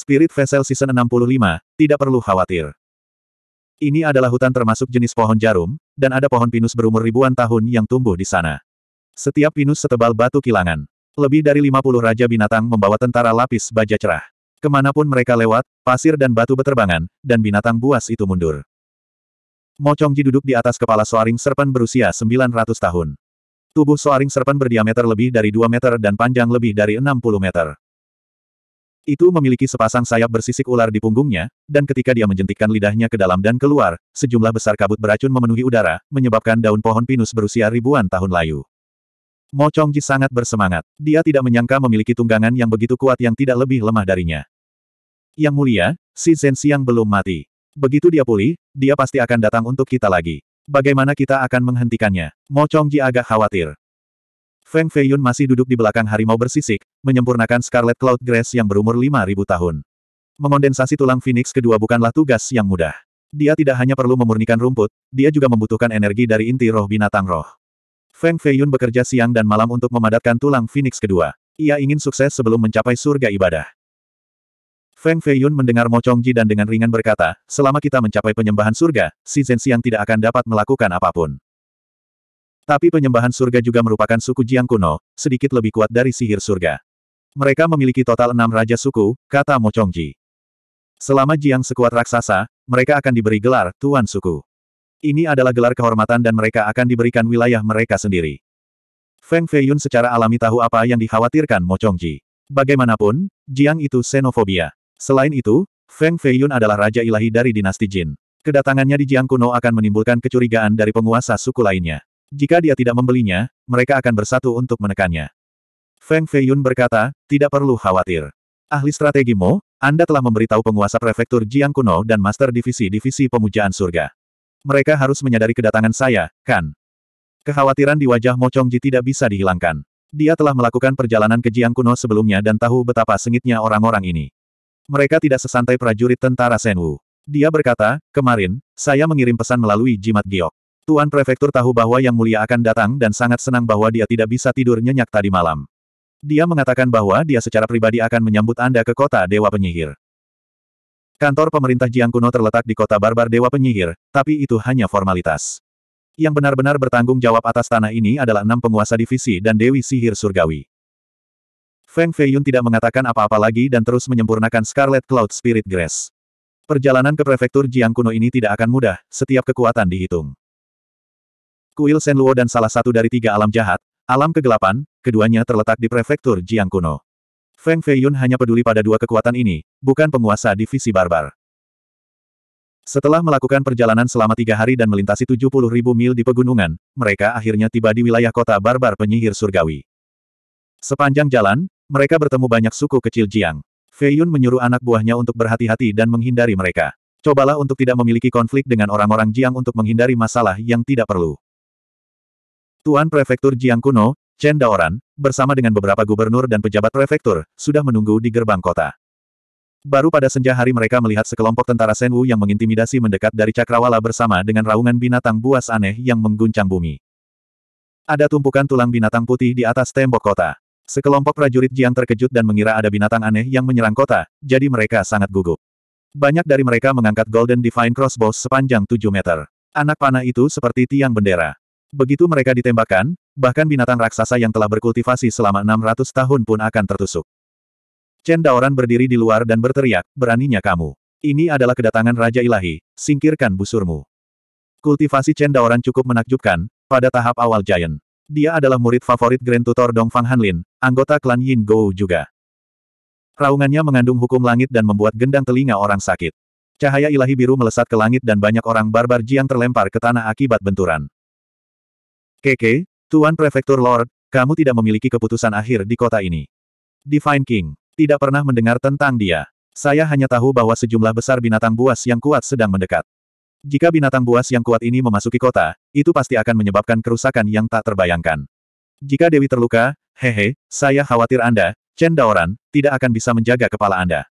Spirit Vessel Season 65, tidak perlu khawatir. Ini adalah hutan termasuk jenis pohon jarum, dan ada pohon pinus berumur ribuan tahun yang tumbuh di sana. Setiap pinus setebal batu kilangan. Lebih dari 50 raja binatang membawa tentara lapis baja cerah. Kemanapun mereka lewat, pasir dan batu beterbangan, dan binatang buas itu mundur. Mocongji duduk di atas kepala Soaring Serpen berusia 900 tahun. Tubuh Soaring Serpen berdiameter lebih dari 2 meter dan panjang lebih dari 60 meter. Itu memiliki sepasang sayap bersisik ular di punggungnya, dan ketika dia menjentikkan lidahnya ke dalam dan keluar, sejumlah besar kabut beracun memenuhi udara, menyebabkan daun pohon pinus berusia ribuan tahun layu. Mo Chongji sangat bersemangat. Dia tidak menyangka memiliki tunggangan yang begitu kuat yang tidak lebih lemah darinya. Yang mulia, si Zhen Xiang belum mati. Begitu dia pulih, dia pasti akan datang untuk kita lagi. Bagaimana kita akan menghentikannya? Mo Chongji agak khawatir. Feng Feiyun masih duduk di belakang harimau bersisik, menyempurnakan Scarlet Cloud Grass yang berumur 5.000 tahun. Mengondensasi tulang Phoenix kedua bukanlah tugas yang mudah. Dia tidak hanya perlu memurnikan rumput, dia juga membutuhkan energi dari inti roh binatang roh. Feng Feiyun bekerja siang dan malam untuk memadatkan tulang Phoenix kedua. Ia ingin sukses sebelum mencapai surga ibadah. Feng Feiyun mendengar Mo Chongji dan dengan ringan berkata, selama kita mencapai penyembahan surga, si yang tidak akan dapat melakukan apapun. Tapi penyembahan surga juga merupakan suku Jiang kuno, sedikit lebih kuat dari sihir surga. Mereka memiliki total enam raja suku, kata Mo Chongji. Selama Jiang sekuat raksasa, mereka akan diberi gelar Tuan Suku. Ini adalah gelar kehormatan dan mereka akan diberikan wilayah mereka sendiri. Feng Feiyun secara alami tahu apa yang dikhawatirkan Mo Chongji. Bagaimanapun, Jiang itu xenofobia. Selain itu, Feng Feiyun adalah raja ilahi dari dinasti Jin. Kedatangannya di Jiang kuno akan menimbulkan kecurigaan dari penguasa suku lainnya. Jika dia tidak membelinya, mereka akan bersatu untuk menekannya. Feng Feiyun berkata, tidak perlu khawatir. Ahli strategimu, Anda telah memberitahu penguasa prefektur Jiang Kuno dan master divisi-divisi pemujaan surga. Mereka harus menyadari kedatangan saya, kan? Kekhawatiran di wajah Mo Chongji tidak bisa dihilangkan. Dia telah melakukan perjalanan ke Jiang Kuno sebelumnya dan tahu betapa sengitnya orang-orang ini. Mereka tidak sesantai prajurit tentara Senwu. Dia berkata, kemarin, saya mengirim pesan melalui jimat giok. Tuan Prefektur tahu bahwa Yang Mulia akan datang dan sangat senang bahwa dia tidak bisa tidur nyenyak tadi malam. Dia mengatakan bahwa dia secara pribadi akan menyambut Anda ke kota Dewa Penyihir. Kantor pemerintah Jiang Kuno terletak di kota barbar Dewa Penyihir, tapi itu hanya formalitas. Yang benar-benar bertanggung jawab atas tanah ini adalah enam penguasa divisi dan Dewi Sihir Surgawi. Feng Feiyun tidak mengatakan apa-apa lagi dan terus menyempurnakan Scarlet Cloud Spirit Grace. Perjalanan ke prefektur Jiang Kuno ini tidak akan mudah, setiap kekuatan dihitung kuil Senluo dan salah satu dari tiga alam jahat, alam kegelapan, keduanya terletak di prefektur Jiang kuno. Feng Feiyun hanya peduli pada dua kekuatan ini, bukan penguasa divisi barbar. Setelah melakukan perjalanan selama tiga hari dan melintasi puluh ribu mil di pegunungan, mereka akhirnya tiba di wilayah kota barbar penyihir surgawi. Sepanjang jalan, mereka bertemu banyak suku kecil Jiang. Feiyun menyuruh anak buahnya untuk berhati-hati dan menghindari mereka. Cobalah untuk tidak memiliki konflik dengan orang-orang Jiang untuk menghindari masalah yang tidak perlu. Tuan Prefektur Jiang Kuno, Chen Daoran, bersama dengan beberapa gubernur dan pejabat prefektur, sudah menunggu di gerbang kota. Baru pada senja hari mereka melihat sekelompok tentara Senwu yang mengintimidasi mendekat dari Cakrawala bersama dengan raungan binatang buas aneh yang mengguncang bumi. Ada tumpukan tulang binatang putih di atas tembok kota. Sekelompok prajurit Jiang terkejut dan mengira ada binatang aneh yang menyerang kota, jadi mereka sangat gugup. Banyak dari mereka mengangkat Golden Divine Crossbow sepanjang 7 meter. Anak panah itu seperti tiang bendera. Begitu mereka ditembakkan, bahkan binatang raksasa yang telah berkultivasi selama 600 tahun pun akan tertusuk. Chen Daoran berdiri di luar dan berteriak, beraninya kamu. Ini adalah kedatangan Raja Ilahi, singkirkan busurmu. Kultivasi Chen Daoran cukup menakjubkan, pada tahap awal Giant. Dia adalah murid favorit Grand Tutor Dong Fang Hanlin, anggota klan Yin Gou juga. Raungannya mengandung hukum langit dan membuat gendang telinga orang sakit. Cahaya ilahi biru melesat ke langit dan banyak orang barbar Jiang terlempar ke tanah akibat benturan. Keke, Tuan Prefektur Lord, kamu tidak memiliki keputusan akhir di kota ini. Divine King, tidak pernah mendengar tentang dia. Saya hanya tahu bahwa sejumlah besar binatang buas yang kuat sedang mendekat. Jika binatang buas yang kuat ini memasuki kota, itu pasti akan menyebabkan kerusakan yang tak terbayangkan. Jika Dewi terluka, hehe, saya khawatir Anda, Chen Daoran, tidak akan bisa menjaga kepala Anda.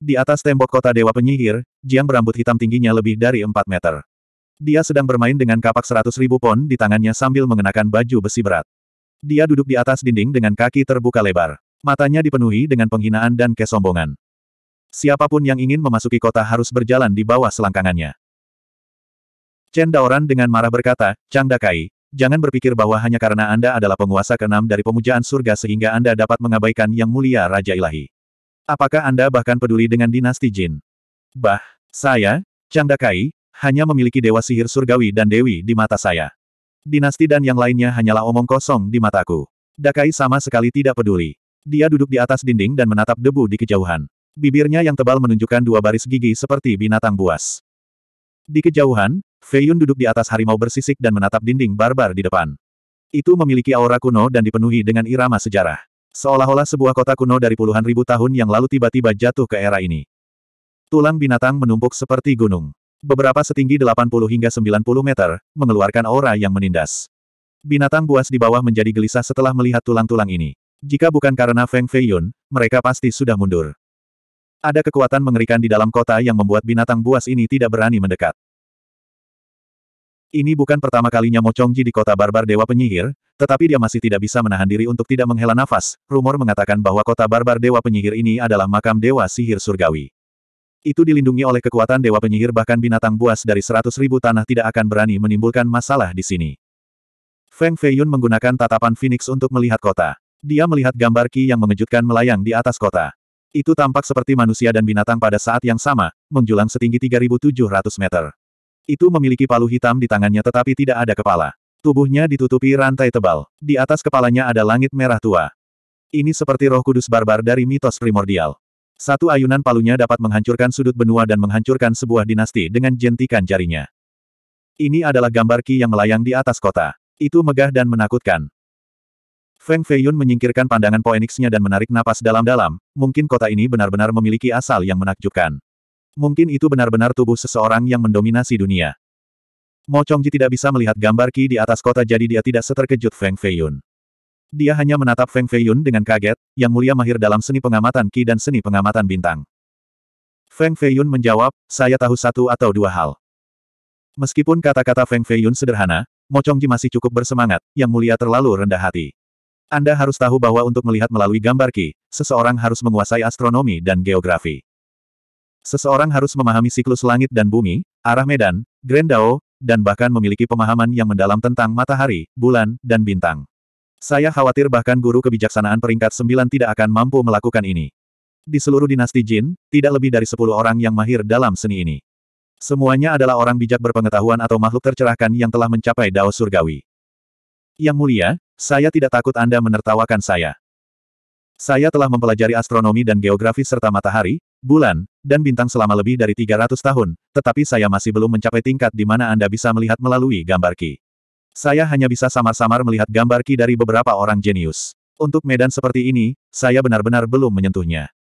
Di atas tembok kota Dewa Penyihir, Jiang berambut hitam tingginya lebih dari 4 meter. Dia sedang bermain dengan kapak seratus ribu pon di tangannya sambil mengenakan baju besi berat. Dia duduk di atas dinding dengan kaki terbuka lebar. Matanya dipenuhi dengan penghinaan dan kesombongan. Siapapun yang ingin memasuki kota harus berjalan di bawah selangkangannya. Chen Daoran dengan marah berkata, Chang Dakai, jangan berpikir bahwa hanya karena Anda adalah penguasa keenam dari pemujaan surga sehingga Anda dapat mengabaikan yang mulia Raja Ilahi. Apakah Anda bahkan peduli dengan dinasti Jin? Bah, saya, Chang Dakai, hanya memiliki dewa sihir surgawi dan dewi di mata saya. Dinasti dan yang lainnya hanyalah omong kosong di mataku. Dakai sama sekali tidak peduli. Dia duduk di atas dinding dan menatap debu di kejauhan. Bibirnya yang tebal menunjukkan dua baris gigi seperti binatang buas. Di kejauhan, Feiyun duduk di atas harimau bersisik dan menatap dinding barbar di depan. Itu memiliki aura kuno dan dipenuhi dengan irama sejarah. Seolah-olah sebuah kota kuno dari puluhan ribu tahun yang lalu tiba-tiba jatuh ke era ini. Tulang binatang menumpuk seperti gunung. Beberapa setinggi 80 hingga 90 meter, mengeluarkan aura yang menindas. Binatang buas di bawah menjadi gelisah setelah melihat tulang-tulang ini. Jika bukan karena Feng Feiyun, mereka pasti sudah mundur. Ada kekuatan mengerikan di dalam kota yang membuat binatang buas ini tidak berani mendekat. Ini bukan pertama kalinya Mo Chongji di kota barbar Dewa Penyihir, tetapi dia masih tidak bisa menahan diri untuk tidak menghela nafas. Rumor mengatakan bahwa kota barbar Dewa Penyihir ini adalah makam Dewa Sihir Surgawi. Itu dilindungi oleh kekuatan Dewa Penyihir bahkan binatang buas dari seratus ribu tanah tidak akan berani menimbulkan masalah di sini. Feng Feiyun menggunakan tatapan Phoenix untuk melihat kota. Dia melihat gambar Ki yang mengejutkan melayang di atas kota. Itu tampak seperti manusia dan binatang pada saat yang sama, menjulang setinggi 3.700 meter. Itu memiliki palu hitam di tangannya tetapi tidak ada kepala. Tubuhnya ditutupi rantai tebal. Di atas kepalanya ada langit merah tua. Ini seperti roh kudus barbar dari mitos primordial. Satu ayunan palunya dapat menghancurkan sudut benua dan menghancurkan sebuah dinasti dengan jentikan jarinya. Ini adalah gambar Ki yang melayang di atas kota. Itu megah dan menakutkan. Feng Feiyun menyingkirkan pandangan Poenixnya dan menarik napas dalam-dalam, mungkin kota ini benar-benar memiliki asal yang menakjubkan. Mungkin itu benar-benar tubuh seseorang yang mendominasi dunia. Mo Chongji tidak bisa melihat gambar Ki di atas kota jadi dia tidak seterkejut Feng Feiyun. Dia hanya menatap Feng Feiyun dengan kaget, yang mulia mahir dalam seni pengamatan Qi dan seni pengamatan bintang. Feng Feiyun menjawab, saya tahu satu atau dua hal. Meskipun kata-kata Feng Feiyun sederhana, Mocong Ji masih cukup bersemangat, yang mulia terlalu rendah hati. Anda harus tahu bahwa untuk melihat melalui gambar Qi, seseorang harus menguasai astronomi dan geografi. Seseorang harus memahami siklus langit dan bumi, arah medan, grendao, dan bahkan memiliki pemahaman yang mendalam tentang matahari, bulan, dan bintang. Saya khawatir bahkan guru kebijaksanaan peringkat sembilan tidak akan mampu melakukan ini. Di seluruh dinasti Jin, tidak lebih dari sepuluh orang yang mahir dalam seni ini. Semuanya adalah orang bijak berpengetahuan atau makhluk tercerahkan yang telah mencapai Dao Surgawi. Yang mulia, saya tidak takut Anda menertawakan saya. Saya telah mempelajari astronomi dan geografi serta matahari, bulan, dan bintang selama lebih dari 300 tahun, tetapi saya masih belum mencapai tingkat di mana Anda bisa melihat melalui gambar Ki. Saya hanya bisa samar-samar melihat gambar ki dari beberapa orang jenius. Untuk medan seperti ini, saya benar-benar belum menyentuhnya.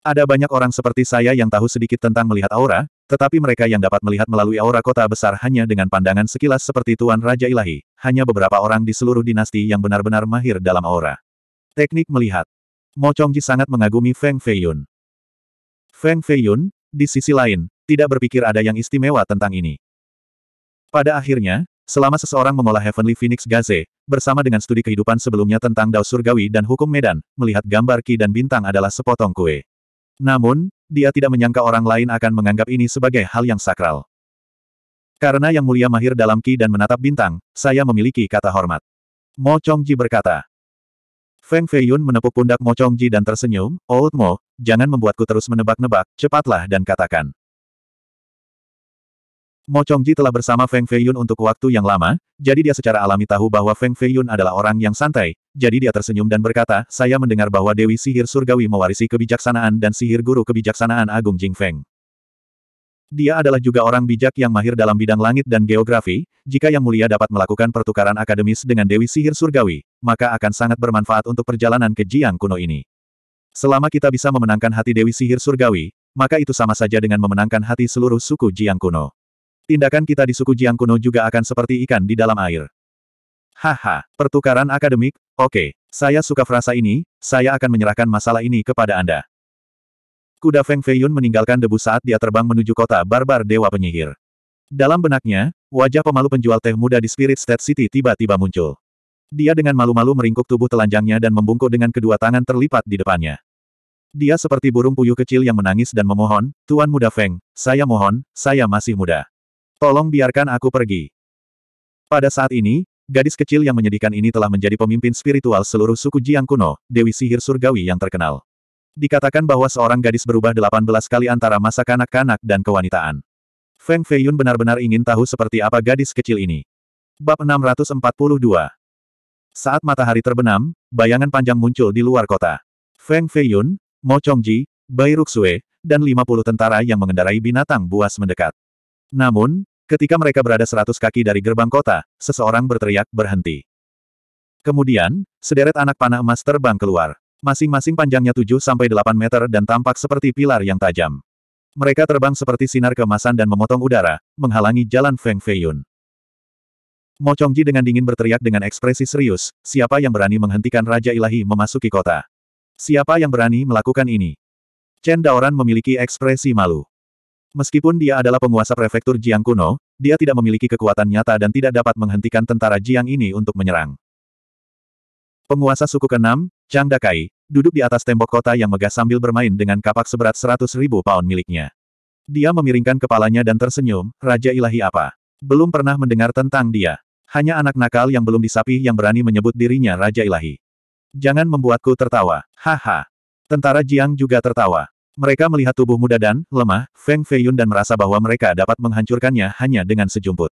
Ada banyak orang seperti saya yang tahu sedikit tentang melihat aura, tetapi mereka yang dapat melihat melalui aura kota besar hanya dengan pandangan sekilas seperti Tuan Raja Ilahi, hanya beberapa orang di seluruh dinasti yang benar-benar mahir dalam aura. Teknik melihat. Mo Chongji sangat mengagumi Feng Feiyun. Feng Feiyun, di sisi lain, tidak berpikir ada yang istimewa tentang ini. Pada akhirnya, Selama seseorang mengolah Heavenly Phoenix Gaze, bersama dengan studi kehidupan sebelumnya tentang Dao Surgawi dan Hukum Medan, melihat gambar Ki dan Bintang adalah sepotong kue. Namun, dia tidak menyangka orang lain akan menganggap ini sebagai hal yang sakral. Karena Yang Mulia mahir dalam Ki dan menatap Bintang, saya memiliki kata hormat. Mo Chongji berkata. Feng Feiyun menepuk pundak Mo Chongji dan tersenyum, Old oh, Mo, jangan membuatku terus menebak-nebak, cepatlah dan katakan. Mo Chongji telah bersama Feng Feiyun untuk waktu yang lama, jadi dia secara alami tahu bahwa Feng Feiyun adalah orang yang santai, jadi dia tersenyum dan berkata, saya mendengar bahwa Dewi Sihir Surgawi mewarisi kebijaksanaan dan sihir guru kebijaksanaan Agung Jing Feng. Dia adalah juga orang bijak yang mahir dalam bidang langit dan geografi, jika Yang Mulia dapat melakukan pertukaran akademis dengan Dewi Sihir Surgawi, maka akan sangat bermanfaat untuk perjalanan ke Jiang kuno ini. Selama kita bisa memenangkan hati Dewi Sihir Surgawi, maka itu sama saja dengan memenangkan hati seluruh suku Jiang kuno. Tindakan kita di suku Jiang kuno juga akan seperti ikan di dalam air. Haha, pertukaran akademik, oke. Okay. Saya suka frasa ini, saya akan menyerahkan masalah ini kepada Anda. Kuda Feng Feiyun meninggalkan debu saat dia terbang menuju kota barbar Dewa Penyihir. Dalam benaknya, wajah pemalu penjual teh muda di Spirit State City tiba-tiba muncul. Dia dengan malu-malu meringkuk tubuh telanjangnya dan membungkuk dengan kedua tangan terlipat di depannya. Dia seperti burung puyuh kecil yang menangis dan memohon, Tuan Muda Feng, saya mohon, saya masih muda. Tolong biarkan aku pergi. Pada saat ini, gadis kecil yang menyedihkan ini telah menjadi pemimpin spiritual seluruh suku Jiang kuno, Dewi Sihir Surgawi yang terkenal. Dikatakan bahwa seorang gadis berubah 18 kali antara masa kanak-kanak dan kewanitaan. Feng Feiyun benar-benar ingin tahu seperti apa gadis kecil ini. Bab 642 Saat matahari terbenam, bayangan panjang muncul di luar kota. Feng Feiyun, Mo Chongji, Bai Ruxue, dan 50 tentara yang mengendarai binatang buas mendekat. Namun, Ketika mereka berada seratus kaki dari gerbang kota, seseorang berteriak, berhenti. Kemudian, sederet anak panah emas terbang keluar. Masing-masing panjangnya 7-8 meter dan tampak seperti pilar yang tajam. Mereka terbang seperti sinar kemasan dan memotong udara, menghalangi jalan Feng Feiyun. Mo Chongji dengan dingin berteriak dengan ekspresi serius, siapa yang berani menghentikan Raja Ilahi memasuki kota? Siapa yang berani melakukan ini? Chen Daoran memiliki ekspresi malu. Meskipun dia adalah penguasa prefektur Jiang kuno, dia tidak memiliki kekuatan nyata dan tidak dapat menghentikan tentara Jiang ini untuk menyerang. Penguasa suku ke-6, Chang Dakai, duduk di atas tembok kota yang megah sambil bermain dengan kapak seberat 100.000 ribu pound miliknya. Dia memiringkan kepalanya dan tersenyum, Raja Ilahi apa? Belum pernah mendengar tentang dia. Hanya anak nakal yang belum disapi yang berani menyebut dirinya Raja Ilahi. Jangan membuatku tertawa. Haha. Tentara Jiang juga tertawa. Mereka melihat tubuh muda dan lemah, Feng Feiyun dan merasa bahwa mereka dapat menghancurkannya hanya dengan sejumput.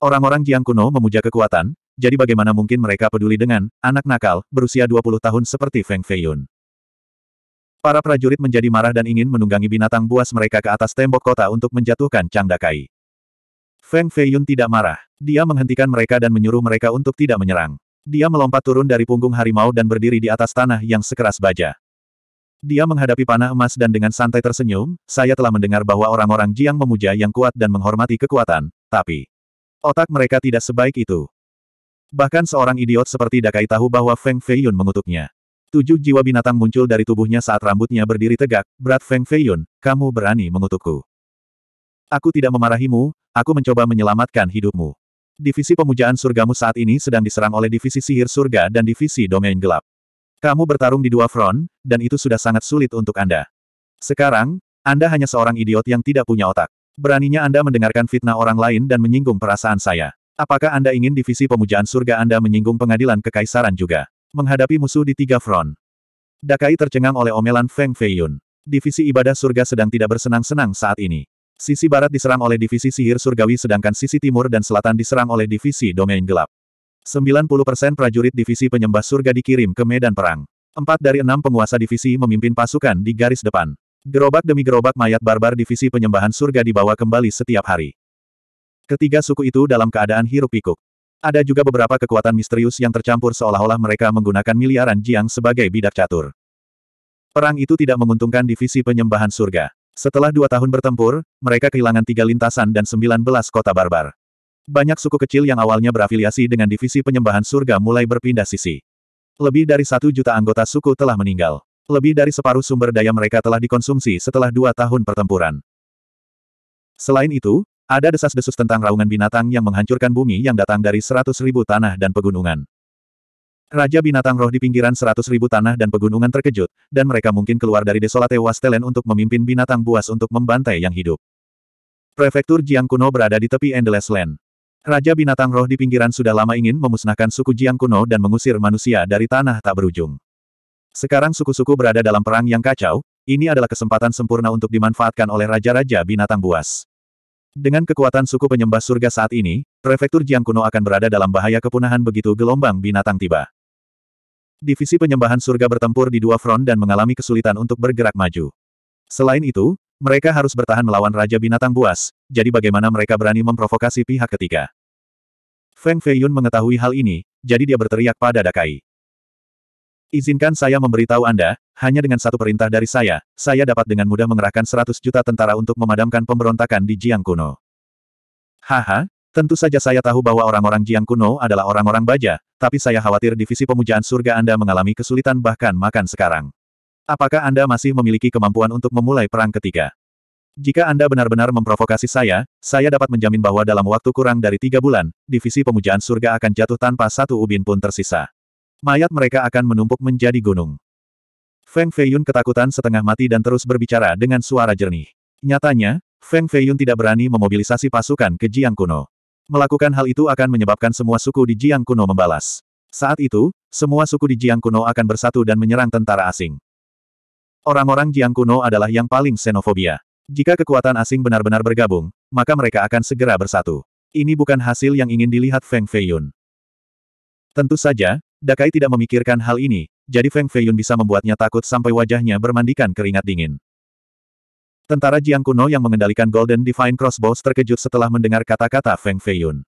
Orang-orang Jiang kuno memuja kekuatan, jadi bagaimana mungkin mereka peduli dengan anak nakal berusia 20 tahun seperti Feng Feiyun. Para prajurit menjadi marah dan ingin menunggangi binatang buas mereka ke atas tembok kota untuk menjatuhkan Chang Dakai. Feng Feiyun tidak marah. Dia menghentikan mereka dan menyuruh mereka untuk tidak menyerang. Dia melompat turun dari punggung harimau dan berdiri di atas tanah yang sekeras baja. Dia menghadapi panah emas dan dengan santai tersenyum, saya telah mendengar bahwa orang-orang Jiang memuja yang kuat dan menghormati kekuatan, tapi otak mereka tidak sebaik itu. Bahkan seorang idiot seperti Dakai tahu bahwa Feng Feiyun mengutuknya. Tujuh jiwa binatang muncul dari tubuhnya saat rambutnya berdiri tegak, berat Feng Feiyun, kamu berani mengutukku. Aku tidak memarahimu, aku mencoba menyelamatkan hidupmu. Divisi pemujaan surgamu saat ini sedang diserang oleh divisi sihir surga dan divisi domain gelap. Kamu bertarung di dua front, dan itu sudah sangat sulit untuk Anda. Sekarang, Anda hanya seorang idiot yang tidak punya otak. Beraninya Anda mendengarkan fitnah orang lain dan menyinggung perasaan saya. Apakah Anda ingin divisi pemujaan surga Anda menyinggung pengadilan kekaisaran juga? Menghadapi musuh di tiga front. Dakai tercengang oleh omelan Feng Feiyun. Divisi ibadah surga sedang tidak bersenang-senang saat ini. Sisi barat diserang oleh divisi sihir surgawi sedangkan sisi timur dan selatan diserang oleh divisi domain gelap. 90% prajurit divisi penyembah surga dikirim ke medan perang. Empat dari enam penguasa divisi memimpin pasukan di garis depan. Gerobak demi gerobak mayat barbar divisi penyembahan surga dibawa kembali setiap hari. Ketiga suku itu dalam keadaan hiruk pikuk. Ada juga beberapa kekuatan misterius yang tercampur seolah-olah mereka menggunakan miliaran jiang sebagai bidak catur. Perang itu tidak menguntungkan divisi penyembahan surga. Setelah dua tahun bertempur, mereka kehilangan tiga lintasan dan sembilan belas kota barbar. Banyak suku kecil yang awalnya berafiliasi dengan divisi penyembahan surga mulai berpindah sisi. Lebih dari satu juta anggota suku telah meninggal. Lebih dari separuh sumber daya mereka telah dikonsumsi setelah dua tahun pertempuran. Selain itu, ada desas-desus tentang raungan binatang yang menghancurkan bumi yang datang dari seratus ribu tanah dan pegunungan. Raja binatang roh di pinggiran seratus ribu tanah dan pegunungan terkejut, dan mereka mungkin keluar dari desolate Wastelen untuk memimpin binatang buas untuk membantai yang hidup. Prefektur Jiang kuno berada di tepi Endless Land. Raja binatang roh di pinggiran sudah lama ingin memusnahkan suku Jiang kuno dan mengusir manusia dari tanah tak berujung. Sekarang suku-suku berada dalam perang yang kacau, ini adalah kesempatan sempurna untuk dimanfaatkan oleh raja-raja binatang buas. Dengan kekuatan suku penyembah surga saat ini, prefektur Jiang kuno akan berada dalam bahaya kepunahan begitu gelombang binatang tiba. Divisi penyembahan surga bertempur di dua front dan mengalami kesulitan untuk bergerak maju. Selain itu, mereka harus bertahan melawan Raja Binatang Buas, jadi bagaimana mereka berani memprovokasi pihak ketiga? Feng Feiyun mengetahui hal ini, jadi dia berteriak pada Dakai. Izinkan saya memberitahu Anda, hanya dengan satu perintah dari saya, saya dapat dengan mudah mengerahkan 100 juta tentara untuk memadamkan pemberontakan di Jiang Kuno. Haha, tentu saja saya tahu bahwa orang-orang Jiang Kuno adalah orang-orang baja, tapi saya khawatir divisi pemujaan surga Anda mengalami kesulitan bahkan makan sekarang. Apakah Anda masih memiliki kemampuan untuk memulai perang ketiga? Jika Anda benar-benar memprovokasi saya, saya dapat menjamin bahwa dalam waktu kurang dari tiga bulan, divisi pemujaan surga akan jatuh tanpa satu ubin pun tersisa. Mayat mereka akan menumpuk menjadi gunung. Feng Feiyun ketakutan setengah mati dan terus berbicara dengan suara jernih. Nyatanya, Feng Feiyun tidak berani memobilisasi pasukan ke Jiang Kuno. Melakukan hal itu akan menyebabkan semua suku di Jiang Kuno membalas. Saat itu, semua suku di Jiang Kuno akan bersatu dan menyerang tentara asing. Orang-orang Jiang kuno adalah yang paling xenofobia. Jika kekuatan asing benar-benar bergabung, maka mereka akan segera bersatu. Ini bukan hasil yang ingin dilihat Feng Feiyun. Tentu saja, Dakai tidak memikirkan hal ini, jadi Feng Feiyun bisa membuatnya takut sampai wajahnya bermandikan keringat dingin. Tentara Jiang kuno yang mengendalikan Golden Divine Crossbows terkejut setelah mendengar kata-kata Feng Feiyun.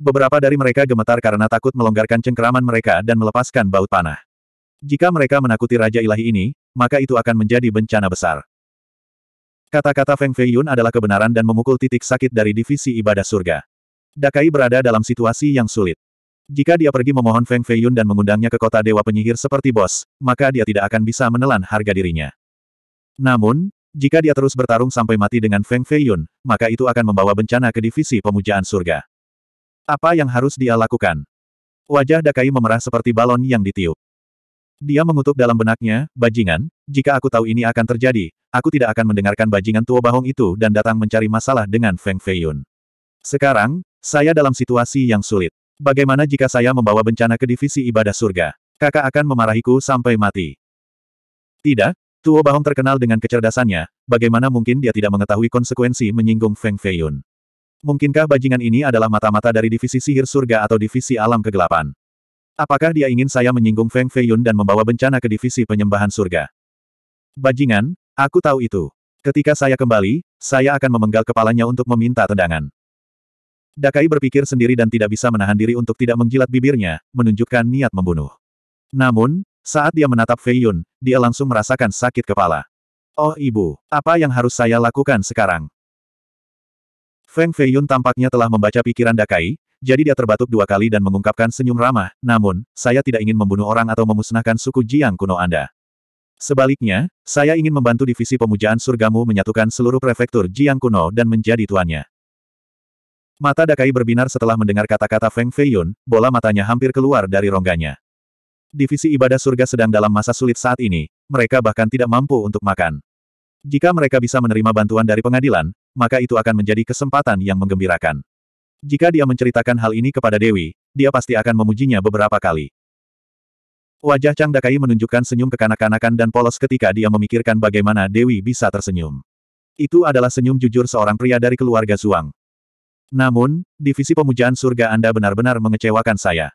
Beberapa dari mereka gemetar karena takut melonggarkan cengkeraman mereka dan melepaskan baut panah. Jika mereka menakuti Raja Ilahi ini, maka itu akan menjadi bencana besar. Kata-kata Feng Feiyun adalah kebenaran dan memukul titik sakit dari divisi ibadah surga. Dakai berada dalam situasi yang sulit. Jika dia pergi memohon Feng Feiyun dan mengundangnya ke kota dewa penyihir seperti bos, maka dia tidak akan bisa menelan harga dirinya. Namun, jika dia terus bertarung sampai mati dengan Feng Feiyun, maka itu akan membawa bencana ke divisi pemujaan surga. Apa yang harus dia lakukan? Wajah Dakai memerah seperti balon yang ditiup. Dia mengutuk dalam benaknya, bajingan, jika aku tahu ini akan terjadi, aku tidak akan mendengarkan bajingan tua bahong itu dan datang mencari masalah dengan Feng Feiyun. Sekarang, saya dalam situasi yang sulit. Bagaimana jika saya membawa bencana ke divisi ibadah surga? Kakak akan memarahiku sampai mati. Tidak, Tuo Bahong terkenal dengan kecerdasannya, bagaimana mungkin dia tidak mengetahui konsekuensi menyinggung Feng Feiyun. Mungkinkah bajingan ini adalah mata-mata dari divisi sihir surga atau divisi alam kegelapan? Apakah dia ingin saya menyinggung Feng Feiyun dan membawa bencana ke divisi penyembahan surga? Bajingan, aku tahu itu. Ketika saya kembali, saya akan memenggal kepalanya untuk meminta tendangan. Dakai berpikir sendiri dan tidak bisa menahan diri untuk tidak menggilat bibirnya, menunjukkan niat membunuh. Namun, saat dia menatap Feiyun, dia langsung merasakan sakit kepala. Oh ibu, apa yang harus saya lakukan sekarang? Feng Feiyun tampaknya telah membaca pikiran Dakai, jadi dia terbatuk dua kali dan mengungkapkan senyum ramah, namun, saya tidak ingin membunuh orang atau memusnahkan suku Jiang kuno Anda. Sebaliknya, saya ingin membantu divisi pemujaan surgamu menyatukan seluruh prefektur Jiang kuno dan menjadi tuannya. Mata Dakai berbinar setelah mendengar kata-kata Feng Feiyun, bola matanya hampir keluar dari rongganya. Divisi ibadah surga sedang dalam masa sulit saat ini, mereka bahkan tidak mampu untuk makan. Jika mereka bisa menerima bantuan dari pengadilan, maka itu akan menjadi kesempatan yang menggembirakan. Jika dia menceritakan hal ini kepada Dewi, dia pasti akan memujinya beberapa kali. Wajah Chang Dakai menunjukkan senyum kekanak-kanakan dan polos ketika dia memikirkan bagaimana Dewi bisa tersenyum. Itu adalah senyum jujur seorang pria dari keluarga Suang. Namun, divisi pemujaan surga Anda benar-benar mengecewakan saya.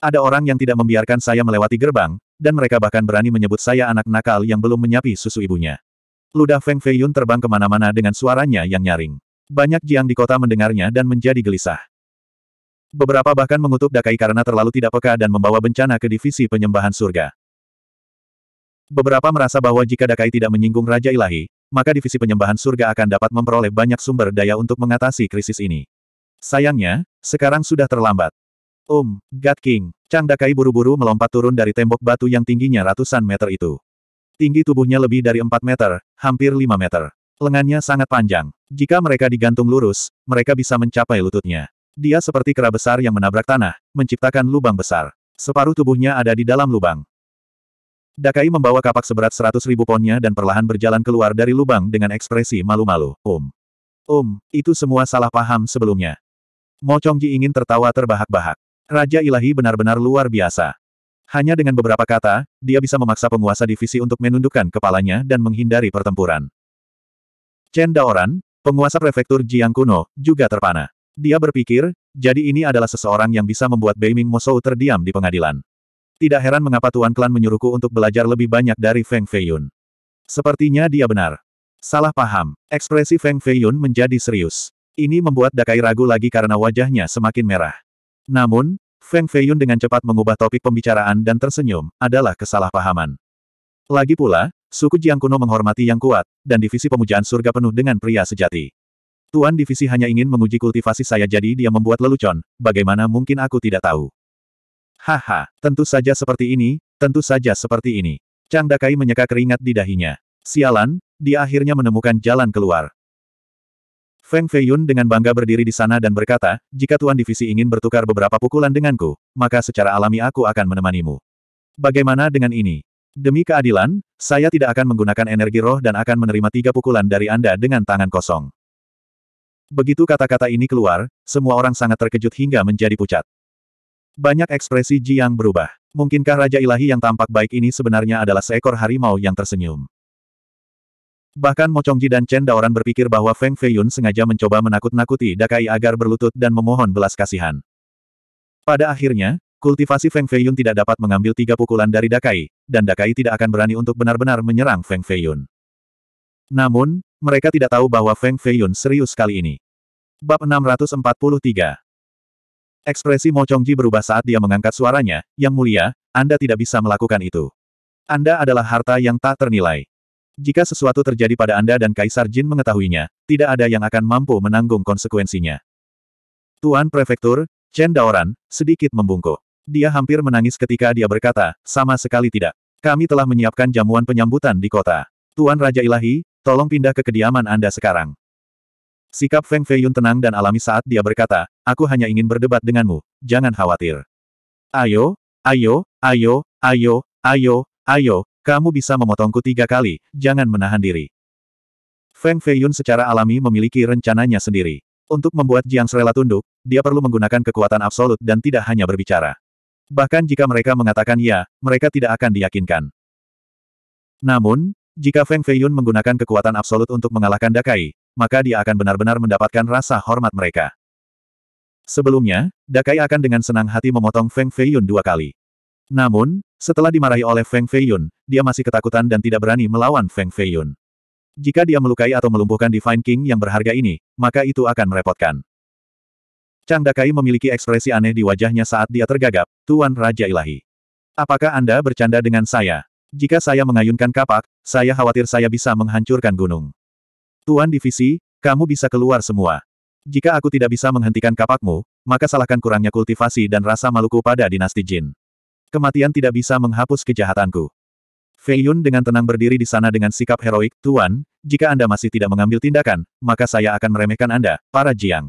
Ada orang yang tidak membiarkan saya melewati gerbang, dan mereka bahkan berani menyebut saya anak nakal yang belum menyapi susu ibunya. Ludah Feng Feiyun terbang kemana-mana dengan suaranya yang nyaring. Banyak jiang di kota mendengarnya dan menjadi gelisah. Beberapa bahkan mengutuk Dakai karena terlalu tidak peka dan membawa bencana ke divisi penyembahan surga. Beberapa merasa bahwa jika Dakai tidak menyinggung Raja Ilahi, maka divisi penyembahan surga akan dapat memperoleh banyak sumber daya untuk mengatasi krisis ini. Sayangnya, sekarang sudah terlambat. um, God King, Chang Dakai buru-buru melompat turun dari tembok batu yang tingginya ratusan meter itu. Tinggi tubuhnya lebih dari 4 meter, hampir 5 meter. Lengannya sangat panjang. Jika mereka digantung lurus, mereka bisa mencapai lututnya. Dia seperti kera besar yang menabrak tanah, menciptakan lubang besar. Separuh tubuhnya ada di dalam lubang. Dakai membawa kapak seberat 100 ribu ponnya dan perlahan berjalan keluar dari lubang dengan ekspresi malu-malu. Om, um. om, um, itu semua salah paham sebelumnya. Mo Chongji ingin tertawa terbahak-bahak. Raja ilahi benar-benar luar biasa. Hanya dengan beberapa kata, dia bisa memaksa penguasa divisi untuk menundukkan kepalanya dan menghindari pertempuran. Chen Daoran, penguasa prefektur Jiang Kuno, juga terpana. Dia berpikir, jadi ini adalah seseorang yang bisa membuat Beiming Mosou terdiam di pengadilan. Tidak heran mengapa Tuan Klan menyuruhku untuk belajar lebih banyak dari Feng Feiyun. Sepertinya dia benar. Salah paham. Ekspresi Feng Feiyun menjadi serius. Ini membuat Dakai ragu lagi karena wajahnya semakin merah. Namun, Feng Feiyun dengan cepat mengubah topik pembicaraan dan tersenyum, adalah kesalahpahaman. Lagi pula, suku Jiang kuno menghormati yang kuat, dan divisi pemujaan surga penuh dengan pria sejati. Tuan divisi hanya ingin menguji kultivasi saya jadi dia membuat lelucon, bagaimana mungkin aku tidak tahu. Haha, tentu saja seperti ini, tentu saja seperti ini. Chang Dakai menyeka keringat di dahinya. Sialan, dia akhirnya menemukan jalan keluar. Feng Feiyun dengan bangga berdiri di sana dan berkata, jika Tuan Divisi ingin bertukar beberapa pukulan denganku, maka secara alami aku akan menemanimu. Bagaimana dengan ini? Demi keadilan, saya tidak akan menggunakan energi roh dan akan menerima tiga pukulan dari Anda dengan tangan kosong. Begitu kata-kata ini keluar, semua orang sangat terkejut hingga menjadi pucat. Banyak ekspresi Ji yang berubah. Mungkinkah Raja Ilahi yang tampak baik ini sebenarnya adalah seekor harimau yang tersenyum? Bahkan Chongji dan Chen Daoran berpikir bahwa Feng Feiyun sengaja mencoba menakut-nakuti Dakai agar berlutut dan memohon belas kasihan. Pada akhirnya, kultivasi Feng Feiyun tidak dapat mengambil tiga pukulan dari Dakai, dan Dakai tidak akan berani untuk benar-benar menyerang Feng Feiyun. Namun, mereka tidak tahu bahwa Feng Feiyun serius kali ini. Bab 643 Ekspresi Chongji berubah saat dia mengangkat suaranya, Yang Mulia, Anda tidak bisa melakukan itu. Anda adalah harta yang tak ternilai. Jika sesuatu terjadi pada Anda dan Kaisar Jin mengetahuinya, tidak ada yang akan mampu menanggung konsekuensinya. Tuan Prefektur, Chen Daoran, sedikit membungkuk. Dia hampir menangis ketika dia berkata, sama sekali tidak. Kami telah menyiapkan jamuan penyambutan di kota. Tuan Raja Ilahi, tolong pindah ke kediaman Anda sekarang. Sikap Feng Feiyun tenang dan alami saat dia berkata, aku hanya ingin berdebat denganmu, jangan khawatir. Ayo, ayo, ayo, ayo, ayo, ayo, kamu bisa memotongku tiga kali, jangan menahan diri. Feng Feiyun secara alami memiliki rencananya sendiri. Untuk membuat Jiang Srela tunduk, dia perlu menggunakan kekuatan absolut dan tidak hanya berbicara. Bahkan jika mereka mengatakan ya, mereka tidak akan diyakinkan. Namun, jika Feng Feiyun menggunakan kekuatan absolut untuk mengalahkan Dakai, maka dia akan benar-benar mendapatkan rasa hormat mereka. Sebelumnya, Dakai akan dengan senang hati memotong Feng Feiyun dua kali. Namun, setelah dimarahi oleh Feng Feiyun, dia masih ketakutan dan tidak berani melawan Feng Feiyun. Jika dia melukai atau melumpuhkan Divine King yang berharga ini, maka itu akan merepotkan. Chang Dakai memiliki ekspresi aneh di wajahnya saat dia tergagap, Tuan Raja Ilahi. Apakah Anda bercanda dengan saya? Jika saya mengayunkan kapak, saya khawatir saya bisa menghancurkan gunung. Tuan Divisi, kamu bisa keluar semua. Jika aku tidak bisa menghentikan kapakmu, maka salahkan kurangnya kultivasi dan rasa maluku pada dinasti Jin. Kematian tidak bisa menghapus kejahatanku. Fei Yun dengan tenang berdiri di sana dengan sikap heroik, Tuan, jika Anda masih tidak mengambil tindakan, maka saya akan meremehkan Anda, para Jiang.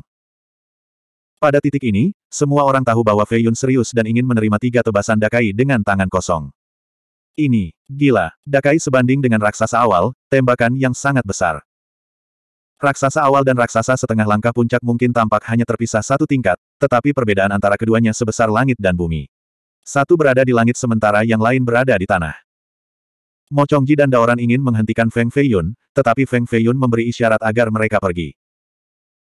Pada titik ini, semua orang tahu bahwa Fei Yun serius dan ingin menerima tiga tebasan Dakai dengan tangan kosong. Ini, gila, Dakai sebanding dengan raksasa awal, tembakan yang sangat besar. Raksasa awal dan raksasa setengah langkah puncak mungkin tampak hanya terpisah satu tingkat, tetapi perbedaan antara keduanya sebesar langit dan bumi. Satu berada di langit sementara yang lain berada di tanah. Mo Chongji dan Daoran ingin menghentikan Feng Feiyun, tetapi Feng Feiyun memberi isyarat agar mereka pergi.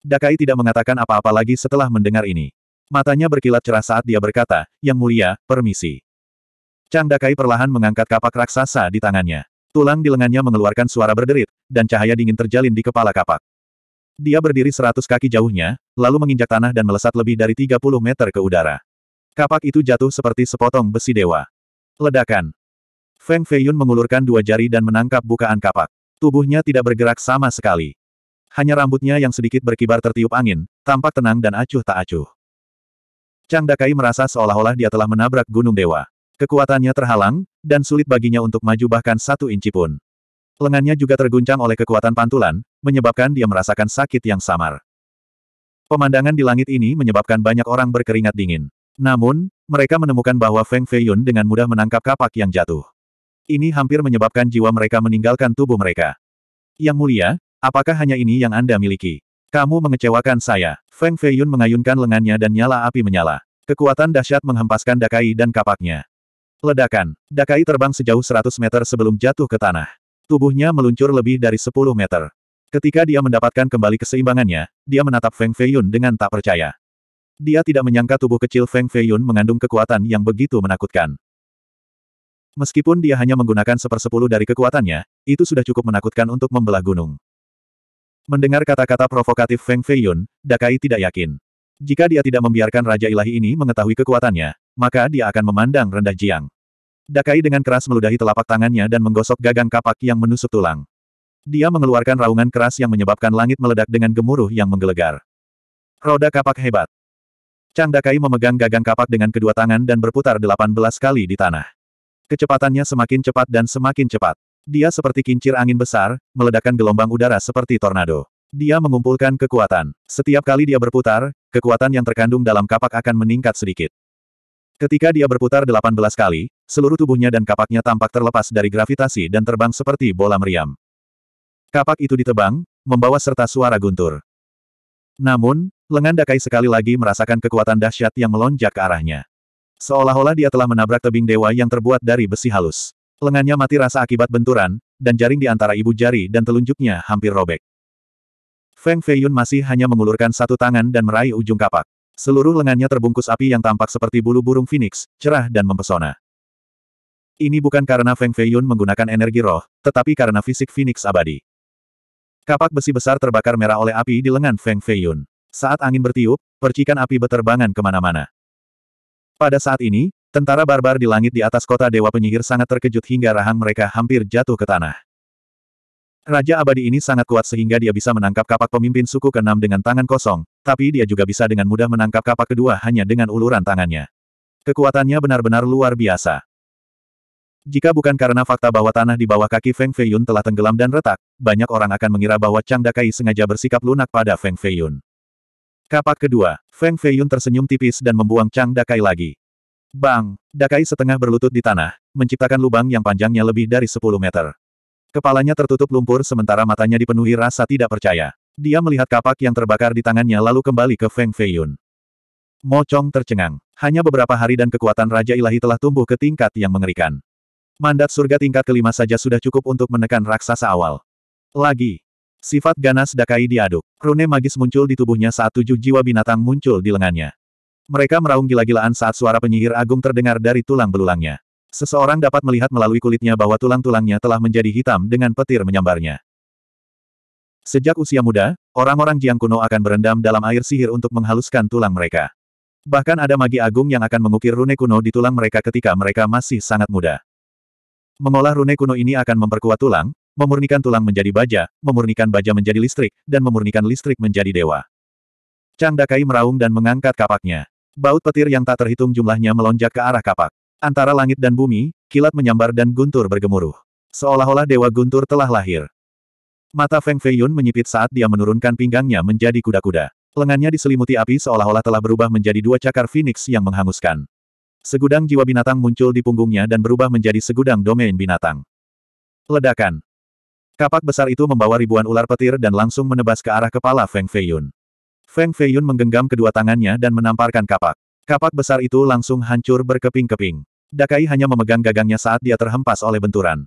Dakai tidak mengatakan apa-apa lagi setelah mendengar ini. Matanya berkilat cerah saat dia berkata, Yang mulia, permisi. Chang Dakai perlahan mengangkat kapak raksasa di tangannya. Tulang di lengannya mengeluarkan suara berderit, dan cahaya dingin terjalin di kepala kapak. Dia berdiri seratus kaki jauhnya, lalu menginjak tanah dan melesat lebih dari 30 meter ke udara. Kapak itu jatuh seperti sepotong besi dewa. Ledakan. Feng Feiyun mengulurkan dua jari dan menangkap bukaan kapak. Tubuhnya tidak bergerak sama sekali. Hanya rambutnya yang sedikit berkibar tertiup angin, tampak tenang dan acuh tak acuh. Chang Dakai merasa seolah-olah dia telah menabrak gunung dewa. Kekuatannya terhalang, dan sulit baginya untuk maju bahkan satu inci pun. Lengannya juga terguncang oleh kekuatan pantulan, menyebabkan dia merasakan sakit yang samar. Pemandangan di langit ini menyebabkan banyak orang berkeringat dingin. Namun, mereka menemukan bahwa Feng Feiyun dengan mudah menangkap kapak yang jatuh. Ini hampir menyebabkan jiwa mereka meninggalkan tubuh mereka. Yang mulia, apakah hanya ini yang Anda miliki? Kamu mengecewakan saya. Feng Feiyun mengayunkan lengannya dan nyala api menyala. Kekuatan dahsyat menghempaskan Dakai dan kapaknya. Ledakan. Dakai terbang sejauh 100 meter sebelum jatuh ke tanah. Tubuhnya meluncur lebih dari 10 meter. Ketika dia mendapatkan kembali keseimbangannya, dia menatap Feng Feiyun dengan tak percaya. Dia tidak menyangka tubuh kecil Feng Feiyun mengandung kekuatan yang begitu menakutkan. Meskipun dia hanya menggunakan sepersepuluh dari kekuatannya, itu sudah cukup menakutkan untuk membelah gunung. Mendengar kata-kata provokatif Feng Feiyun, Dakai tidak yakin. Jika dia tidak membiarkan Raja Ilahi ini mengetahui kekuatannya, maka dia akan memandang rendah Jiang. Dakai dengan keras meludahi telapak tangannya dan menggosok gagang kapak yang menusuk tulang. Dia mengeluarkan raungan keras yang menyebabkan langit meledak dengan gemuruh yang menggelegar. Roda kapak hebat. Chang Dakai memegang gagang kapak dengan kedua tangan dan berputar 18 kali di tanah. Kecepatannya semakin cepat dan semakin cepat. Dia seperti kincir angin besar, meledakkan gelombang udara seperti tornado. Dia mengumpulkan kekuatan. Setiap kali dia berputar, kekuatan yang terkandung dalam kapak akan meningkat sedikit. Ketika dia berputar 18 kali, seluruh tubuhnya dan kapaknya tampak terlepas dari gravitasi dan terbang seperti bola meriam. Kapak itu ditebang, membawa serta suara guntur. Namun, lengan Dakai sekali lagi merasakan kekuatan dahsyat yang melonjak ke arahnya. Seolah-olah dia telah menabrak tebing dewa yang terbuat dari besi halus. Lengannya mati rasa akibat benturan, dan jaring di antara ibu jari dan telunjuknya hampir robek. Feng Feiyun masih hanya mengulurkan satu tangan dan meraih ujung kapak. Seluruh lengannya terbungkus api yang tampak seperti bulu burung phoenix, cerah dan mempesona. Ini bukan karena Feng Feiyun menggunakan energi roh, tetapi karena fisik Phoenix abadi. Kapak besi besar terbakar merah oleh api di lengan Feng Feiyun. Saat angin bertiup, percikan api beterbangan kemana-mana. Pada saat ini, tentara barbar di langit di atas kota Dewa Penyihir sangat terkejut hingga rahang mereka hampir jatuh ke tanah. Raja abadi ini sangat kuat sehingga dia bisa menangkap kapak pemimpin suku keenam dengan tangan kosong, tapi dia juga bisa dengan mudah menangkap kapak kedua hanya dengan uluran tangannya. Kekuatannya benar-benar luar biasa. Jika bukan karena fakta bahwa tanah di bawah kaki Feng Feiyun telah tenggelam dan retak, banyak orang akan mengira bahwa Chang Dakai sengaja bersikap lunak pada Feng Feiyun. Kapak kedua, Feng Feiyun tersenyum tipis dan membuang Chang Dakai lagi. Bang! Dakai setengah berlutut di tanah, menciptakan lubang yang panjangnya lebih dari 10 meter. Kepalanya tertutup lumpur sementara matanya dipenuhi rasa tidak percaya. Dia melihat kapak yang terbakar di tangannya lalu kembali ke Feng Feiyun. Mo Chong tercengang. Hanya beberapa hari dan kekuatan Raja Ilahi telah tumbuh ke tingkat yang mengerikan. Mandat surga tingkat kelima saja sudah cukup untuk menekan raksasa awal. Lagi, Sifat ganas Dakai diaduk. Rune magis muncul di tubuhnya saat tujuh jiwa binatang muncul di lengannya. Mereka meraung gila-gilaan saat suara penyihir agung terdengar dari tulang belulangnya. Seseorang dapat melihat melalui kulitnya bahwa tulang-tulangnya telah menjadi hitam dengan petir menyambarnya. Sejak usia muda, orang-orang Jiang kuno akan berendam dalam air sihir untuk menghaluskan tulang mereka. Bahkan ada magi agung yang akan mengukir rune kuno di tulang mereka ketika mereka masih sangat muda. Mengolah rune kuno ini akan memperkuat tulang, memurnikan tulang menjadi baja, memurnikan baja menjadi listrik, dan memurnikan listrik menjadi dewa. Chang Dakai meraung dan mengangkat kapaknya. Baut petir yang tak terhitung jumlahnya melonjak ke arah kapak. Antara langit dan bumi, kilat menyambar dan guntur bergemuruh. Seolah-olah dewa guntur telah lahir. Mata Feng Fei Yun menyipit saat dia menurunkan pinggangnya menjadi kuda-kuda. Lengannya diselimuti api seolah-olah telah berubah menjadi dua cakar phoenix yang menghanguskan. Segudang jiwa binatang muncul di punggungnya dan berubah menjadi segudang domain binatang. Ledakan. Kapak besar itu membawa ribuan ular petir dan langsung menebas ke arah kepala Feng Feiyun. Feng Feiyun menggenggam kedua tangannya dan menamparkan kapak. Kapak besar itu langsung hancur berkeping-keping. Dakai hanya memegang gagangnya saat dia terhempas oleh benturan.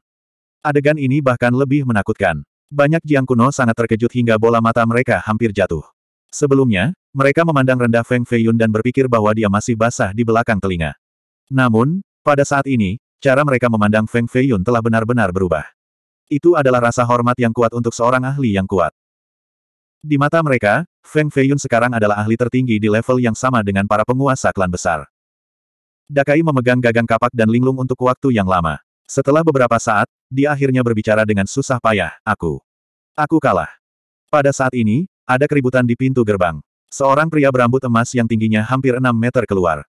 Adegan ini bahkan lebih menakutkan. Banyak Jiang kuno sangat terkejut hingga bola mata mereka hampir jatuh. Sebelumnya, mereka memandang rendah Feng Feiyun dan berpikir bahwa dia masih basah di belakang telinga. Namun, pada saat ini, cara mereka memandang Feng Feiyun telah benar-benar berubah. Itu adalah rasa hormat yang kuat untuk seorang ahli yang kuat. Di mata mereka, Feng Feiyun sekarang adalah ahli tertinggi di level yang sama dengan para penguasa klan besar. Dakai memegang gagang kapak dan linglung untuk waktu yang lama. Setelah beberapa saat, dia akhirnya berbicara dengan susah payah, aku. Aku kalah. Pada saat ini, ada keributan di pintu gerbang. Seorang pria berambut emas yang tingginya hampir 6 meter keluar.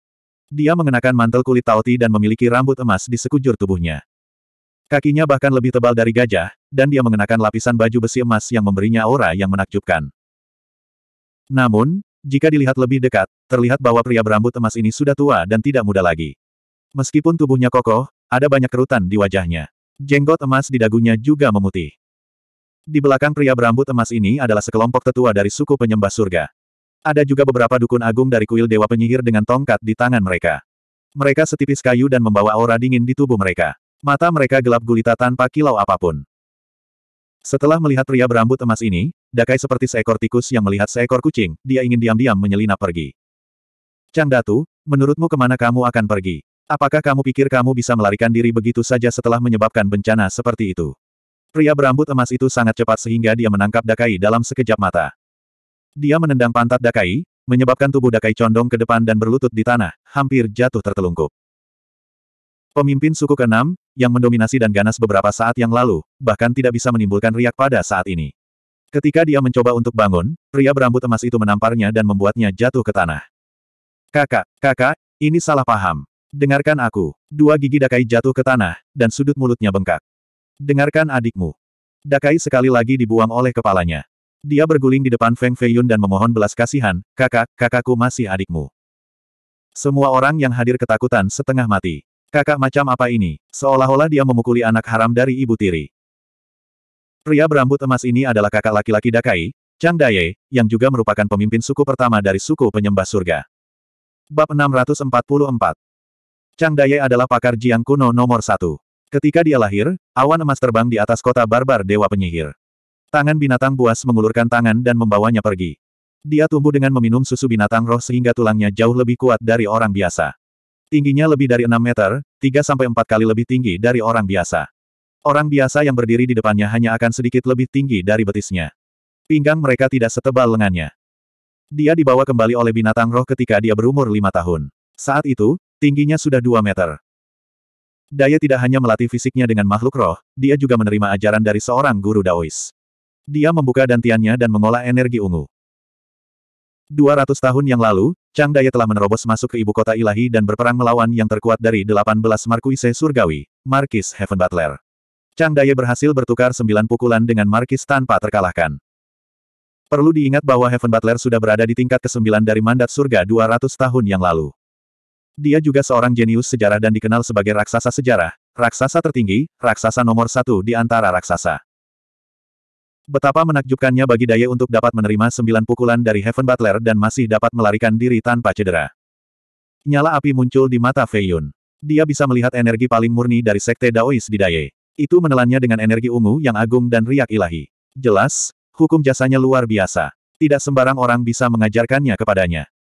Dia mengenakan mantel kulit tauti dan memiliki rambut emas di sekujur tubuhnya. Kakinya bahkan lebih tebal dari gajah, dan dia mengenakan lapisan baju besi emas yang memberinya aura yang menakjubkan. Namun, jika dilihat lebih dekat, terlihat bahwa pria berambut emas ini sudah tua dan tidak muda lagi. Meskipun tubuhnya kokoh, ada banyak kerutan di wajahnya. Jenggot emas di dagunya juga memutih. Di belakang pria berambut emas ini adalah sekelompok tetua dari suku penyembah surga. Ada juga beberapa dukun agung dari kuil dewa penyihir dengan tongkat di tangan mereka. Mereka setipis kayu dan membawa aura dingin di tubuh mereka. Mata mereka gelap gulita tanpa kilau apapun. Setelah melihat pria berambut emas ini, Dakai seperti seekor tikus yang melihat seekor kucing, dia ingin diam-diam menyelinap pergi. Chang Datu, menurutmu kemana kamu akan pergi? Apakah kamu pikir kamu bisa melarikan diri begitu saja setelah menyebabkan bencana seperti itu? Pria berambut emas itu sangat cepat sehingga dia menangkap Dakai dalam sekejap mata. Dia menendang pantat Dakai, menyebabkan tubuh Dakai condong ke depan dan berlutut di tanah, hampir jatuh tertelungkup. Pemimpin suku keenam yang mendominasi dan ganas beberapa saat yang lalu, bahkan tidak bisa menimbulkan riak pada saat ini. Ketika dia mencoba untuk bangun, pria berambut emas itu menamparnya dan membuatnya jatuh ke tanah. Kakak, kakak, ini salah paham. Dengarkan aku. Dua gigi Dakai jatuh ke tanah, dan sudut mulutnya bengkak. Dengarkan adikmu. Dakai sekali lagi dibuang oleh kepalanya. Dia berguling di depan Feng Feiyun dan memohon belas kasihan, kakak, kakakku masih adikmu. Semua orang yang hadir ketakutan setengah mati. Kakak macam apa ini? Seolah-olah dia memukuli anak haram dari ibu tiri. Pria berambut emas ini adalah kakak laki-laki Dakai, Chang Daye, yang juga merupakan pemimpin suku pertama dari suku penyembah surga. Bab 644 Chang Daye adalah pakar Jiang kuno nomor satu. Ketika dia lahir, awan emas terbang di atas kota barbar Dewa Penyihir. Tangan binatang buas mengulurkan tangan dan membawanya pergi. Dia tumbuh dengan meminum susu binatang roh sehingga tulangnya jauh lebih kuat dari orang biasa. Tingginya lebih dari 6 meter, 3-4 kali lebih tinggi dari orang biasa. Orang biasa yang berdiri di depannya hanya akan sedikit lebih tinggi dari betisnya. Pinggang mereka tidak setebal lengannya. Dia dibawa kembali oleh binatang roh ketika dia berumur 5 tahun. Saat itu, tingginya sudah 2 meter. Daya tidak hanya melatih fisiknya dengan makhluk roh, dia juga menerima ajaran dari seorang guru Daois. Dia membuka dantiannya dan mengolah energi ungu. 200 tahun yang lalu, Chang Daya telah menerobos masuk ke ibu kota ilahi dan berperang melawan yang terkuat dari 18 Markuise Surgawi, Markis Heaven Butler. Chang Daya berhasil bertukar sembilan pukulan dengan Markis tanpa terkalahkan. Perlu diingat bahwa Heaven Butler sudah berada di tingkat ke-9 dari mandat surga 200 tahun yang lalu. Dia juga seorang jenius sejarah dan dikenal sebagai raksasa sejarah, raksasa tertinggi, raksasa nomor satu di antara raksasa. Betapa menakjubkannya bagi Daye untuk dapat menerima sembilan pukulan dari Heaven Butler dan masih dapat melarikan diri tanpa cedera. Nyala api muncul di mata Fei Yun. Dia bisa melihat energi paling murni dari Sekte Daois di Daye. Itu menelannya dengan energi ungu yang agung dan riak ilahi. Jelas, hukum jasanya luar biasa. Tidak sembarang orang bisa mengajarkannya kepadanya.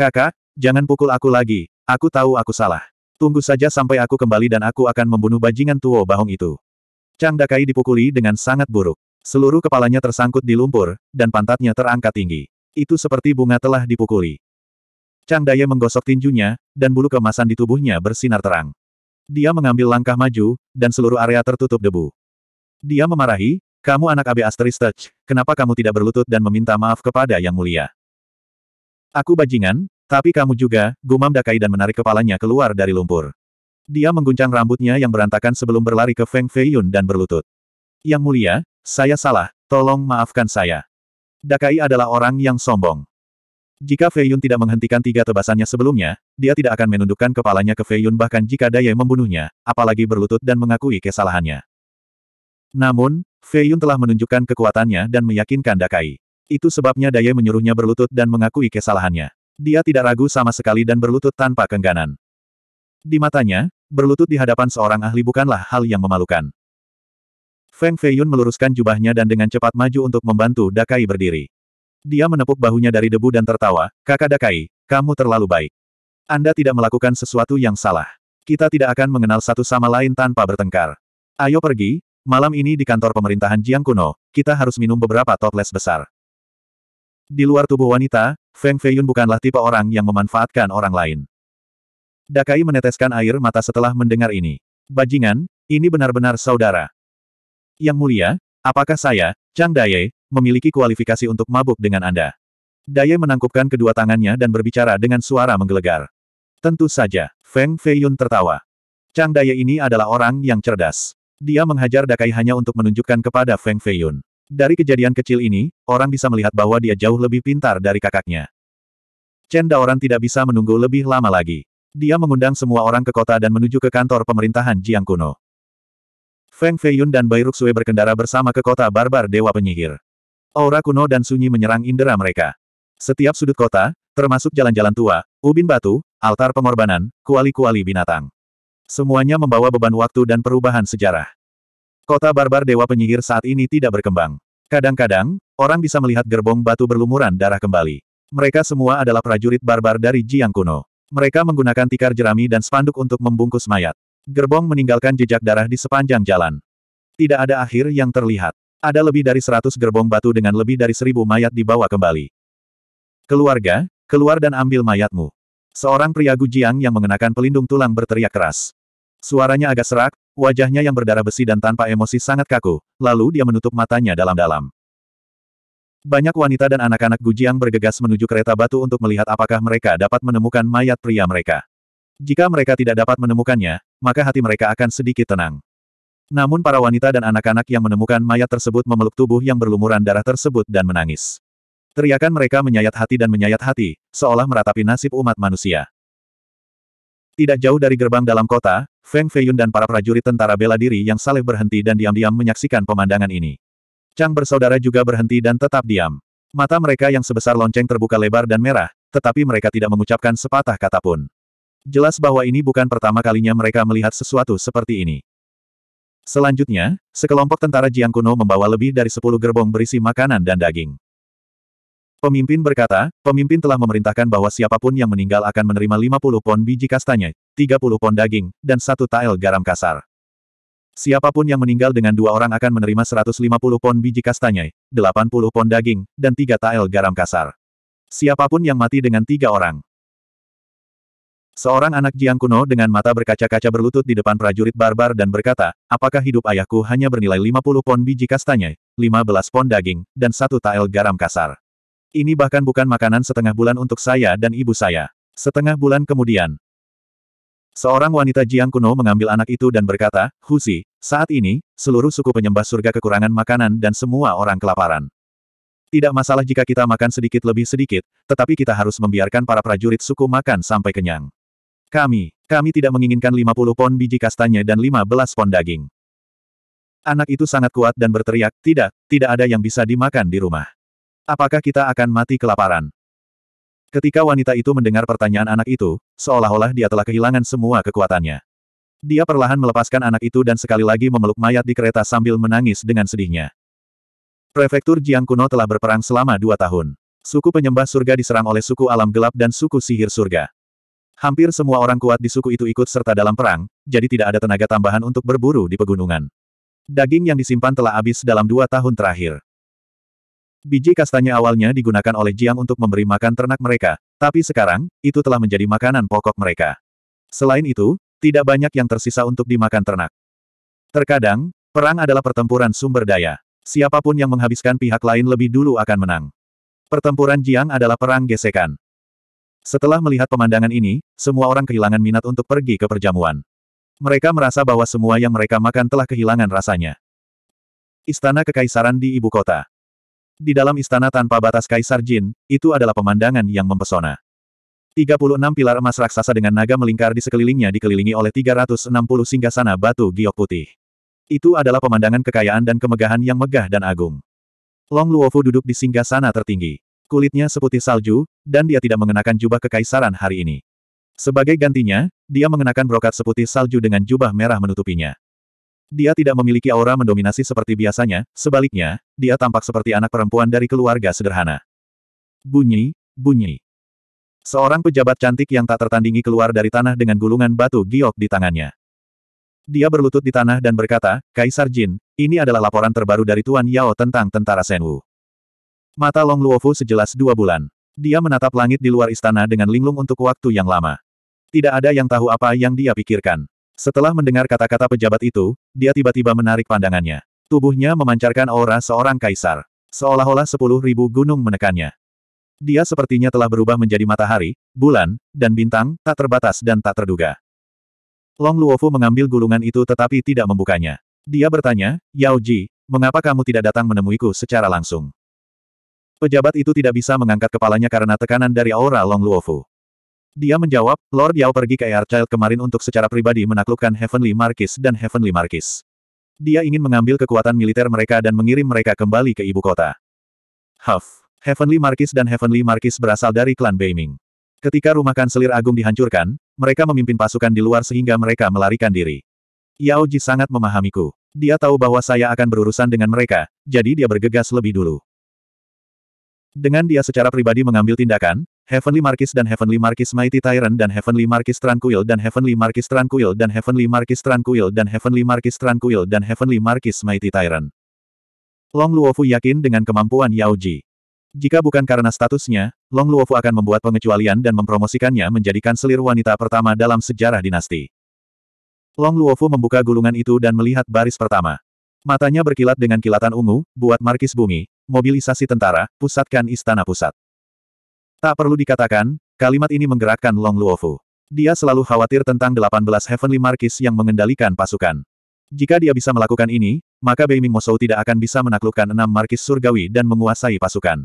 Kakak, jangan pukul aku lagi, aku tahu aku salah. Tunggu saja sampai aku kembali dan aku akan membunuh bajingan tuo bahong itu. Chang Dakai dipukuli dengan sangat buruk. Seluruh kepalanya tersangkut di lumpur, dan pantatnya terangkat tinggi. Itu seperti bunga telah dipukuli. Chang Daya menggosok tinjunya, dan bulu kemasan di tubuhnya bersinar terang. Dia mengambil langkah maju, dan seluruh area tertutup debu. Dia memarahi, kamu anak AB Asteris Touch, kenapa kamu tidak berlutut dan meminta maaf kepada Yang Mulia? Aku bajingan, tapi kamu juga, gumam Dakai dan menarik kepalanya keluar dari lumpur. Dia mengguncang rambutnya yang berantakan sebelum berlari ke Feng Feiyun dan berlutut. Yang mulia, saya salah, tolong maafkan saya. Dakai adalah orang yang sombong. Jika Fei Yun tidak menghentikan tiga tebasannya sebelumnya, dia tidak akan menundukkan kepalanya ke Fei Yun bahkan jika Daye membunuhnya, apalagi berlutut dan mengakui kesalahannya. Namun, Fei Yun telah menunjukkan kekuatannya dan meyakinkan Dakai. Itu sebabnya Daye menyuruhnya berlutut dan mengakui kesalahannya. Dia tidak ragu sama sekali dan berlutut tanpa kengganan. Di matanya, berlutut di hadapan seorang ahli bukanlah hal yang memalukan. Feng Feiyun meluruskan jubahnya dan dengan cepat maju untuk membantu Dakai berdiri. Dia menepuk bahunya dari debu dan tertawa, kakak Dakai, kamu terlalu baik. Anda tidak melakukan sesuatu yang salah. Kita tidak akan mengenal satu sama lain tanpa bertengkar. Ayo pergi, malam ini di kantor pemerintahan Jiang Kuno, kita harus minum beberapa toples besar. Di luar tubuh wanita, Feng Feiyun bukanlah tipe orang yang memanfaatkan orang lain. Dakai meneteskan air mata setelah mendengar ini. Bajingan, ini benar-benar saudara. Yang mulia, apakah saya, Chang Daye, memiliki kualifikasi untuk mabuk dengan Anda? Daye menangkupkan kedua tangannya dan berbicara dengan suara menggelegar. Tentu saja, Feng Feiyun tertawa. Chang Daye ini adalah orang yang cerdas. Dia menghajar Dakai hanya untuk menunjukkan kepada Feng Feiyun. Dari kejadian kecil ini, orang bisa melihat bahwa dia jauh lebih pintar dari kakaknya. Chen Daoran tidak bisa menunggu lebih lama lagi. Dia mengundang semua orang ke kota dan menuju ke kantor pemerintahan Jiang Kuno. Feng Feiyun dan Bai Ruxue berkendara bersama ke kota barbar Dewa Penyihir. Aura kuno dan sunyi menyerang indera mereka. Setiap sudut kota, termasuk jalan-jalan tua, ubin batu, altar pengorbanan, kuali-kuali binatang. Semuanya membawa beban waktu dan perubahan sejarah. Kota barbar Dewa Penyihir saat ini tidak berkembang. Kadang-kadang, orang bisa melihat gerbong batu berlumuran darah kembali. Mereka semua adalah prajurit barbar dari Jiang kuno. Mereka menggunakan tikar jerami dan spanduk untuk membungkus mayat. Gerbong meninggalkan jejak darah di sepanjang jalan. Tidak ada akhir yang terlihat. Ada lebih dari seratus gerbong batu dengan lebih dari seribu mayat dibawa kembali. Keluarga, keluar dan ambil mayatmu. Seorang pria Gujiang yang mengenakan pelindung tulang berteriak keras. Suaranya agak serak, wajahnya yang berdarah besi dan tanpa emosi sangat kaku, lalu dia menutup matanya dalam-dalam. Banyak wanita dan anak-anak Gujiang bergegas menuju kereta batu untuk melihat apakah mereka dapat menemukan mayat pria mereka. Jika mereka tidak dapat menemukannya, maka hati mereka akan sedikit tenang. Namun para wanita dan anak-anak yang menemukan mayat tersebut memeluk tubuh yang berlumuran darah tersebut dan menangis. Teriakan mereka menyayat hati dan menyayat hati, seolah meratapi nasib umat manusia. Tidak jauh dari gerbang dalam kota, Feng Feiyun dan para prajurit tentara bela diri yang saleh berhenti dan diam-diam menyaksikan pemandangan ini. Chang bersaudara juga berhenti dan tetap diam. Mata mereka yang sebesar lonceng terbuka lebar dan merah, tetapi mereka tidak mengucapkan sepatah kata pun. Jelas bahwa ini bukan pertama kalinya mereka melihat sesuatu seperti ini. Selanjutnya, sekelompok tentara Jiang Kuno membawa lebih dari sepuluh gerbong berisi makanan dan daging. Pemimpin berkata, pemimpin telah memerintahkan bahwa siapapun yang meninggal akan menerima 50 pon biji kastanya, 30 pon daging, dan satu tael garam kasar. Siapapun yang meninggal dengan dua orang akan menerima 150 pon biji kastanya, 80 pon daging, dan tiga tael garam kasar. Siapapun yang mati dengan tiga orang Seorang anak Jiang kuno dengan mata berkaca-kaca berlutut di depan prajurit barbar dan berkata, apakah hidup ayahku hanya bernilai 50 pon biji kastanya, 15 pon daging, dan satu tael garam kasar. Ini bahkan bukan makanan setengah bulan untuk saya dan ibu saya. Setengah bulan kemudian, Seorang wanita Jiang kuno mengambil anak itu dan berkata, Husi, saat ini, seluruh suku penyembah surga kekurangan makanan dan semua orang kelaparan. Tidak masalah jika kita makan sedikit lebih sedikit, tetapi kita harus membiarkan para prajurit suku makan sampai kenyang. Kami, kami tidak menginginkan 50 pon biji kastanya dan 15 pon daging. Anak itu sangat kuat dan berteriak, tidak, tidak ada yang bisa dimakan di rumah. Apakah kita akan mati kelaparan? Ketika wanita itu mendengar pertanyaan anak itu, seolah-olah dia telah kehilangan semua kekuatannya. Dia perlahan melepaskan anak itu dan sekali lagi memeluk mayat di kereta sambil menangis dengan sedihnya. Prefektur Jiang kuno telah berperang selama dua tahun. Suku penyembah surga diserang oleh suku alam gelap dan suku sihir surga. Hampir semua orang kuat di suku itu ikut serta dalam perang, jadi tidak ada tenaga tambahan untuk berburu di pegunungan. Daging yang disimpan telah habis dalam dua tahun terakhir. Biji kastanya awalnya digunakan oleh Jiang untuk memberi makan ternak mereka, tapi sekarang, itu telah menjadi makanan pokok mereka. Selain itu, tidak banyak yang tersisa untuk dimakan ternak. Terkadang, perang adalah pertempuran sumber daya. Siapapun yang menghabiskan pihak lain lebih dulu akan menang. Pertempuran Jiang adalah perang gesekan. Setelah melihat pemandangan ini, semua orang kehilangan minat untuk pergi ke perjamuan. Mereka merasa bahwa semua yang mereka makan telah kehilangan rasanya. Istana Kekaisaran di Ibu Kota Di dalam istana tanpa batas Kaisar Jin, itu adalah pemandangan yang mempesona. 36 pilar emas raksasa dengan naga melingkar di sekelilingnya dikelilingi oleh 360 singgasana batu giok putih. Itu adalah pemandangan kekayaan dan kemegahan yang megah dan agung. Long Luofu duduk di singgasana tertinggi. Kulitnya seputih salju, dan dia tidak mengenakan jubah kekaisaran hari ini. Sebagai gantinya, dia mengenakan brokat seputih salju dengan jubah merah menutupinya. Dia tidak memiliki aura mendominasi seperti biasanya, sebaliknya, dia tampak seperti anak perempuan dari keluarga sederhana. Bunyi, bunyi. Seorang pejabat cantik yang tak tertandingi keluar dari tanah dengan gulungan batu giok di tangannya. Dia berlutut di tanah dan berkata, Kaisar Jin, ini adalah laporan terbaru dari Tuan Yao tentang tentara Senwu. Mata Long Luofu sejelas dua bulan. Dia menatap langit di luar istana dengan linglung untuk waktu yang lama. Tidak ada yang tahu apa yang dia pikirkan. Setelah mendengar kata-kata pejabat itu, dia tiba-tiba menarik pandangannya. Tubuhnya memancarkan aura seorang kaisar. Seolah-olah sepuluh ribu gunung menekannya. Dia sepertinya telah berubah menjadi matahari, bulan, dan bintang, tak terbatas dan tak terduga. Long Luofu mengambil gulungan itu tetapi tidak membukanya. Dia bertanya, Yao Ji, mengapa kamu tidak datang menemuiku secara langsung? Pejabat itu tidak bisa mengangkat kepalanya karena tekanan dari aura Long Luofu. Dia menjawab, Lord Yao pergi ke Air Child kemarin untuk secara pribadi menaklukkan Heavenly Marquis dan Heavenly Marquis. Dia ingin mengambil kekuatan militer mereka dan mengirim mereka kembali ke ibu kota. Huff. Heavenly Marquis dan Heavenly Marquis berasal dari klan Beiming. Ketika rumah kanselir agung dihancurkan, mereka memimpin pasukan di luar sehingga mereka melarikan diri. Yao Ji sangat memahamiku. Dia tahu bahwa saya akan berurusan dengan mereka, jadi dia bergegas lebih dulu. Dengan dia secara pribadi mengambil tindakan, Heavenly Marquis dan Heavenly Marquis Mighty Tyrant dan Heavenly Marquis Tranquil dan Heavenly Marquis Tranquil dan Heavenly Marquis Tranquil dan Heavenly Marquis Tranquil dan Heavenly Marquis Mighty Tyrant. Long Luofu yakin dengan kemampuan Yao Ji. Jika bukan karena statusnya, Long Luofu akan membuat pengecualian dan mempromosikannya menjadikan selir wanita pertama dalam sejarah dinasti. Long Luofu membuka gulungan itu dan melihat baris pertama. Matanya berkilat dengan kilatan ungu, buat markis bumi, Mobilisasi tentara, pusatkan istana pusat. Tak perlu dikatakan, kalimat ini menggerakkan Long Luofu. Dia selalu khawatir tentang 18 Heavenly Marquis yang mengendalikan pasukan. Jika dia bisa melakukan ini, maka Beiming Mosou tidak akan bisa menaklukkan enam Markis Surgawi dan menguasai pasukan.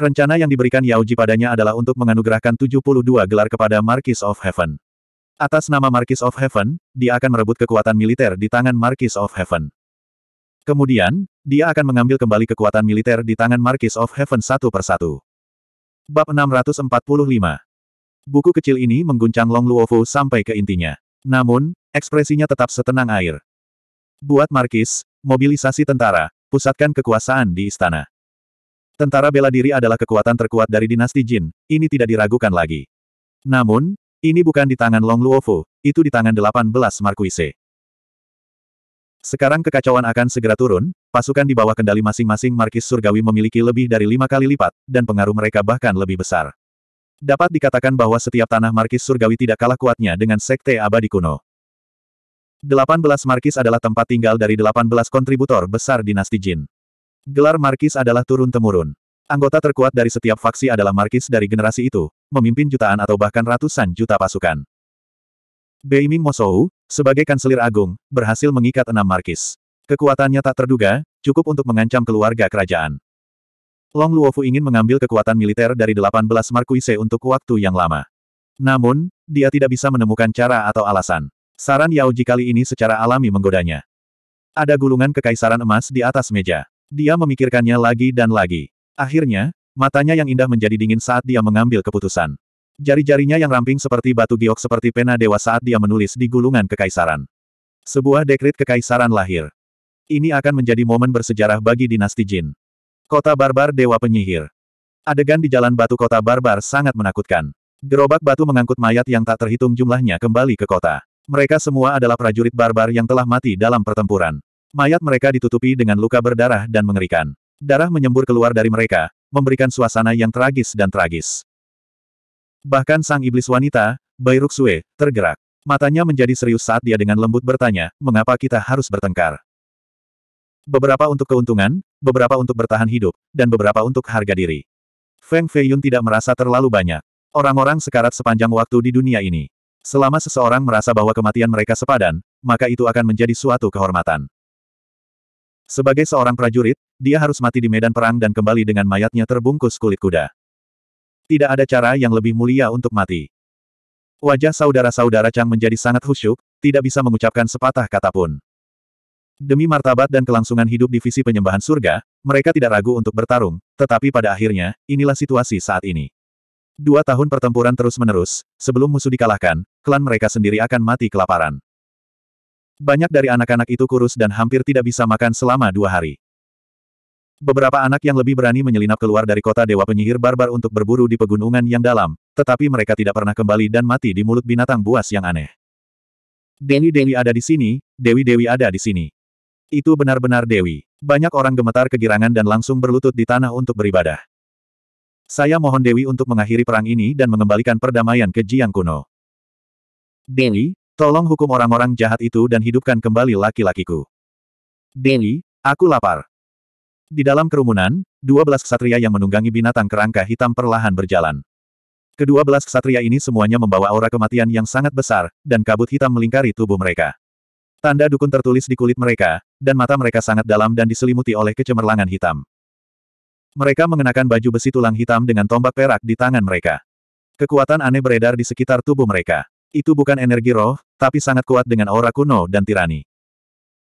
Rencana yang diberikan Yaoji padanya adalah untuk menganugerahkan 72 gelar kepada Markis of Heaven. Atas nama Markis of Heaven, dia akan merebut kekuatan militer di tangan Markis of Heaven. Kemudian, dia akan mengambil kembali kekuatan militer di tangan Marquis of Heaven satu persatu. Bab 645 Buku kecil ini mengguncang Long Luofu sampai ke intinya. Namun, ekspresinya tetap setenang air. Buat Marquis, mobilisasi tentara, pusatkan kekuasaan di istana. Tentara bela diri adalah kekuatan terkuat dari dinasti Jin, ini tidak diragukan lagi. Namun, ini bukan di tangan Long Luofu, itu di tangan 18 Marquise. Sekarang kekacauan akan segera turun, pasukan di bawah kendali masing-masing Markis Surgawi memiliki lebih dari lima kali lipat, dan pengaruh mereka bahkan lebih besar. Dapat dikatakan bahwa setiap tanah Markis Surgawi tidak kalah kuatnya dengan Sekte Abadi Kuno. 18 Markis adalah tempat tinggal dari 18 kontributor besar dinasti Jin. Gelar Markis adalah turun-temurun. Anggota terkuat dari setiap faksi adalah Markis dari generasi itu, memimpin jutaan atau bahkan ratusan juta pasukan. Beiming Mosou, sebagai kanselir agung, berhasil mengikat enam markis. Kekuatannya tak terduga, cukup untuk mengancam keluarga kerajaan. Long Luofu ingin mengambil kekuatan militer dari 18 Markuise untuk waktu yang lama. Namun, dia tidak bisa menemukan cara atau alasan. Saran Yaoji kali ini secara alami menggodanya. Ada gulungan kekaisaran emas di atas meja. Dia memikirkannya lagi dan lagi. Akhirnya, matanya yang indah menjadi dingin saat dia mengambil keputusan. Jari-jarinya yang ramping seperti batu giok seperti pena dewa saat dia menulis di gulungan kekaisaran. Sebuah dekrit kekaisaran lahir. Ini akan menjadi momen bersejarah bagi dinasti Jin. Kota Barbar Dewa Penyihir. Adegan di jalan batu kota Barbar sangat menakutkan. Gerobak batu mengangkut mayat yang tak terhitung jumlahnya kembali ke kota. Mereka semua adalah prajurit barbar yang telah mati dalam pertempuran. Mayat mereka ditutupi dengan luka berdarah dan mengerikan. Darah menyembur keluar dari mereka, memberikan suasana yang tragis dan tragis. Bahkan sang iblis wanita, Bai Sue, tergerak. Matanya menjadi serius saat dia dengan lembut bertanya, mengapa kita harus bertengkar? Beberapa untuk keuntungan, beberapa untuk bertahan hidup, dan beberapa untuk harga diri. Feng Feiyun tidak merasa terlalu banyak. Orang-orang sekarat sepanjang waktu di dunia ini. Selama seseorang merasa bahwa kematian mereka sepadan, maka itu akan menjadi suatu kehormatan. Sebagai seorang prajurit, dia harus mati di medan perang dan kembali dengan mayatnya terbungkus kulit kuda. Tidak ada cara yang lebih mulia untuk mati. Wajah saudara-saudara Chang menjadi sangat khusyuk, tidak bisa mengucapkan sepatah kata pun. Demi martabat dan kelangsungan hidup divisi penyembahan surga, mereka tidak ragu untuk bertarung, tetapi pada akhirnya, inilah situasi saat ini. Dua tahun pertempuran terus-menerus, sebelum musuh dikalahkan, klan mereka sendiri akan mati kelaparan. Banyak dari anak-anak itu kurus dan hampir tidak bisa makan selama dua hari. Beberapa anak yang lebih berani menyelinap keluar dari kota Dewa Penyihir Barbar untuk berburu di pegunungan yang dalam, tetapi mereka tidak pernah kembali dan mati di mulut binatang buas yang aneh. Dewi-dewi ada di sini, dewi-dewi ada di sini. Itu benar-benar dewi. Banyak orang gemetar kegirangan dan langsung berlutut di tanah untuk beribadah. Saya mohon Dewi untuk mengakhiri perang ini dan mengembalikan perdamaian ke Jiang kuno. Dewi, tolong hukum orang-orang jahat itu dan hidupkan kembali laki-lakiku. Dewi, aku lapar. Di dalam kerumunan, dua belas ksatria yang menunggangi binatang kerangka hitam perlahan berjalan. Kedua belas ksatria ini semuanya membawa aura kematian yang sangat besar, dan kabut hitam melingkari tubuh mereka. Tanda dukun tertulis di kulit mereka, dan mata mereka sangat dalam dan diselimuti oleh kecemerlangan hitam. Mereka mengenakan baju besi tulang hitam dengan tombak perak di tangan mereka. Kekuatan aneh beredar di sekitar tubuh mereka. Itu bukan energi roh, tapi sangat kuat dengan aura kuno dan tirani.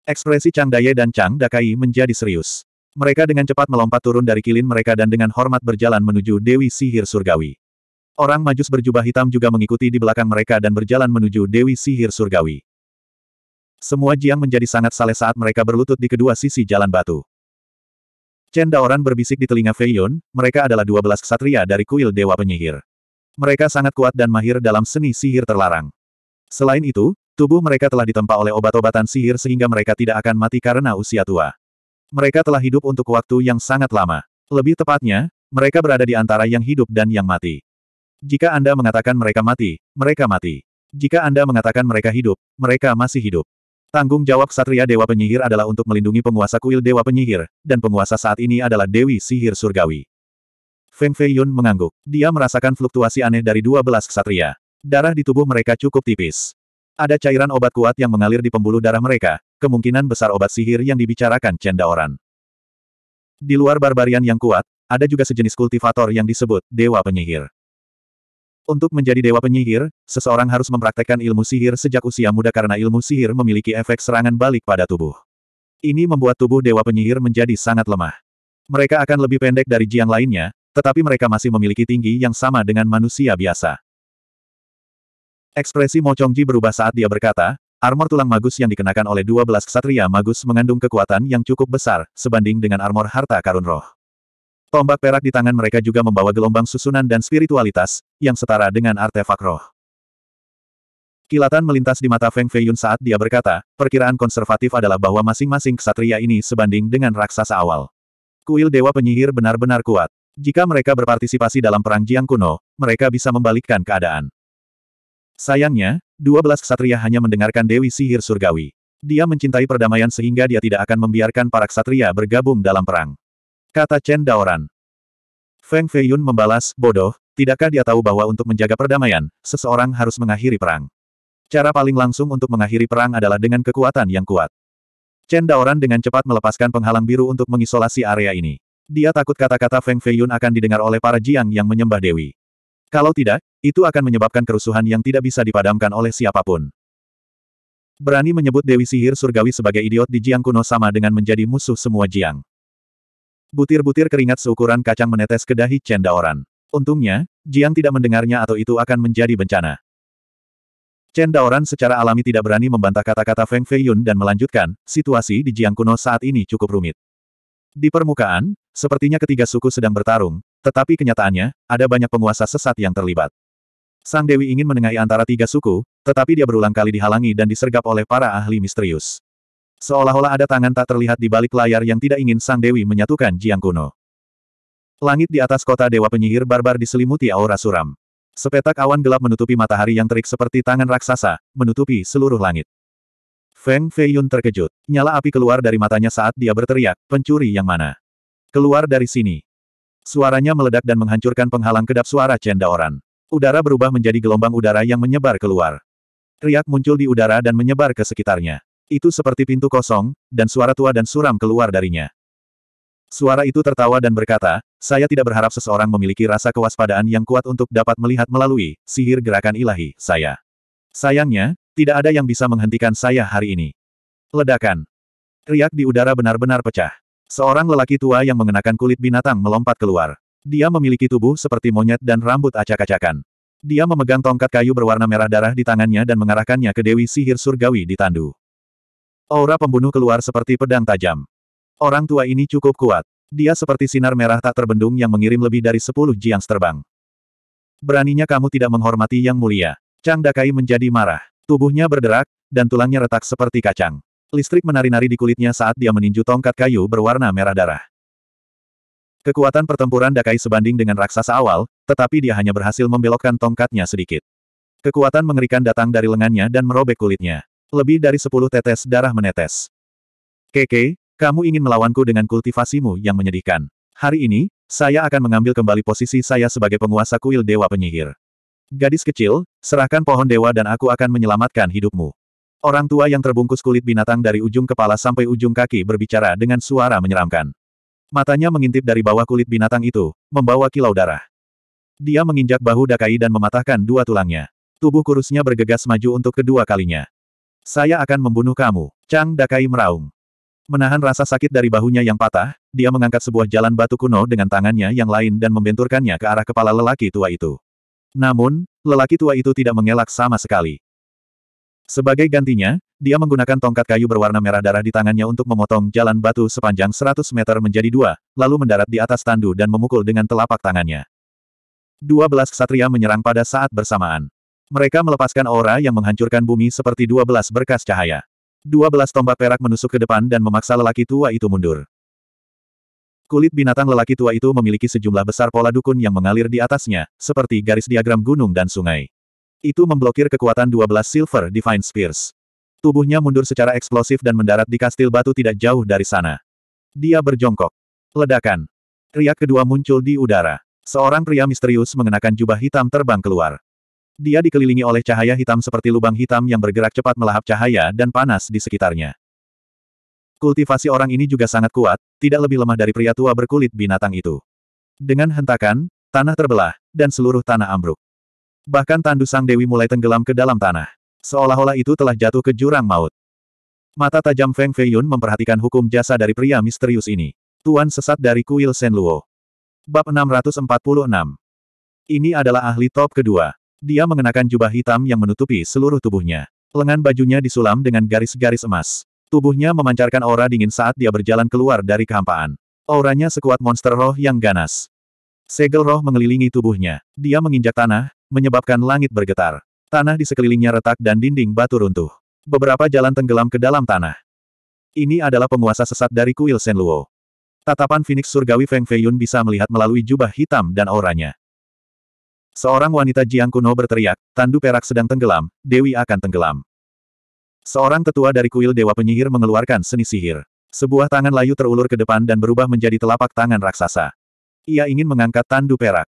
Ekspresi Chang Daye dan Chang Dakai menjadi serius. Mereka dengan cepat melompat turun dari kilin mereka dan dengan hormat berjalan menuju Dewi Sihir Surgawi. Orang majus berjubah hitam juga mengikuti di belakang mereka dan berjalan menuju Dewi Sihir Surgawi. Semua Jiang menjadi sangat saleh saat mereka berlutut di kedua sisi jalan batu. Chen Daoran berbisik di telinga Fei Yun, mereka adalah dua belas ksatria dari kuil Dewa Penyihir. Mereka sangat kuat dan mahir dalam seni sihir terlarang. Selain itu, tubuh mereka telah ditempa oleh obat-obatan sihir sehingga mereka tidak akan mati karena usia tua. Mereka telah hidup untuk waktu yang sangat lama. Lebih tepatnya, mereka berada di antara yang hidup dan yang mati. Jika Anda mengatakan mereka mati, mereka mati. Jika Anda mengatakan mereka hidup, mereka masih hidup. Tanggung jawab Satria Dewa Penyihir adalah untuk melindungi penguasa kuil Dewa Penyihir, dan penguasa saat ini adalah Dewi Sihir Surgawi. Feng Feiyun mengangguk. Dia merasakan fluktuasi aneh dari dua belas ksatria. Darah di tubuh mereka cukup tipis. Ada cairan obat kuat yang mengalir di pembuluh darah mereka, kemungkinan besar obat sihir yang dibicarakan Cendaoran. Di luar barbarian yang kuat, ada juga sejenis kultivator yang disebut Dewa Penyihir. Untuk menjadi Dewa Penyihir, seseorang harus mempraktekkan ilmu sihir sejak usia muda karena ilmu sihir memiliki efek serangan balik pada tubuh. Ini membuat tubuh Dewa Penyihir menjadi sangat lemah. Mereka akan lebih pendek dari Jiang lainnya, tetapi mereka masih memiliki tinggi yang sama dengan manusia biasa. Ekspresi Mo Chongji berubah saat dia berkata, armor tulang magus yang dikenakan oleh 12 ksatria magus mengandung kekuatan yang cukup besar, sebanding dengan armor harta karun roh. Tombak perak di tangan mereka juga membawa gelombang susunan dan spiritualitas, yang setara dengan artefak roh. Kilatan melintas di mata Feng Feiyun saat dia berkata, perkiraan konservatif adalah bahwa masing-masing ksatria ini sebanding dengan raksasa awal. Kuil Dewa Penyihir benar-benar kuat. Jika mereka berpartisipasi dalam perang Jiang kuno, mereka bisa membalikkan keadaan. Sayangnya, dua belas ksatria hanya mendengarkan Dewi Sihir Surgawi. Dia mencintai perdamaian sehingga dia tidak akan membiarkan para ksatria bergabung dalam perang. Kata Chen Daoran. Feng Feiyun membalas, bodoh, tidakkah dia tahu bahwa untuk menjaga perdamaian, seseorang harus mengakhiri perang. Cara paling langsung untuk mengakhiri perang adalah dengan kekuatan yang kuat. Chen Daoran dengan cepat melepaskan penghalang biru untuk mengisolasi area ini. Dia takut kata-kata Feng Feiyun akan didengar oleh para Jiang yang menyembah Dewi. Kalau tidak, itu akan menyebabkan kerusuhan yang tidak bisa dipadamkan oleh siapapun. Berani menyebut Dewi Sihir Surgawi sebagai idiot di Jiang kuno sama dengan menjadi musuh semua Jiang. Butir-butir keringat seukuran kacang menetes ke dahi Cendaoran. Untungnya, Jiang tidak mendengarnya atau itu akan menjadi bencana. Cendaoran secara alami tidak berani membantah kata-kata Feng Feiyun dan melanjutkan, situasi di Jiang kuno saat ini cukup rumit. Di permukaan, sepertinya ketiga suku sedang bertarung, tetapi kenyataannya, ada banyak penguasa sesat yang terlibat. Sang Dewi ingin menengahi antara tiga suku, tetapi dia berulang kali dihalangi dan disergap oleh para ahli misterius. Seolah-olah ada tangan tak terlihat di balik layar yang tidak ingin Sang Dewi menyatukan Jiang Kuno. Langit di atas kota Dewa Penyihir barbar diselimuti aura suram. Sepetak awan gelap menutupi matahari yang terik seperti tangan raksasa, menutupi seluruh langit. Feng Feiyun terkejut. Nyala api keluar dari matanya saat dia berteriak, pencuri yang mana? Keluar dari sini. Suaranya meledak dan menghancurkan penghalang kedap suara cendawan. Udara berubah menjadi gelombang udara yang menyebar keluar. Riak muncul di udara dan menyebar ke sekitarnya. Itu seperti pintu kosong, dan suara tua dan suram keluar darinya. Suara itu tertawa dan berkata, saya tidak berharap seseorang memiliki rasa kewaspadaan yang kuat untuk dapat melihat melalui sihir gerakan ilahi saya. Sayangnya, tidak ada yang bisa menghentikan saya hari ini. Ledakan. Riak di udara benar-benar pecah. Seorang lelaki tua yang mengenakan kulit binatang melompat keluar. Dia memiliki tubuh seperti monyet dan rambut acak-acakan. Dia memegang tongkat kayu berwarna merah darah di tangannya dan mengarahkannya ke Dewi Sihir Surgawi di Tandu. Aura pembunuh keluar seperti pedang tajam. Orang tua ini cukup kuat. Dia seperti sinar merah tak terbendung yang mengirim lebih dari sepuluh jiang terbang. Beraninya kamu tidak menghormati Yang Mulia. Chang Dakai menjadi marah. Tubuhnya berderak, dan tulangnya retak seperti kacang. Listrik menari-nari di kulitnya saat dia meninju tongkat kayu berwarna merah darah. Kekuatan pertempuran Dakai sebanding dengan raksasa awal, tetapi dia hanya berhasil membelokkan tongkatnya sedikit. Kekuatan mengerikan datang dari lengannya dan merobek kulitnya. Lebih dari sepuluh tetes darah menetes. Keke, kamu ingin melawanku dengan kultivasimu yang menyedihkan. Hari ini, saya akan mengambil kembali posisi saya sebagai penguasa kuil Dewa Penyihir. Gadis kecil, serahkan pohon dewa dan aku akan menyelamatkan hidupmu. Orang tua yang terbungkus kulit binatang dari ujung kepala sampai ujung kaki berbicara dengan suara menyeramkan. Matanya mengintip dari bawah kulit binatang itu, membawa kilau darah. Dia menginjak bahu Dakai dan mematahkan dua tulangnya. Tubuh kurusnya bergegas maju untuk kedua kalinya. Saya akan membunuh kamu, Chang Dakai meraung. Menahan rasa sakit dari bahunya yang patah, dia mengangkat sebuah jalan batu kuno dengan tangannya yang lain dan membenturkannya ke arah kepala lelaki tua itu. Namun, lelaki tua itu tidak mengelak sama sekali. Sebagai gantinya, dia menggunakan tongkat kayu berwarna merah darah di tangannya untuk memotong jalan batu sepanjang 100 meter menjadi dua, lalu mendarat di atas tandu dan memukul dengan telapak tangannya. 12 ksatria menyerang pada saat bersamaan. Mereka melepaskan aura yang menghancurkan bumi seperti 12 berkas cahaya. 12 tombak perak menusuk ke depan dan memaksa lelaki tua itu mundur. Kulit binatang lelaki tua itu memiliki sejumlah besar pola dukun yang mengalir di atasnya, seperti garis diagram gunung dan sungai. Itu memblokir kekuatan 12 Silver Divine Spears. Tubuhnya mundur secara eksplosif dan mendarat di kastil batu tidak jauh dari sana. Dia berjongkok. Ledakan. Riak kedua muncul di udara. Seorang pria misterius mengenakan jubah hitam terbang keluar. Dia dikelilingi oleh cahaya hitam seperti lubang hitam yang bergerak cepat melahap cahaya dan panas di sekitarnya. Kultivasi orang ini juga sangat kuat, tidak lebih lemah dari pria tua berkulit binatang itu. Dengan hentakan, tanah terbelah, dan seluruh tanah ambruk. Bahkan sang Dewi mulai tenggelam ke dalam tanah. Seolah-olah itu telah jatuh ke jurang maut. Mata tajam Feng Fei Yun memperhatikan hukum jasa dari pria misterius ini. Tuan sesat dari kuil Sen Luo. Bab 646 Ini adalah ahli top kedua. Dia mengenakan jubah hitam yang menutupi seluruh tubuhnya. Lengan bajunya disulam dengan garis-garis emas. Tubuhnya memancarkan aura dingin saat dia berjalan keluar dari kehampaan. Auranya sekuat monster roh yang ganas. Segel roh mengelilingi tubuhnya. Dia menginjak tanah, menyebabkan langit bergetar. Tanah di sekelilingnya retak dan dinding batu runtuh. Beberapa jalan tenggelam ke dalam tanah. Ini adalah penguasa sesat dari kuil Senluo. Tatapan Phoenix Surgawi Feng Feiyun bisa melihat melalui jubah hitam dan auranya. Seorang wanita Jiang kuno berteriak, tandu perak sedang tenggelam, Dewi akan tenggelam. Seorang tetua dari kuil Dewa Penyihir mengeluarkan seni sihir. Sebuah tangan layu terulur ke depan dan berubah menjadi telapak tangan raksasa. Ia ingin mengangkat tandu perak.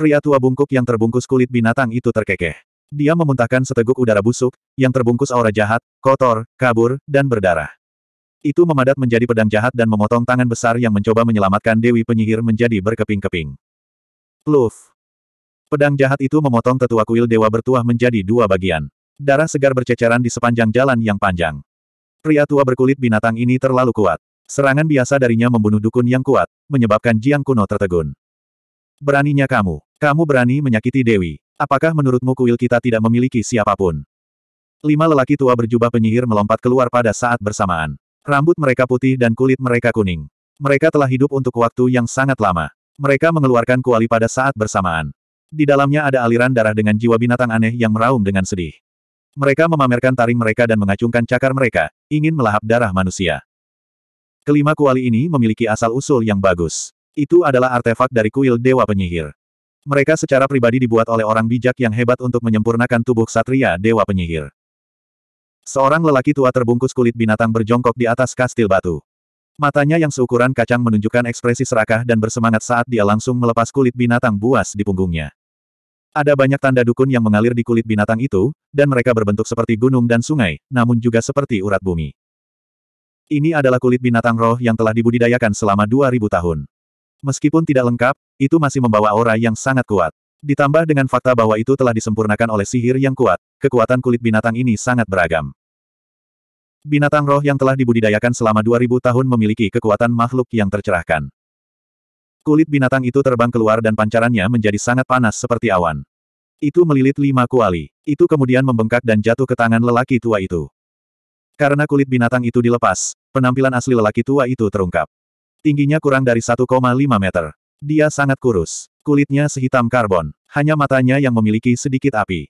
Pria tua bungkuk yang terbungkus kulit binatang itu terkekeh. Dia memuntahkan seteguk udara busuk, yang terbungkus aura jahat, kotor, kabur, dan berdarah. Itu memadat menjadi pedang jahat dan memotong tangan besar yang mencoba menyelamatkan Dewi Penyihir menjadi berkeping-keping. Pluf. Pedang jahat itu memotong tetua kuil dewa bertuah menjadi dua bagian. Darah segar berceceran di sepanjang jalan yang panjang. Pria tua berkulit binatang ini terlalu kuat. Serangan biasa darinya membunuh dukun yang kuat, menyebabkan Jiang Kuno tertegun. Beraninya kamu. Kamu berani menyakiti Dewi. Apakah menurutmu kuil kita tidak memiliki siapapun? Lima lelaki tua berjubah penyihir melompat keluar pada saat bersamaan. Rambut mereka putih dan kulit mereka kuning. Mereka telah hidup untuk waktu yang sangat lama. Mereka mengeluarkan kuali pada saat bersamaan. Di dalamnya ada aliran darah dengan jiwa binatang aneh yang meraung dengan sedih. Mereka memamerkan taring mereka dan mengacungkan cakar mereka, ingin melahap darah manusia. Kelima kuali ini memiliki asal-usul yang bagus. Itu adalah artefak dari kuil Dewa Penyihir. Mereka secara pribadi dibuat oleh orang bijak yang hebat untuk menyempurnakan tubuh Satria Dewa Penyihir. Seorang lelaki tua terbungkus kulit binatang berjongkok di atas kastil batu. Matanya yang seukuran kacang menunjukkan ekspresi serakah dan bersemangat saat dia langsung melepas kulit binatang buas di punggungnya. Ada banyak tanda dukun yang mengalir di kulit binatang itu, dan mereka berbentuk seperti gunung dan sungai, namun juga seperti urat bumi. Ini adalah kulit binatang roh yang telah dibudidayakan selama 2000 tahun. Meskipun tidak lengkap, itu masih membawa aura yang sangat kuat. Ditambah dengan fakta bahwa itu telah disempurnakan oleh sihir yang kuat, kekuatan kulit binatang ini sangat beragam. Binatang roh yang telah dibudidayakan selama 2000 tahun memiliki kekuatan makhluk yang tercerahkan. Kulit binatang itu terbang keluar dan pancarannya menjadi sangat panas seperti awan. Itu melilit lima kuali. Itu kemudian membengkak dan jatuh ke tangan lelaki tua itu. Karena kulit binatang itu dilepas, penampilan asli lelaki tua itu terungkap. Tingginya kurang dari 1,5 meter. Dia sangat kurus. Kulitnya sehitam karbon. Hanya matanya yang memiliki sedikit api.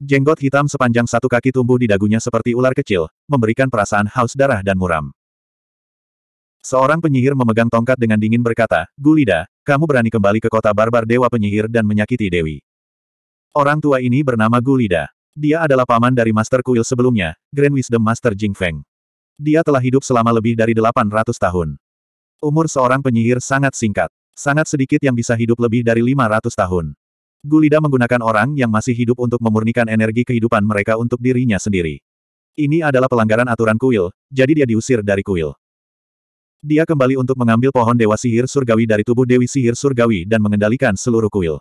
Jenggot hitam sepanjang satu kaki tumbuh di dagunya seperti ular kecil, memberikan perasaan haus darah dan muram. Seorang penyihir memegang tongkat dengan dingin berkata, Gulida, kamu berani kembali ke kota barbar dewa penyihir dan menyakiti Dewi. Orang tua ini bernama Gulida. Dia adalah paman dari Master Kuil sebelumnya, Grand Wisdom Master Jing Feng. Dia telah hidup selama lebih dari 800 tahun. Umur seorang penyihir sangat singkat. Sangat sedikit yang bisa hidup lebih dari 500 tahun. Gulida menggunakan orang yang masih hidup untuk memurnikan energi kehidupan mereka untuk dirinya sendiri. Ini adalah pelanggaran aturan kuil, jadi dia diusir dari kuil. Dia kembali untuk mengambil pohon dewa sihir surgawi dari tubuh dewi sihir surgawi dan mengendalikan seluruh kuil.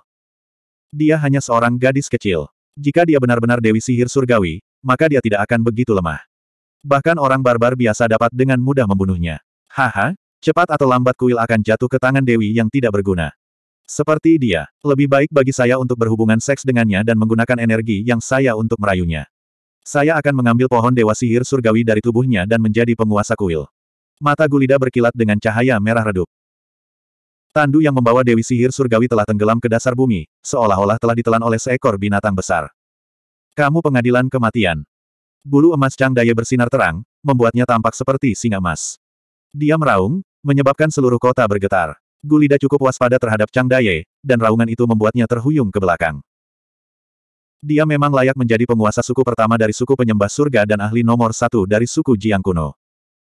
Dia hanya seorang gadis kecil. Jika dia benar-benar dewi sihir surgawi, maka dia tidak akan begitu lemah. Bahkan orang barbar biasa dapat dengan mudah membunuhnya. Haha, Cepat atau lambat kuil akan jatuh ke tangan Dewi yang tidak berguna. Seperti dia, lebih baik bagi saya untuk berhubungan seks dengannya dan menggunakan energi yang saya untuk merayunya. Saya akan mengambil pohon dewa sihir surgawi dari tubuhnya dan menjadi penguasa kuil. Mata Gulida berkilat dengan cahaya merah redup. Tandu yang membawa Dewi Sihir Surgawi telah tenggelam ke dasar bumi, seolah-olah telah ditelan oleh seekor binatang besar. Kamu pengadilan kematian. Bulu emas Chang Daya bersinar terang, membuatnya tampak seperti singa emas. Dia meraung, menyebabkan seluruh kota bergetar. Gulida cukup waspada terhadap Chang Daye, dan raungan itu membuatnya terhuyung ke belakang. Dia memang layak menjadi penguasa suku pertama dari suku penyembah surga dan ahli nomor satu dari suku Jiang kuno.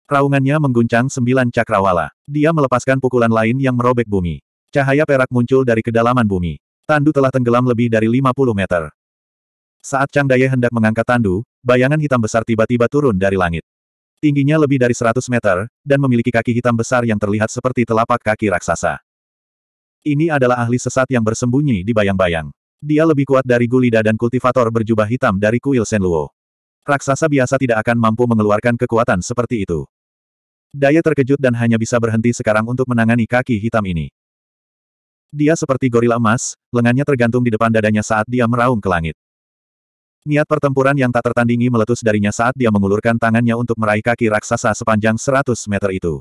Raungannya mengguncang sembilan cakrawala. Dia melepaskan pukulan lain yang merobek bumi. Cahaya perak muncul dari kedalaman bumi. Tandu telah tenggelam lebih dari 50 meter. Saat Chang Daye hendak mengangkat tandu, bayangan hitam besar tiba-tiba turun dari langit. Tingginya lebih dari 100 meter, dan memiliki kaki hitam besar yang terlihat seperti telapak kaki raksasa. Ini adalah ahli sesat yang bersembunyi di bayang-bayang. Dia lebih kuat dari Gulida dan kultivator berjubah hitam dari kuil Senluo. Raksasa biasa tidak akan mampu mengeluarkan kekuatan seperti itu. Daya terkejut dan hanya bisa berhenti sekarang untuk menangani kaki hitam ini. Dia seperti gorila emas, lengannya tergantung di depan dadanya saat dia meraung ke langit. Niat pertempuran yang tak tertandingi meletus darinya saat dia mengulurkan tangannya untuk meraih kaki raksasa sepanjang 100 meter itu.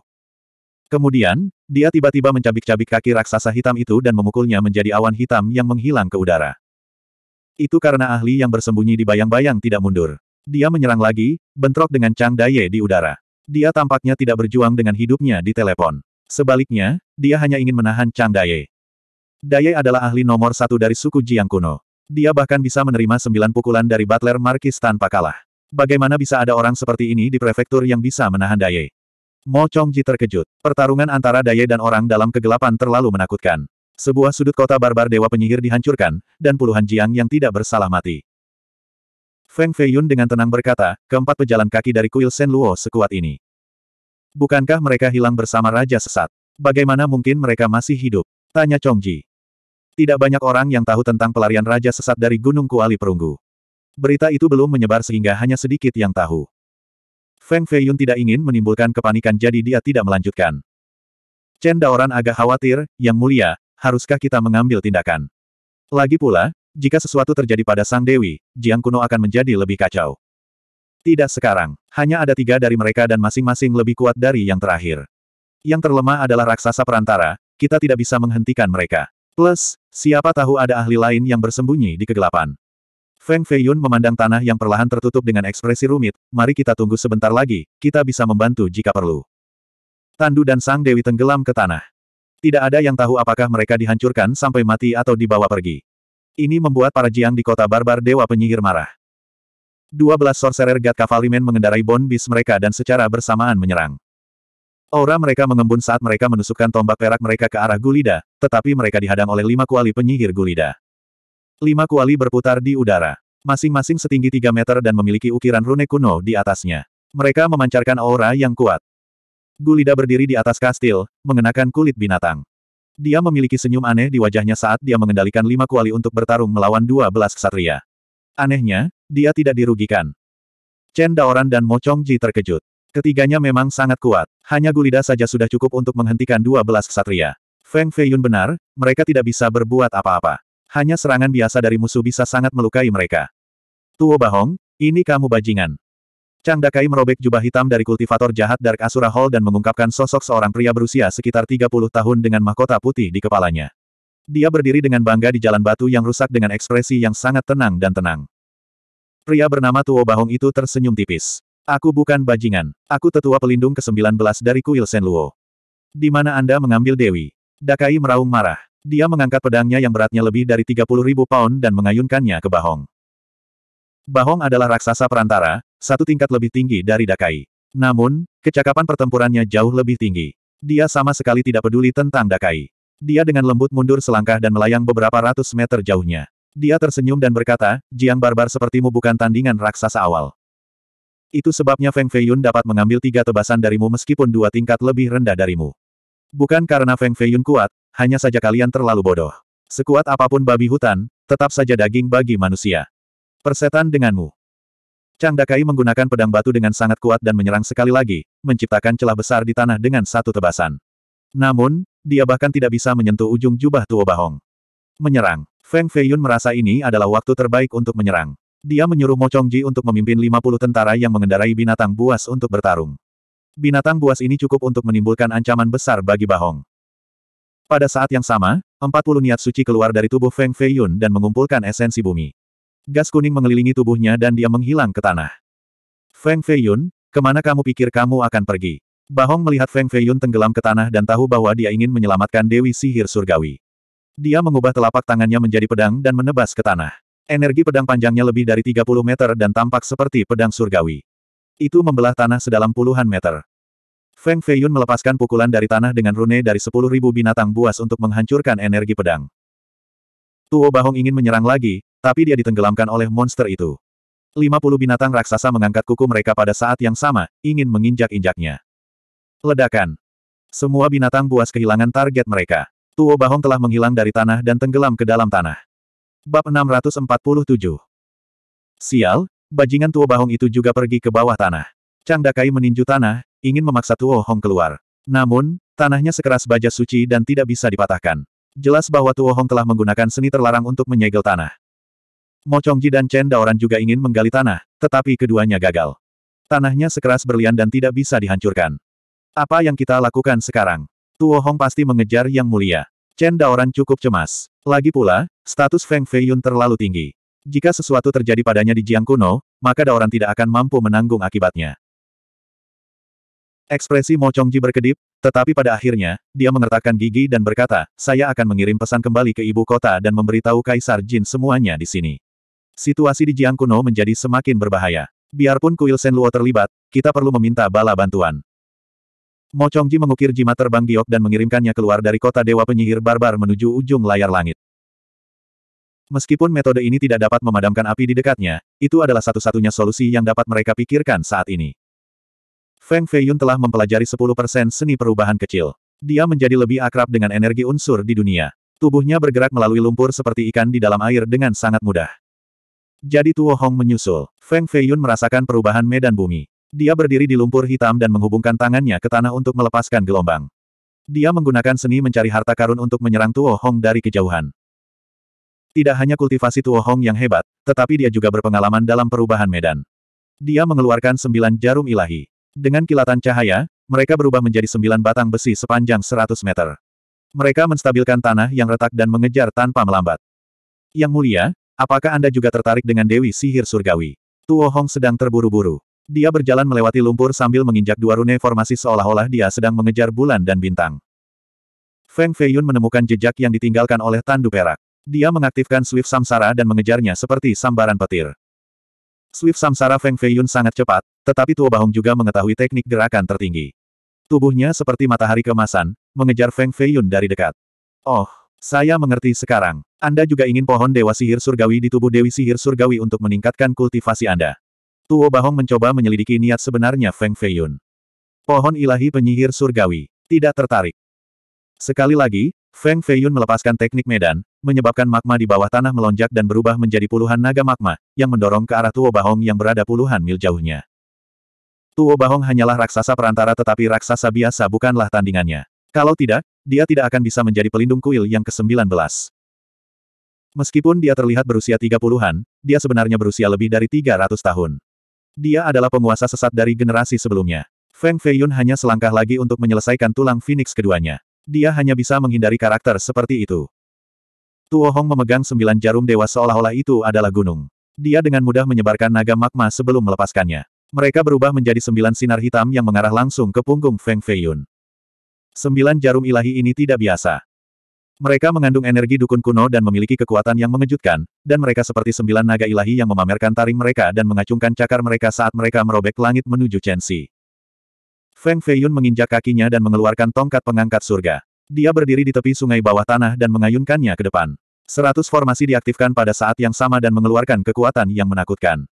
Kemudian, dia tiba-tiba mencabik-cabik kaki raksasa hitam itu dan memukulnya menjadi awan hitam yang menghilang ke udara. Itu karena ahli yang bersembunyi di bayang-bayang tidak mundur. Dia menyerang lagi, bentrok dengan Chang Daye di udara. Dia tampaknya tidak berjuang dengan hidupnya di telepon. Sebaliknya, dia hanya ingin menahan Chang Daye. Daye adalah ahli nomor satu dari suku Jiang kuno. Dia bahkan bisa menerima sembilan pukulan dari Butler Markis tanpa kalah. Bagaimana bisa ada orang seperti ini di prefektur yang bisa menahan Daye? Mo Chongji terkejut. Pertarungan antara Daye dan orang dalam kegelapan terlalu menakutkan. Sebuah sudut kota barbar dewa penyihir dihancurkan, dan puluhan jiang yang tidak bersalah mati. Feng Feiyun dengan tenang berkata, keempat pejalan kaki dari kuil Sen Luo sekuat ini. Bukankah mereka hilang bersama Raja Sesat? Bagaimana mungkin mereka masih hidup? Tanya Chongji. Tidak banyak orang yang tahu tentang pelarian Raja Sesat dari Gunung Kuali Perunggu. Berita itu belum menyebar sehingga hanya sedikit yang tahu. Feng Feiyun tidak ingin menimbulkan kepanikan jadi dia tidak melanjutkan. Chen Daoran agak khawatir, Yang Mulia, haruskah kita mengambil tindakan? Lagi pula, jika sesuatu terjadi pada Sang Dewi, Jiang Kuno akan menjadi lebih kacau. Tidak sekarang, hanya ada tiga dari mereka dan masing-masing lebih kuat dari yang terakhir. Yang terlemah adalah raksasa perantara, kita tidak bisa menghentikan mereka. Plus, siapa tahu ada ahli lain yang bersembunyi di kegelapan. Feng Feiyun memandang tanah yang perlahan tertutup dengan ekspresi rumit, mari kita tunggu sebentar lagi, kita bisa membantu jika perlu. Tandu dan Sang Dewi tenggelam ke tanah. Tidak ada yang tahu apakah mereka dihancurkan sampai mati atau dibawa pergi. Ini membuat para jiang di kota barbar dewa penyihir marah. 12 Sorcerer God Cavalrymen mengendarai Bon Bis mereka dan secara bersamaan menyerang. Aura mereka mengembun saat mereka menusukkan tombak perak mereka ke arah Gulida, tetapi mereka dihadang oleh lima kuali penyihir Gulida. Lima kuali berputar di udara. Masing-masing setinggi 3 meter dan memiliki ukiran rune kuno di atasnya. Mereka memancarkan aura yang kuat. Gulida berdiri di atas kastil, mengenakan kulit binatang. Dia memiliki senyum aneh di wajahnya saat dia mengendalikan lima kuali untuk bertarung melawan dua belas kesatria. Anehnya, dia tidak dirugikan. Chen Daoran dan Mo Chongji terkejut. Ketiganya memang sangat kuat. Hanya gulida saja sudah cukup untuk menghentikan dua belas ksatria. Feng Feiyun benar, mereka tidak bisa berbuat apa-apa. Hanya serangan biasa dari musuh bisa sangat melukai mereka. Tuo Bahong, ini kamu bajingan. Chang Dakai merobek jubah hitam dari kultivator jahat Dark Asura Hall dan mengungkapkan sosok seorang pria berusia sekitar 30 tahun dengan mahkota putih di kepalanya. Dia berdiri dengan bangga di jalan batu yang rusak dengan ekspresi yang sangat tenang dan tenang. Pria bernama Tuo Bahong itu tersenyum tipis. Aku bukan bajingan. Aku tetua pelindung ke-19 dari kuil Senluo. Di mana Anda mengambil Dewi? Dakai meraung marah. Dia mengangkat pedangnya yang beratnya lebih dari 30 ribu pound dan mengayunkannya ke Bahong. Bahong adalah raksasa perantara, satu tingkat lebih tinggi dari Dakai. Namun, kecakapan pertempurannya jauh lebih tinggi. Dia sama sekali tidak peduli tentang Dakai. Dia dengan lembut mundur selangkah dan melayang beberapa ratus meter jauhnya. Dia tersenyum dan berkata, Jiang barbar sepertimu bukan tandingan raksasa awal. Itu sebabnya Feng Feiyun dapat mengambil tiga tebasan darimu meskipun dua tingkat lebih rendah darimu. Bukan karena Feng Feiyun kuat, hanya saja kalian terlalu bodoh. Sekuat apapun babi hutan, tetap saja daging bagi manusia. Persetan denganmu. Chang Dakai menggunakan pedang batu dengan sangat kuat dan menyerang sekali lagi, menciptakan celah besar di tanah dengan satu tebasan. Namun, dia bahkan tidak bisa menyentuh ujung jubah Tuo Bahong. Menyerang. Feng Feiyun merasa ini adalah waktu terbaik untuk menyerang. Dia menyuruh Mo Chongji untuk memimpin 50 tentara yang mengendarai binatang buas untuk bertarung. Binatang buas ini cukup untuk menimbulkan ancaman besar bagi Bahong. Pada saat yang sama, 40 niat suci keluar dari tubuh Feng Feiyun dan mengumpulkan esensi bumi. Gas kuning mengelilingi tubuhnya dan dia menghilang ke tanah. Feng Feiyun, kemana kamu pikir kamu akan pergi? Bahong melihat Feng Feiyun tenggelam ke tanah dan tahu bahwa dia ingin menyelamatkan Dewi Sihir Surgawi. Dia mengubah telapak tangannya menjadi pedang dan menebas ke tanah. Energi pedang panjangnya lebih dari 30 meter dan tampak seperti pedang surgawi. Itu membelah tanah sedalam puluhan meter. Feng Feiyun melepaskan pukulan dari tanah dengan rune dari 10.000 binatang buas untuk menghancurkan energi pedang. Tuo Bahong ingin menyerang lagi, tapi dia ditenggelamkan oleh monster itu. 50 binatang raksasa mengangkat kuku mereka pada saat yang sama, ingin menginjak-injaknya. Ledakan. Semua binatang buas kehilangan target mereka. Tuo Bahong telah menghilang dari tanah dan tenggelam ke dalam tanah. Bab 647 Sial, bajingan tua bahong itu juga pergi ke bawah tanah. Chang Dakai meninju tanah, ingin memaksa Tuo Hong keluar. Namun, tanahnya sekeras baja suci dan tidak bisa dipatahkan. Jelas bahwa Tuo Hong telah menggunakan seni terlarang untuk menyegel tanah. Mo Chongji dan Chen Daoran juga ingin menggali tanah, tetapi keduanya gagal. Tanahnya sekeras berlian dan tidak bisa dihancurkan. Apa yang kita lakukan sekarang? Tuo Hong pasti mengejar Yang Mulia. Chen Daoran cukup cemas. Lagi pula, status Feng Feiyun terlalu tinggi. Jika sesuatu terjadi padanya di Jiang Kuno, maka Daoran tidak akan mampu menanggung akibatnya. Ekspresi Mo Chongji berkedip, tetapi pada akhirnya, dia mengertakkan gigi dan berkata, saya akan mengirim pesan kembali ke ibu kota dan memberitahu Kaisar Jin semuanya di sini. Situasi di Jiang Kuno menjadi semakin berbahaya. Biarpun Kuil Luo terlibat, kita perlu meminta bala bantuan. Mo Chongji mengukir jimat terbang giok dan mengirimkannya keluar dari kota Dewa Penyihir Barbar menuju ujung layar langit. Meskipun metode ini tidak dapat memadamkan api di dekatnya, itu adalah satu-satunya solusi yang dapat mereka pikirkan saat ini. Feng Feiyun telah mempelajari 10% seni perubahan kecil. Dia menjadi lebih akrab dengan energi unsur di dunia. Tubuhnya bergerak melalui lumpur seperti ikan di dalam air dengan sangat mudah. Jadi Tuo Hong menyusul. Feng Feiyun merasakan perubahan medan bumi. Dia berdiri di lumpur hitam dan menghubungkan tangannya ke tanah untuk melepaskan gelombang. Dia menggunakan seni mencari harta karun untuk menyerang Tuo Hong dari kejauhan. Tidak hanya kultivasi Tuo Hong yang hebat, tetapi dia juga berpengalaman dalam perubahan medan. Dia mengeluarkan sembilan jarum ilahi. Dengan kilatan cahaya, mereka berubah menjadi sembilan batang besi sepanjang seratus meter. Mereka menstabilkan tanah yang retak dan mengejar tanpa melambat. Yang mulia, apakah Anda juga tertarik dengan Dewi Sihir Surgawi? Tuo Hong sedang terburu-buru. Dia berjalan melewati lumpur sambil menginjak dua rune formasi seolah-olah dia sedang mengejar bulan dan bintang. Feng Feiyun menemukan jejak yang ditinggalkan oleh tandu perak. Dia mengaktifkan Swift Samsara dan mengejarnya seperti sambaran petir. Swift Samsara Feng Feiyun sangat cepat, tetapi Tuo Bahong juga mengetahui teknik gerakan tertinggi. Tubuhnya seperti matahari kemasan, mengejar Feng Feiyun dari dekat. Oh, saya mengerti sekarang. Anda juga ingin pohon Dewa Sihir Surgawi di tubuh Dewi Sihir Surgawi untuk meningkatkan kultivasi Anda. Tuo Bahong mencoba menyelidiki niat sebenarnya Feng Feiyun. Pohon ilahi penyihir surgawi. Tidak tertarik. Sekali lagi, Feng Feiyun melepaskan teknik medan, menyebabkan magma di bawah tanah melonjak dan berubah menjadi puluhan naga magma, yang mendorong ke arah Tuo Bahong yang berada puluhan mil jauhnya. Tuo Bahong hanyalah raksasa perantara tetapi raksasa biasa bukanlah tandingannya. Kalau tidak, dia tidak akan bisa menjadi pelindung kuil yang ke-19. Meskipun dia terlihat berusia 30-an, dia sebenarnya berusia lebih dari 300 tahun. Dia adalah penguasa sesat dari generasi sebelumnya. Feng Feiyun hanya selangkah lagi untuk menyelesaikan tulang Phoenix keduanya. Dia hanya bisa menghindari karakter seperti itu. Tuo Hong memegang sembilan jarum dewa seolah-olah itu adalah gunung. Dia dengan mudah menyebarkan naga magma sebelum melepaskannya. Mereka berubah menjadi sembilan sinar hitam yang mengarah langsung ke punggung Feng Feiyun. Sembilan jarum ilahi ini tidak biasa. Mereka mengandung energi dukun kuno dan memiliki kekuatan yang mengejutkan, dan mereka seperti sembilan naga ilahi yang memamerkan taring mereka dan mengacungkan cakar mereka saat mereka merobek langit menuju Chen Chensi. Feng Feiyun menginjak kakinya dan mengeluarkan tongkat pengangkat surga. Dia berdiri di tepi sungai bawah tanah dan mengayunkannya ke depan. Seratus formasi diaktifkan pada saat yang sama dan mengeluarkan kekuatan yang menakutkan.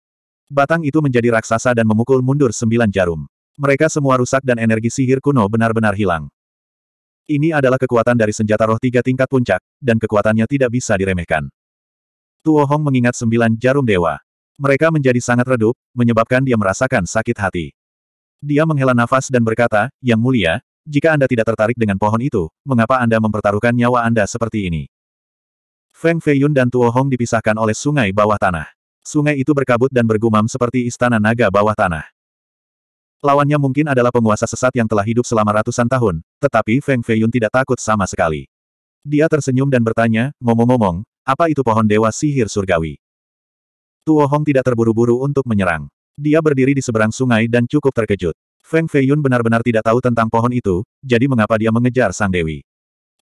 Batang itu menjadi raksasa dan memukul mundur sembilan jarum. Mereka semua rusak dan energi sihir kuno benar-benar hilang. Ini adalah kekuatan dari senjata roh tiga tingkat puncak, dan kekuatannya tidak bisa diremehkan. Tuo Hong mengingat sembilan jarum dewa. Mereka menjadi sangat redup, menyebabkan dia merasakan sakit hati. Dia menghela nafas dan berkata, Yang mulia, jika Anda tidak tertarik dengan pohon itu, mengapa Anda mempertaruhkan nyawa Anda seperti ini? Feng Feiyun dan Tuo Hong dipisahkan oleh sungai bawah tanah. Sungai itu berkabut dan bergumam seperti istana naga bawah tanah. Lawannya mungkin adalah penguasa sesat yang telah hidup selama ratusan tahun, tetapi Feng Feiyun tidak takut sama sekali. Dia tersenyum dan bertanya, ngomong-ngomong, apa itu pohon dewa sihir surgawi? Tuo Hong tidak terburu-buru untuk menyerang. Dia berdiri di seberang sungai dan cukup terkejut. Feng Feiyun benar-benar tidak tahu tentang pohon itu, jadi mengapa dia mengejar Sang Dewi?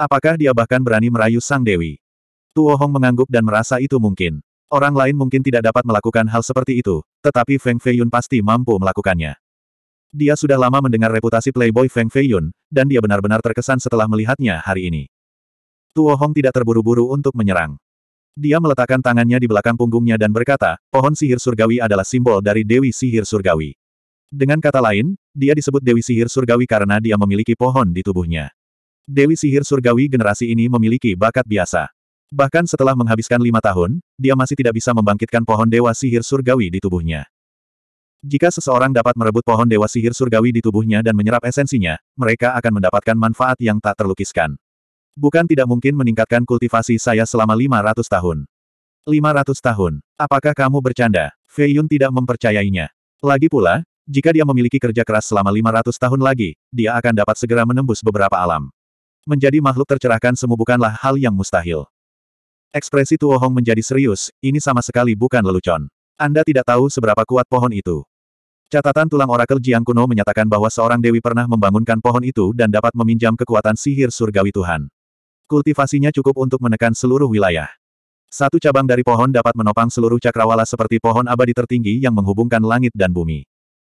Apakah dia bahkan berani merayu Sang Dewi? Tuo Hong mengangguk dan merasa itu mungkin. Orang lain mungkin tidak dapat melakukan hal seperti itu, tetapi Feng Feiyun pasti mampu melakukannya. Dia sudah lama mendengar reputasi playboy Feng Feiyun, dan dia benar-benar terkesan setelah melihatnya hari ini. Tuo Hong tidak terburu-buru untuk menyerang. Dia meletakkan tangannya di belakang punggungnya dan berkata, pohon sihir surgawi adalah simbol dari Dewi Sihir Surgawi. Dengan kata lain, dia disebut Dewi Sihir Surgawi karena dia memiliki pohon di tubuhnya. Dewi Sihir Surgawi generasi ini memiliki bakat biasa. Bahkan setelah menghabiskan lima tahun, dia masih tidak bisa membangkitkan pohon Dewa Sihir Surgawi di tubuhnya. Jika seseorang dapat merebut pohon dewa sihir surgawi di tubuhnya dan menyerap esensinya, mereka akan mendapatkan manfaat yang tak terlukiskan. Bukan tidak mungkin meningkatkan kultivasi saya selama 500 tahun. 500 tahun. Apakah kamu bercanda? Fei Yun tidak mempercayainya. Lagi pula, jika dia memiliki kerja keras selama 500 tahun lagi, dia akan dapat segera menembus beberapa alam. Menjadi makhluk tercerahkan semu bukanlah hal yang mustahil. Ekspresi Tuohong menjadi serius, ini sama sekali bukan lelucon. Anda tidak tahu seberapa kuat pohon itu. Catatan tulang oracle Jiang Kuno menyatakan bahwa seorang dewi pernah membangunkan pohon itu dan dapat meminjam kekuatan sihir surgawi Tuhan. Kultivasinya cukup untuk menekan seluruh wilayah. Satu cabang dari pohon dapat menopang seluruh cakrawala seperti pohon abadi tertinggi yang menghubungkan langit dan bumi.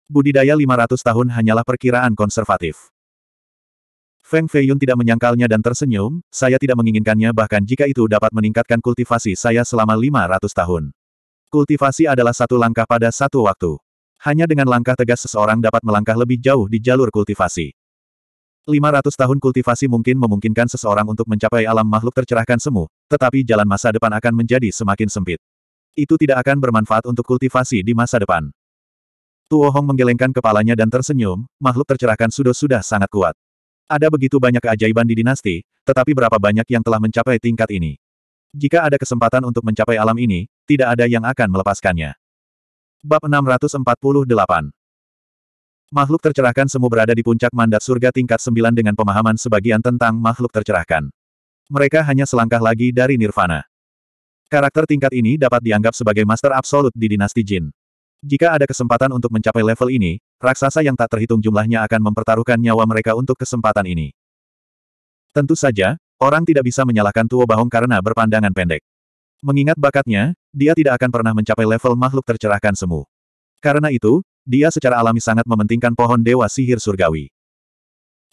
Budidaya 500 tahun hanyalah perkiraan konservatif. Feng Feiyun tidak menyangkalnya dan tersenyum, saya tidak menginginkannya bahkan jika itu dapat meningkatkan kultivasi saya selama 500 tahun. Kultivasi adalah satu langkah pada satu waktu. Hanya dengan langkah tegas seseorang dapat melangkah lebih jauh di jalur kultivasi. 500 tahun kultivasi mungkin memungkinkan seseorang untuk mencapai alam makhluk tercerahkan semu, tetapi jalan masa depan akan menjadi semakin sempit. Itu tidak akan bermanfaat untuk kultivasi di masa depan. Tuo Hong menggelengkan kepalanya dan tersenyum, makhluk tercerahkan sudo sudah sangat kuat. Ada begitu banyak keajaiban di dinasti, tetapi berapa banyak yang telah mencapai tingkat ini? Jika ada kesempatan untuk mencapai alam ini, tidak ada yang akan melepaskannya. Bab 648 Makhluk tercerahkan semu berada di puncak mandat surga tingkat 9 dengan pemahaman sebagian tentang makhluk tercerahkan. Mereka hanya selangkah lagi dari nirvana. Karakter tingkat ini dapat dianggap sebagai master absolut di dinasti Jin. Jika ada kesempatan untuk mencapai level ini, raksasa yang tak terhitung jumlahnya akan mempertaruhkan nyawa mereka untuk kesempatan ini. Tentu saja, orang tidak bisa menyalahkan Tuo Bahong karena berpandangan pendek. Mengingat bakatnya, dia tidak akan pernah mencapai level makhluk tercerahkan semu. Karena itu, dia secara alami sangat mementingkan pohon dewa sihir surgawi.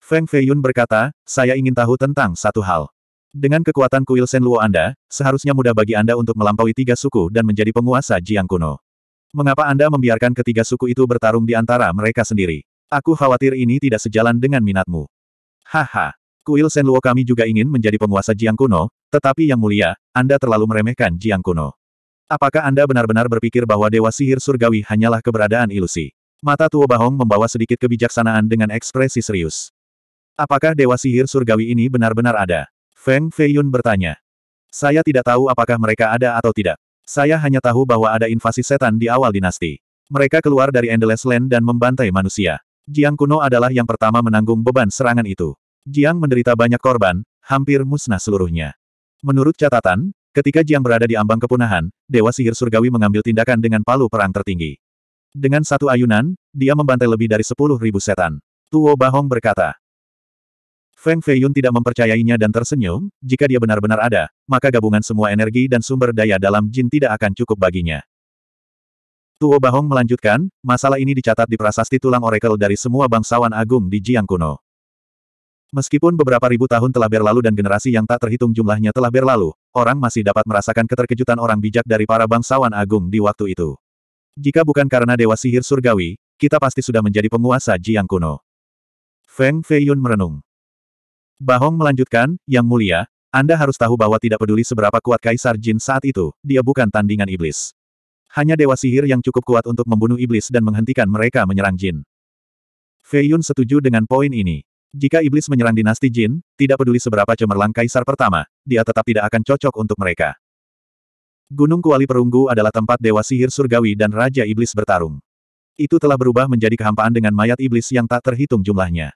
Feng Feiyun berkata, saya ingin tahu tentang satu hal. Dengan kekuatan kuil Senluo Anda, seharusnya mudah bagi Anda untuk melampaui tiga suku dan menjadi penguasa Jiang kuno. Mengapa Anda membiarkan ketiga suku itu bertarung di antara mereka sendiri? Aku khawatir ini tidak sejalan dengan minatmu. Haha. Kuil Senluo kami juga ingin menjadi penguasa Jiang Kuno, tetapi yang mulia, Anda terlalu meremehkan Jiang Kuno. Apakah Anda benar-benar berpikir bahwa Dewa Sihir Surgawi hanyalah keberadaan ilusi? Mata Tuo Bahong membawa sedikit kebijaksanaan dengan ekspresi serius. Apakah Dewa Sihir Surgawi ini benar-benar ada? Feng Feiyun bertanya. Saya tidak tahu apakah mereka ada atau tidak. Saya hanya tahu bahwa ada invasi setan di awal dinasti. Mereka keluar dari Endless Land dan membantai manusia. Jiang Kuno adalah yang pertama menanggung beban serangan itu. Jiang menderita banyak korban, hampir musnah seluruhnya. Menurut catatan, ketika Jiang berada di ambang kepunahan, Dewa Sihir Surgawi mengambil tindakan dengan palu perang tertinggi. Dengan satu ayunan, dia membantai lebih dari sepuluh ribu setan. Tuo Bahong berkata. Feng Feiyun tidak mempercayainya dan tersenyum, jika dia benar-benar ada, maka gabungan semua energi dan sumber daya dalam jin tidak akan cukup baginya. Tuo Bahong melanjutkan, masalah ini dicatat di prasasti tulang oracle dari semua bangsawan agung di Jiang kuno. Meskipun beberapa ribu tahun telah berlalu dan generasi yang tak terhitung jumlahnya telah berlalu, orang masih dapat merasakan keterkejutan orang bijak dari para bangsawan agung di waktu itu. Jika bukan karena Dewa Sihir Surgawi, kita pasti sudah menjadi penguasa Jiang kuno. Feng Feiyun merenung. Bahong melanjutkan, Yang Mulia, Anda harus tahu bahwa tidak peduli seberapa kuat Kaisar Jin saat itu, dia bukan tandingan iblis. Hanya Dewa Sihir yang cukup kuat untuk membunuh iblis dan menghentikan mereka menyerang Jin. Feiyun setuju dengan poin ini. Jika iblis menyerang dinasti Jin, tidak peduli seberapa cemerlang kaisar pertama, dia tetap tidak akan cocok untuk mereka. Gunung Kuali Perunggu adalah tempat dewa sihir surgawi dan raja iblis bertarung. Itu telah berubah menjadi kehampaan dengan mayat iblis yang tak terhitung jumlahnya.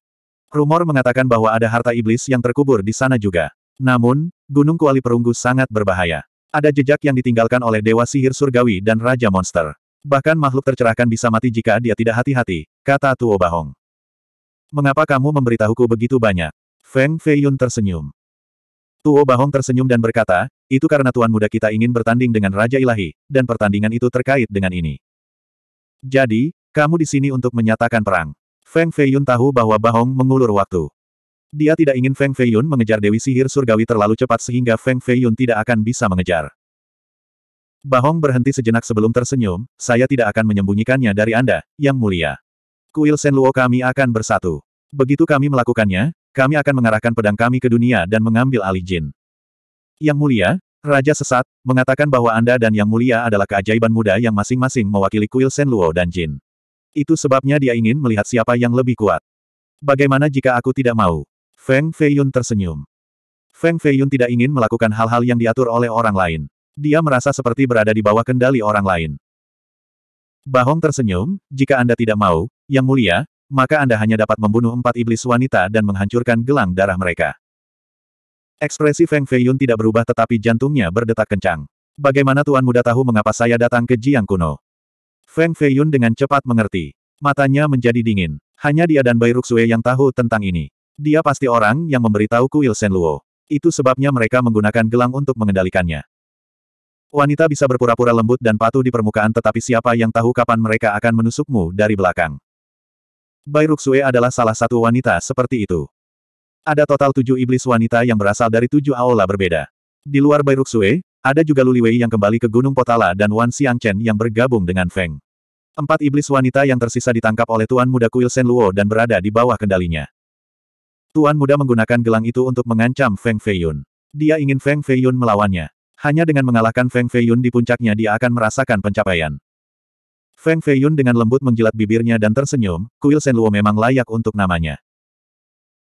Rumor mengatakan bahwa ada harta iblis yang terkubur di sana juga. Namun, Gunung Kuali Perunggu sangat berbahaya. Ada jejak yang ditinggalkan oleh dewa sihir surgawi dan raja monster. Bahkan makhluk tercerahkan bisa mati jika dia tidak hati-hati, kata Tuo Bahong. Mengapa kamu memberitahuku begitu banyak? Feng Feiyun tersenyum. Tuo Bahong tersenyum dan berkata, itu karena tuan muda kita ingin bertanding dengan Raja Ilahi, dan pertandingan itu terkait dengan ini. Jadi, kamu di sini untuk menyatakan perang. Feng Feiyun tahu bahwa Bahong mengulur waktu. Dia tidak ingin Feng Feiyun mengejar Dewi Sihir Surgawi terlalu cepat sehingga Feng Feiyun tidak akan bisa mengejar. Bahong berhenti sejenak sebelum tersenyum, saya tidak akan menyembunyikannya dari Anda, Yang Mulia. Kuil Sen Luo kami akan bersatu. Begitu kami melakukannya, kami akan mengarahkan pedang kami ke dunia dan mengambil alih jin. Yang mulia, Raja Sesat, mengatakan bahwa Anda dan Yang Mulia adalah keajaiban muda yang masing-masing mewakili kuil Sen Luo dan jin. Itu sebabnya dia ingin melihat siapa yang lebih kuat. Bagaimana jika aku tidak mau? Feng Feiyun tersenyum. Feng Feiyun tidak ingin melakukan hal-hal yang diatur oleh orang lain. Dia merasa seperti berada di bawah kendali orang lain. Bahong tersenyum, jika Anda tidak mau, yang mulia, maka Anda hanya dapat membunuh empat iblis wanita dan menghancurkan gelang darah mereka. Ekspresi Feng Feiyun tidak berubah tetapi jantungnya berdetak kencang. Bagaimana Tuan Muda tahu mengapa saya datang ke Jiang Kuno? Feng Feiyun dengan cepat mengerti. Matanya menjadi dingin. Hanya dia dan Bai Ruxue yang tahu tentang ini. Dia pasti orang yang memberitahuku Wilson Luo. Itu sebabnya mereka menggunakan gelang untuk mengendalikannya. Wanita bisa berpura-pura lembut dan patuh di permukaan tetapi siapa yang tahu kapan mereka akan menusukmu dari belakang. Bai Ruxue adalah salah satu wanita seperti itu. Ada total tujuh iblis wanita yang berasal dari tujuh aula berbeda. Di luar Bai Ruxue, ada juga Luliwei yang kembali ke Gunung Potala dan Wan Xiangchen yang bergabung dengan Feng. Empat iblis wanita yang tersisa ditangkap oleh Tuan Muda Kuil Sen Luo dan berada di bawah kendalinya. Tuan Muda menggunakan gelang itu untuk mengancam Feng Feiyun. Dia ingin Feng Feiyun melawannya. Hanya dengan mengalahkan Feng Feiyun di puncaknya dia akan merasakan pencapaian. Feng Feiyun dengan lembut menjilat bibirnya dan tersenyum, kuil Senluo memang layak untuk namanya.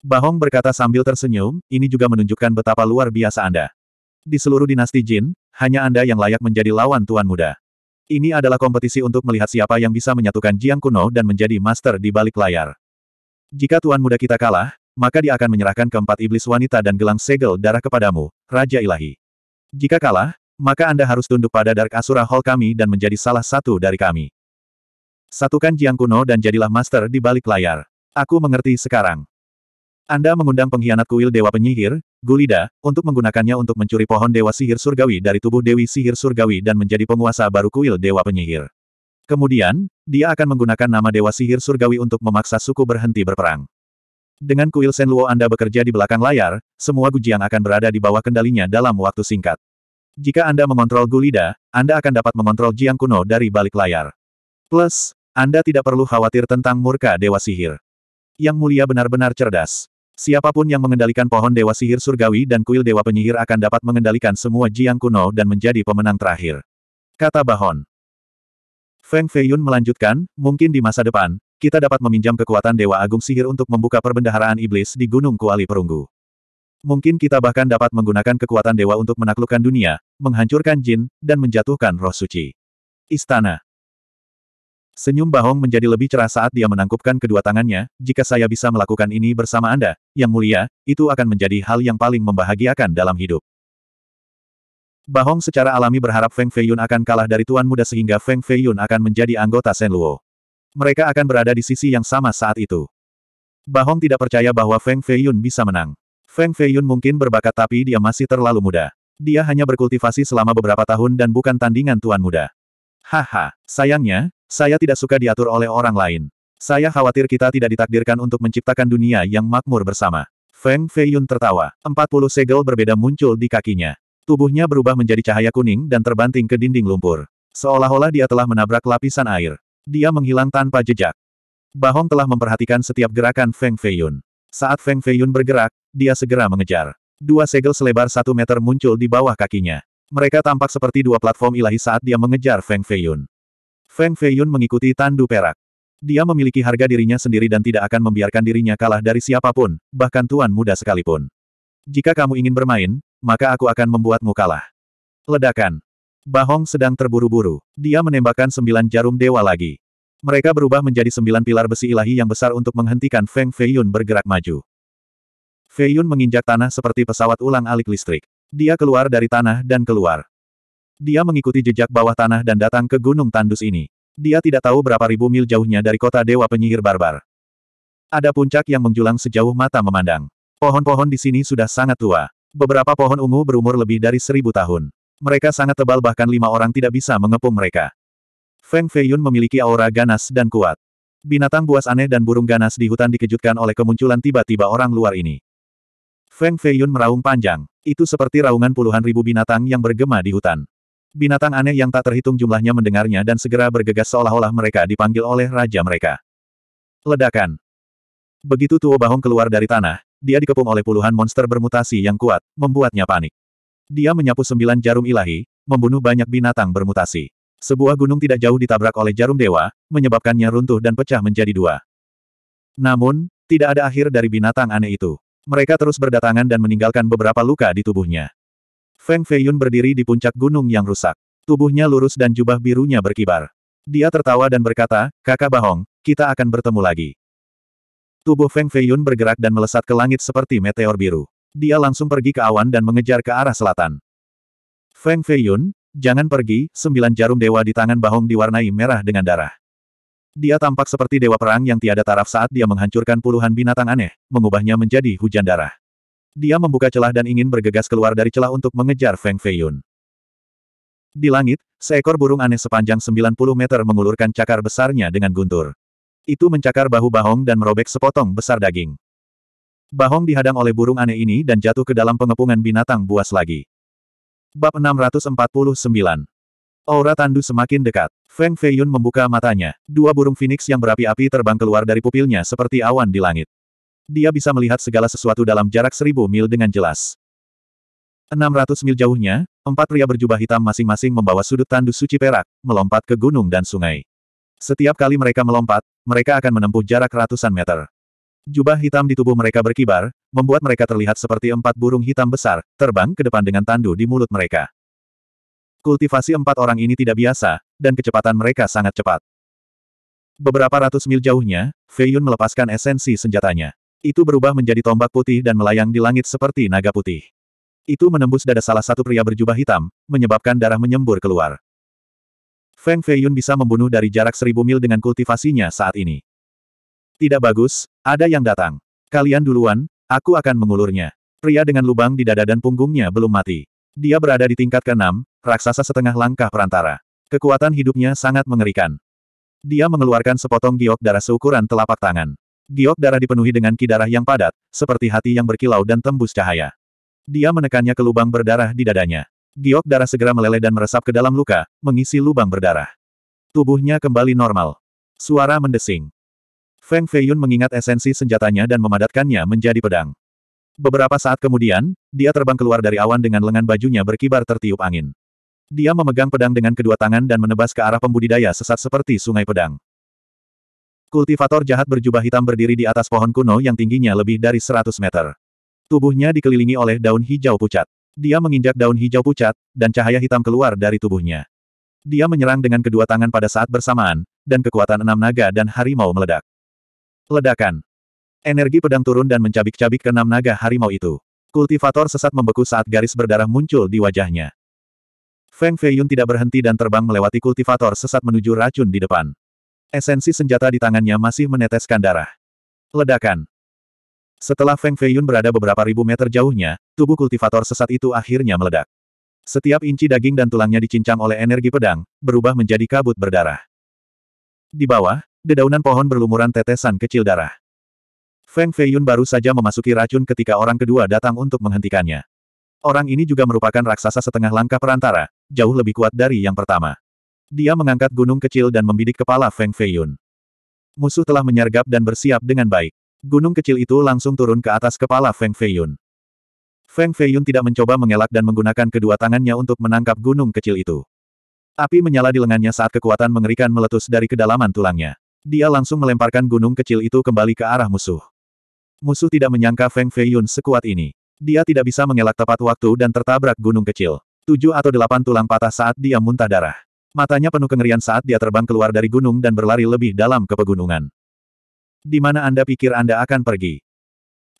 Bahong berkata sambil tersenyum, ini juga menunjukkan betapa luar biasa Anda. Di seluruh dinasti Jin, hanya Anda yang layak menjadi lawan Tuan Muda. Ini adalah kompetisi untuk melihat siapa yang bisa menyatukan Jiang Kuno dan menjadi master di balik layar. Jika Tuan Muda kita kalah, maka dia akan menyerahkan keempat iblis wanita dan gelang segel darah kepadamu, Raja Ilahi. Jika kalah, maka Anda harus tunduk pada Dark Asura Hall kami dan menjadi salah satu dari kami. Satukan Jiang Kuno dan jadilah master di balik layar. Aku mengerti sekarang. Anda mengundang pengkhianat kuil Dewa Penyihir, Gulida, untuk menggunakannya untuk mencuri pohon Dewa Sihir Surgawi dari tubuh Dewi Sihir Surgawi dan menjadi penguasa baru kuil Dewa Penyihir. Kemudian, dia akan menggunakan nama Dewa Sihir Surgawi untuk memaksa suku berhenti berperang. Dengan kuil Senluo Anda bekerja di belakang layar, semua Gujiang akan berada di bawah kendalinya dalam waktu singkat. Jika Anda mengontrol Gulida, Anda akan dapat mengontrol Jiang Kuno dari balik layar. Plus, anda tidak perlu khawatir tentang murka Dewa Sihir. Yang mulia benar-benar cerdas. Siapapun yang mengendalikan pohon Dewa Sihir Surgawi dan kuil Dewa Penyihir akan dapat mengendalikan semua Jiang kuno dan menjadi pemenang terakhir. Kata Bahon. Feng Feiyun melanjutkan, mungkin di masa depan, kita dapat meminjam kekuatan Dewa Agung Sihir untuk membuka perbendaharaan iblis di Gunung Kuali Perunggu. Mungkin kita bahkan dapat menggunakan kekuatan Dewa untuk menaklukkan dunia, menghancurkan jin, dan menjatuhkan roh suci. Istana. Senyum Bahong menjadi lebih cerah saat dia menangkupkan kedua tangannya, jika saya bisa melakukan ini bersama Anda, yang mulia, itu akan menjadi hal yang paling membahagiakan dalam hidup. Bahong secara alami berharap Feng Feiyun akan kalah dari Tuan Muda sehingga Feng Feiyun akan menjadi anggota Senluo. Mereka akan berada di sisi yang sama saat itu. Bahong tidak percaya bahwa Feng Feiyun bisa menang. Feng Feiyun mungkin berbakat tapi dia masih terlalu muda. Dia hanya berkultivasi selama beberapa tahun dan bukan tandingan Tuan Muda. Haha, sayangnya, saya tidak suka diatur oleh orang lain. Saya khawatir kita tidak ditakdirkan untuk menciptakan dunia yang makmur bersama. Feng Feiyun tertawa. 40 segel berbeda muncul di kakinya. Tubuhnya berubah menjadi cahaya kuning dan terbanting ke dinding lumpur. Seolah-olah dia telah menabrak lapisan air. Dia menghilang tanpa jejak. Bahong telah memperhatikan setiap gerakan Feng Feiyun. Saat Feng Feiyun bergerak, dia segera mengejar. Dua segel selebar satu meter muncul di bawah kakinya. Mereka tampak seperti dua platform ilahi saat dia mengejar Feng Feiyun. Feng Feiyun mengikuti tandu perak. Dia memiliki harga dirinya sendiri dan tidak akan membiarkan dirinya kalah dari siapapun, bahkan tuan muda sekalipun. Jika kamu ingin bermain, maka aku akan membuatmu kalah. Ledakan. Bahong sedang terburu-buru. Dia menembakkan sembilan jarum dewa lagi. Mereka berubah menjadi sembilan pilar besi ilahi yang besar untuk menghentikan Feng Feiyun bergerak maju. Feiyun menginjak tanah seperti pesawat ulang alik listrik. Dia keluar dari tanah dan keluar. Dia mengikuti jejak bawah tanah dan datang ke Gunung Tandus ini. Dia tidak tahu berapa ribu mil jauhnya dari kota Dewa Penyihir Barbar. Ada puncak yang menjulang sejauh mata memandang. Pohon-pohon di sini sudah sangat tua. Beberapa pohon ungu berumur lebih dari seribu tahun. Mereka sangat tebal bahkan lima orang tidak bisa mengepung mereka. Feng Feiyun memiliki aura ganas dan kuat. Binatang buas aneh dan burung ganas di hutan dikejutkan oleh kemunculan tiba-tiba orang luar ini. Feng Feiyun meraung panjang. Itu seperti raungan puluhan ribu binatang yang bergema di hutan. Binatang aneh yang tak terhitung jumlahnya mendengarnya dan segera bergegas seolah-olah mereka dipanggil oleh raja mereka. Ledakan. Begitu Tuo Bahong keluar dari tanah, dia dikepung oleh puluhan monster bermutasi yang kuat, membuatnya panik. Dia menyapu sembilan jarum ilahi, membunuh banyak binatang bermutasi. Sebuah gunung tidak jauh ditabrak oleh jarum dewa, menyebabkannya runtuh dan pecah menjadi dua. Namun, tidak ada akhir dari binatang aneh itu. Mereka terus berdatangan dan meninggalkan beberapa luka di tubuhnya. Feng Feiyun berdiri di puncak gunung yang rusak. Tubuhnya lurus dan jubah birunya berkibar. Dia tertawa dan berkata, kakak Bahong, kita akan bertemu lagi. Tubuh Feng Feiyun bergerak dan melesat ke langit seperti meteor biru. Dia langsung pergi ke awan dan mengejar ke arah selatan. Feng Feiyun, jangan pergi, sembilan jarum dewa di tangan Bahong diwarnai merah dengan darah. Dia tampak seperti dewa perang yang tiada taraf saat dia menghancurkan puluhan binatang aneh, mengubahnya menjadi hujan darah. Dia membuka celah dan ingin bergegas keluar dari celah untuk mengejar Feng Feiyun. Di langit, seekor burung aneh sepanjang 90 meter mengulurkan cakar besarnya dengan guntur. Itu mencakar bahu Bahong dan merobek sepotong besar daging. Bahong dihadang oleh burung aneh ini dan jatuh ke dalam pengepungan binatang buas lagi. Bab 649 Aura Tandu semakin dekat. Feng Feiyun membuka matanya. Dua burung phoenix yang berapi-api terbang keluar dari pupilnya seperti awan di langit dia bisa melihat segala sesuatu dalam jarak seribu mil dengan jelas. 600 mil jauhnya, empat pria berjubah hitam masing-masing membawa sudut tandu suci perak, melompat ke gunung dan sungai. Setiap kali mereka melompat, mereka akan menempuh jarak ratusan meter. Jubah hitam di tubuh mereka berkibar, membuat mereka terlihat seperti empat burung hitam besar, terbang ke depan dengan tandu di mulut mereka. Kultivasi empat orang ini tidak biasa, dan kecepatan mereka sangat cepat. Beberapa ratus mil jauhnya, Fei Yun melepaskan esensi senjatanya. Itu berubah menjadi tombak putih dan melayang di langit seperti naga putih. Itu menembus dada salah satu pria berjubah hitam, menyebabkan darah menyembur keluar. Feng Feiyun bisa membunuh dari jarak seribu mil dengan kultivasinya saat ini. Tidak bagus, ada yang datang. Kalian duluan, aku akan mengulurnya. Pria dengan lubang di dada dan punggungnya belum mati. Dia berada di tingkat ke-6, raksasa setengah langkah perantara. Kekuatan hidupnya sangat mengerikan. Dia mengeluarkan sepotong giok darah seukuran telapak tangan. Giok darah dipenuhi dengan ki darah yang padat, seperti hati yang berkilau dan tembus cahaya. Dia menekannya ke lubang berdarah di dadanya. Giok darah segera meleleh dan meresap ke dalam luka, mengisi lubang berdarah. Tubuhnya kembali normal. Suara mendesing. Feng Feiyun mengingat esensi senjatanya dan memadatkannya menjadi pedang. Beberapa saat kemudian, dia terbang keluar dari awan dengan lengan bajunya berkibar tertiup angin. Dia memegang pedang dengan kedua tangan dan menebas ke arah pembudidaya sesat seperti sungai pedang. Kultivator jahat berjubah hitam berdiri di atas pohon kuno yang tingginya lebih dari 100 meter. Tubuhnya dikelilingi oleh daun hijau pucat. Dia menginjak daun hijau pucat, dan cahaya hitam keluar dari tubuhnya. Dia menyerang dengan kedua tangan pada saat bersamaan, dan kekuatan enam naga dan harimau meledak. Ledakan. Energi pedang turun dan mencabik-cabik ke enam naga harimau itu. Kultivator sesat membeku saat garis berdarah muncul di wajahnya. Feng Feiyun tidak berhenti dan terbang melewati kultivator sesat menuju racun di depan. Esensi senjata di tangannya masih meneteskan darah. Ledakan. Setelah Feng Feiyun berada beberapa ribu meter jauhnya, tubuh kultivator sesat itu akhirnya meledak. Setiap inci daging dan tulangnya dicincang oleh energi pedang, berubah menjadi kabut berdarah. Di bawah, dedaunan pohon berlumuran tetesan kecil darah. Feng Feiyun baru saja memasuki racun ketika orang kedua datang untuk menghentikannya. Orang ini juga merupakan raksasa setengah langkah perantara, jauh lebih kuat dari yang pertama. Dia mengangkat gunung kecil dan membidik kepala Feng Feiyun. Musuh telah menyergap dan bersiap dengan baik. Gunung kecil itu langsung turun ke atas kepala Feng Feiyun. Feng Feiyun tidak mencoba mengelak dan menggunakan kedua tangannya untuk menangkap gunung kecil itu. Api menyala di lengannya saat kekuatan mengerikan meletus dari kedalaman tulangnya. Dia langsung melemparkan gunung kecil itu kembali ke arah musuh. Musuh tidak menyangka Feng Feiyun sekuat ini. Dia tidak bisa mengelak tepat waktu dan tertabrak gunung kecil. Tujuh atau delapan tulang patah saat dia muntah darah. Matanya penuh kengerian saat dia terbang keluar dari gunung dan berlari lebih dalam ke pegunungan. Di mana Anda pikir Anda akan pergi?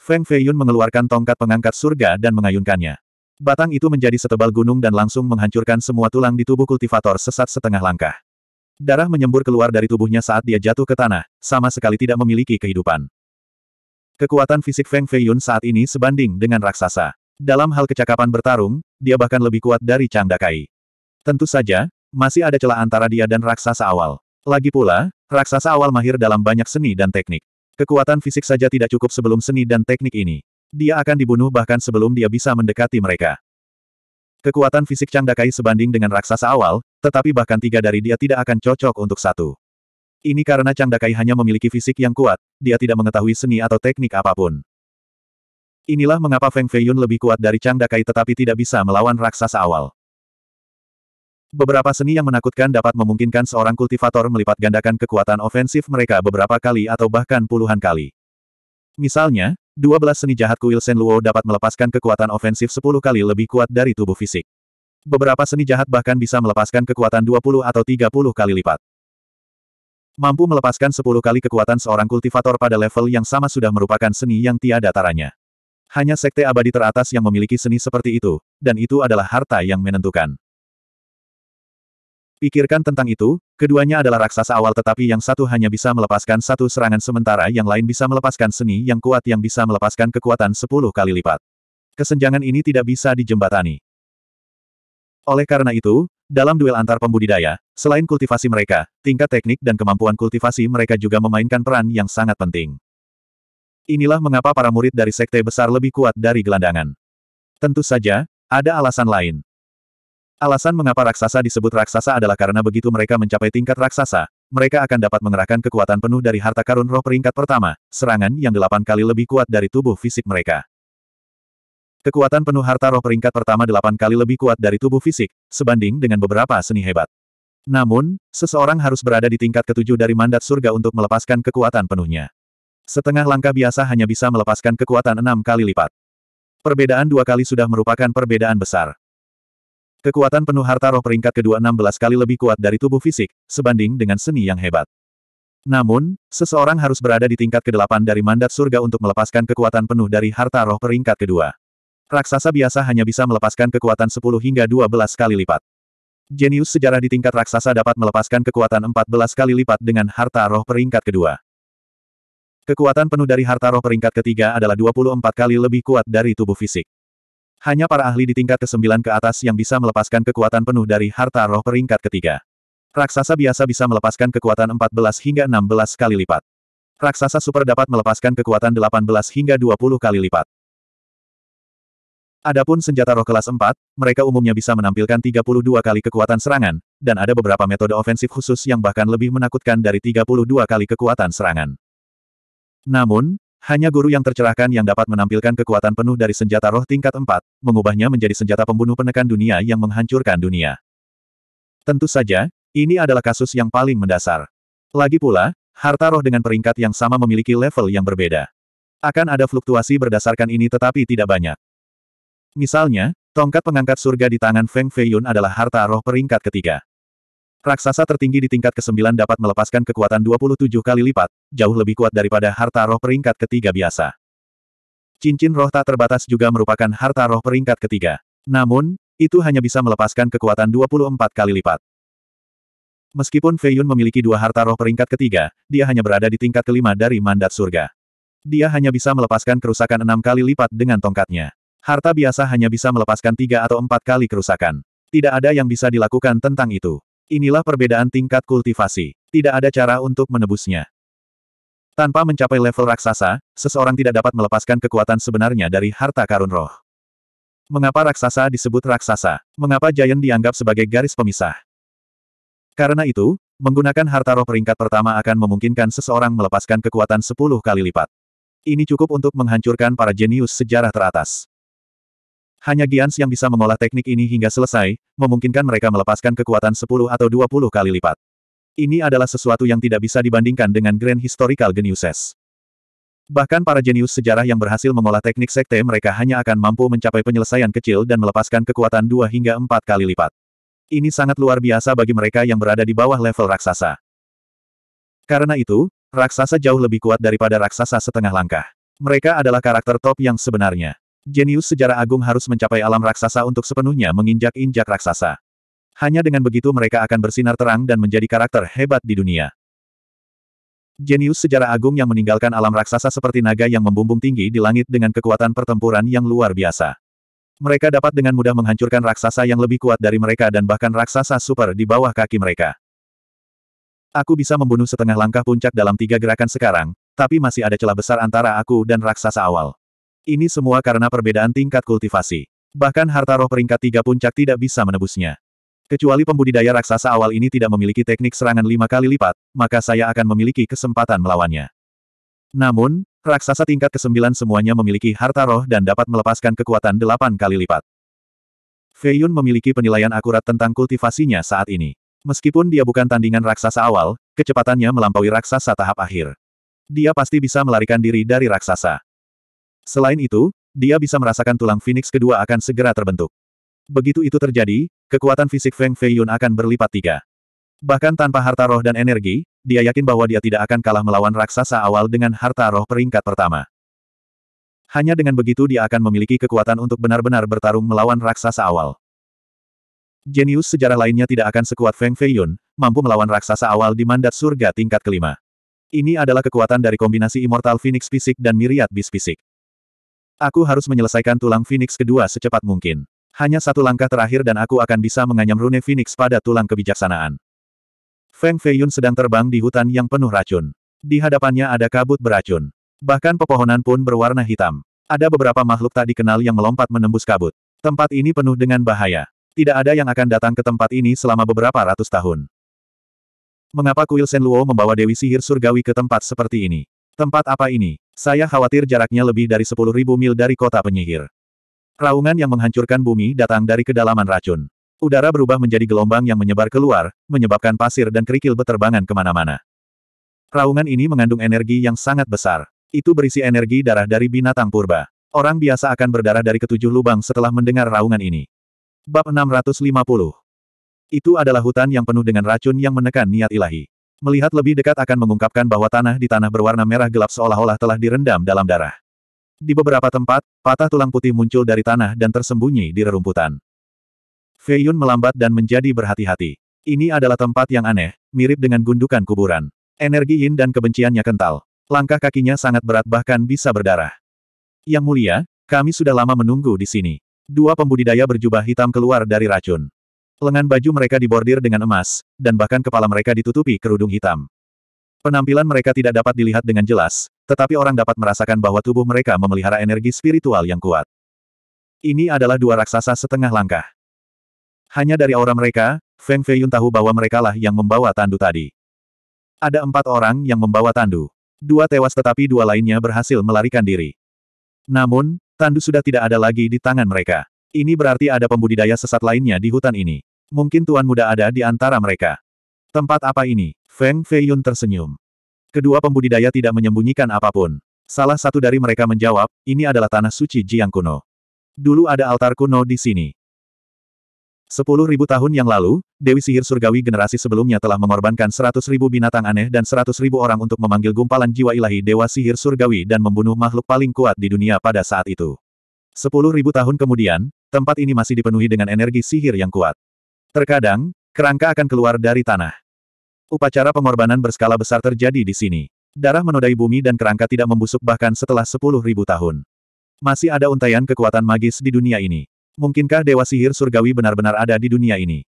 Feng Feiyun mengeluarkan tongkat pengangkat surga dan mengayunkannya. Batang itu menjadi setebal gunung dan langsung menghancurkan semua tulang di tubuh kultivator sesat setengah langkah. Darah menyembur keluar dari tubuhnya saat dia jatuh ke tanah, sama sekali tidak memiliki kehidupan. Kekuatan fisik Feng Feiyun saat ini sebanding dengan raksasa. Dalam hal kecakapan bertarung, dia bahkan lebih kuat dari Chang Dakai. Tentu saja, masih ada celah antara dia dan raksasa awal. Lagi pula, raksasa awal mahir dalam banyak seni dan teknik. Kekuatan fisik saja tidak cukup sebelum seni dan teknik ini. Dia akan dibunuh bahkan sebelum dia bisa mendekati mereka. Kekuatan fisik Chang Dakai sebanding dengan raksasa awal, tetapi bahkan tiga dari dia tidak akan cocok untuk satu. Ini karena Chang Dakai hanya memiliki fisik yang kuat, dia tidak mengetahui seni atau teknik apapun. Inilah mengapa Feng Feiyun lebih kuat dari Chang Dakai tetapi tidak bisa melawan raksasa awal. Beberapa seni yang menakutkan dapat memungkinkan seorang kultivator melipat gandakan kekuatan ofensif mereka beberapa kali atau bahkan puluhan kali. Misalnya, 12 seni jahat kuil Senluo dapat melepaskan kekuatan ofensif 10 kali lebih kuat dari tubuh fisik. Beberapa seni jahat bahkan bisa melepaskan kekuatan 20 atau 30 kali lipat. Mampu melepaskan 10 kali kekuatan seorang kultivator pada level yang sama sudah merupakan seni yang tiada taranya. Hanya sekte abadi teratas yang memiliki seni seperti itu, dan itu adalah harta yang menentukan. Pikirkan tentang itu, keduanya adalah raksasa awal tetapi yang satu hanya bisa melepaskan satu serangan sementara yang lain bisa melepaskan seni yang kuat yang bisa melepaskan kekuatan sepuluh kali lipat. Kesenjangan ini tidak bisa dijembatani. Oleh karena itu, dalam duel antar pembudidaya, selain kultivasi mereka, tingkat teknik dan kemampuan kultivasi mereka juga memainkan peran yang sangat penting. Inilah mengapa para murid dari sekte besar lebih kuat dari gelandangan. Tentu saja, ada alasan lain. Alasan mengapa raksasa disebut raksasa adalah karena begitu mereka mencapai tingkat raksasa, mereka akan dapat mengerahkan kekuatan penuh dari harta karun roh peringkat pertama, serangan yang delapan kali lebih kuat dari tubuh fisik mereka. Kekuatan penuh harta roh peringkat pertama delapan kali lebih kuat dari tubuh fisik, sebanding dengan beberapa seni hebat. Namun, seseorang harus berada di tingkat ketujuh dari mandat surga untuk melepaskan kekuatan penuhnya. Setengah langkah biasa hanya bisa melepaskan kekuatan enam kali lipat. Perbedaan dua kali sudah merupakan perbedaan besar. Kekuatan penuh harta roh peringkat kedua 16 kali lebih kuat dari tubuh fisik, sebanding dengan seni yang hebat. Namun, seseorang harus berada di tingkat ke-8 dari mandat surga untuk melepaskan kekuatan penuh dari harta roh peringkat kedua. Raksasa biasa hanya bisa melepaskan kekuatan 10 hingga 12 kali lipat. Jenius sejarah di tingkat raksasa dapat melepaskan kekuatan 14 kali lipat dengan harta roh peringkat kedua. Kekuatan penuh dari harta roh peringkat ketiga adalah 24 kali lebih kuat dari tubuh fisik. Hanya para ahli di tingkat ke-9 ke atas yang bisa melepaskan kekuatan penuh dari harta roh peringkat ketiga. Raksasa biasa bisa melepaskan kekuatan 14 hingga 16 kali lipat. Raksasa super dapat melepaskan kekuatan 18 hingga 20 kali lipat. Adapun senjata roh kelas 4, mereka umumnya bisa menampilkan 32 kali kekuatan serangan, dan ada beberapa metode ofensif khusus yang bahkan lebih menakutkan dari 32 kali kekuatan serangan. Namun, hanya guru yang tercerahkan yang dapat menampilkan kekuatan penuh dari senjata roh tingkat 4, mengubahnya menjadi senjata pembunuh penekan dunia yang menghancurkan dunia. Tentu saja, ini adalah kasus yang paling mendasar. Lagi pula, harta roh dengan peringkat yang sama memiliki level yang berbeda. Akan ada fluktuasi berdasarkan ini tetapi tidak banyak. Misalnya, tongkat pengangkat surga di tangan Feng Feiyun adalah harta roh peringkat ketiga. Raksasa tertinggi di tingkat ke-9 dapat melepaskan kekuatan 27 kali lipat, jauh lebih kuat daripada harta roh peringkat ketiga biasa. Cincin roh tak terbatas juga merupakan harta roh peringkat ketiga. Namun, itu hanya bisa melepaskan kekuatan 24 kali lipat. Meskipun Fei Yun memiliki dua harta roh peringkat ketiga, dia hanya berada di tingkat kelima dari mandat surga. Dia hanya bisa melepaskan kerusakan enam kali lipat dengan tongkatnya. Harta biasa hanya bisa melepaskan tiga atau empat kali kerusakan. Tidak ada yang bisa dilakukan tentang itu. Inilah perbedaan tingkat kultivasi. Tidak ada cara untuk menebusnya. Tanpa mencapai level raksasa, seseorang tidak dapat melepaskan kekuatan sebenarnya dari harta karun roh. Mengapa raksasa disebut raksasa? Mengapa Giant dianggap sebagai garis pemisah? Karena itu, menggunakan harta roh peringkat pertama akan memungkinkan seseorang melepaskan kekuatan 10 kali lipat. Ini cukup untuk menghancurkan para jenius sejarah teratas. Hanya Gians yang bisa mengolah teknik ini hingga selesai, memungkinkan mereka melepaskan kekuatan 10 atau 20 kali lipat. Ini adalah sesuatu yang tidak bisa dibandingkan dengan Grand Historical Geniuses. Bahkan para jenius sejarah yang berhasil mengolah teknik sekte mereka hanya akan mampu mencapai penyelesaian kecil dan melepaskan kekuatan 2 hingga 4 kali lipat. Ini sangat luar biasa bagi mereka yang berada di bawah level raksasa. Karena itu, raksasa jauh lebih kuat daripada raksasa setengah langkah. Mereka adalah karakter top yang sebenarnya. Jenius sejarah agung harus mencapai alam raksasa untuk sepenuhnya menginjak-injak raksasa. Hanya dengan begitu mereka akan bersinar terang dan menjadi karakter hebat di dunia. Jenius sejarah agung yang meninggalkan alam raksasa seperti naga yang membumbung tinggi di langit dengan kekuatan pertempuran yang luar biasa. Mereka dapat dengan mudah menghancurkan raksasa yang lebih kuat dari mereka dan bahkan raksasa super di bawah kaki mereka. Aku bisa membunuh setengah langkah puncak dalam tiga gerakan sekarang, tapi masih ada celah besar antara aku dan raksasa awal. Ini semua karena perbedaan tingkat kultivasi. Bahkan harta roh peringkat tiga puncak tidak bisa menebusnya. Kecuali pembudidaya raksasa awal ini tidak memiliki teknik serangan lima kali lipat, maka saya akan memiliki kesempatan melawannya. Namun, raksasa tingkat ke-9 semuanya memiliki harta roh dan dapat melepaskan kekuatan delapan kali lipat. Fei Yun memiliki penilaian akurat tentang kultivasinya saat ini. Meskipun dia bukan tandingan raksasa awal, kecepatannya melampaui raksasa tahap akhir. Dia pasti bisa melarikan diri dari raksasa. Selain itu, dia bisa merasakan tulang Phoenix kedua akan segera terbentuk. Begitu itu terjadi, kekuatan fisik Feng Feiyun akan berlipat tiga. Bahkan tanpa harta roh dan energi, dia yakin bahwa dia tidak akan kalah melawan raksasa awal dengan harta roh peringkat pertama. Hanya dengan begitu dia akan memiliki kekuatan untuk benar-benar bertarung melawan raksasa awal. Jenius sejarah lainnya tidak akan sekuat Feng Feiyun, mampu melawan raksasa awal di mandat surga tingkat kelima. Ini adalah kekuatan dari kombinasi Immortal Phoenix Fisik dan Miriad Bis Fisik. Aku harus menyelesaikan tulang Phoenix kedua secepat mungkin. Hanya satu langkah terakhir dan aku akan bisa menganyam rune Phoenix pada tulang kebijaksanaan. Feng Feiyun sedang terbang di hutan yang penuh racun. Di hadapannya ada kabut beracun. Bahkan pepohonan pun berwarna hitam. Ada beberapa makhluk tak dikenal yang melompat menembus kabut. Tempat ini penuh dengan bahaya. Tidak ada yang akan datang ke tempat ini selama beberapa ratus tahun. Mengapa kuil Luo membawa Dewi Sihir Surgawi ke tempat seperti ini? Tempat apa ini? Saya khawatir jaraknya lebih dari 10.000 mil dari kota penyihir. Raungan yang menghancurkan bumi datang dari kedalaman racun. Udara berubah menjadi gelombang yang menyebar keluar, menyebabkan pasir dan kerikil beterbangan kemana-mana. Raungan ini mengandung energi yang sangat besar. Itu berisi energi darah dari binatang purba. Orang biasa akan berdarah dari ketujuh lubang setelah mendengar raungan ini. Bab 650 Itu adalah hutan yang penuh dengan racun yang menekan niat ilahi. Melihat lebih dekat akan mengungkapkan bahwa tanah di tanah berwarna merah gelap seolah-olah telah direndam dalam darah. Di beberapa tempat, patah tulang putih muncul dari tanah dan tersembunyi di rerumputan. Fei Yun melambat dan menjadi berhati-hati. Ini adalah tempat yang aneh, mirip dengan gundukan kuburan. Energi yin dan kebenciannya kental. Langkah kakinya sangat berat bahkan bisa berdarah. Yang mulia, kami sudah lama menunggu di sini. Dua pembudidaya berjubah hitam keluar dari racun. Lengan baju mereka dibordir dengan emas, dan bahkan kepala mereka ditutupi kerudung hitam. Penampilan mereka tidak dapat dilihat dengan jelas, tetapi orang dapat merasakan bahwa tubuh mereka memelihara energi spiritual yang kuat. Ini adalah dua raksasa setengah langkah. Hanya dari aura mereka, Feng Feiyun tahu bahwa merekalah yang membawa tandu tadi. Ada empat orang yang membawa tandu. Dua tewas tetapi dua lainnya berhasil melarikan diri. Namun, tandu sudah tidak ada lagi di tangan mereka. Ini berarti ada pembudidaya sesat lainnya di hutan ini. Mungkin Tuan Muda ada di antara mereka. Tempat apa ini? Feng Feiyun tersenyum. Kedua pembudidaya tidak menyembunyikan apapun. Salah satu dari mereka menjawab, ini adalah tanah suci Jiang kuno. Dulu ada altar kuno di sini. Sepuluh ribu tahun yang lalu, Dewi Sihir Surgawi generasi sebelumnya telah mengorbankan seratus ribu binatang aneh dan seratus ribu orang untuk memanggil gumpalan jiwa ilahi Dewa Sihir Surgawi dan membunuh makhluk paling kuat di dunia pada saat itu. Sepuluh ribu tahun kemudian, tempat ini masih dipenuhi dengan energi sihir yang kuat. Terkadang, kerangka akan keluar dari tanah. Upacara pengorbanan berskala besar terjadi di sini. Darah menodai bumi dan kerangka tidak membusuk bahkan setelah 10.000 tahun. Masih ada untayan kekuatan magis di dunia ini. Mungkinkah Dewa Sihir Surgawi benar-benar ada di dunia ini?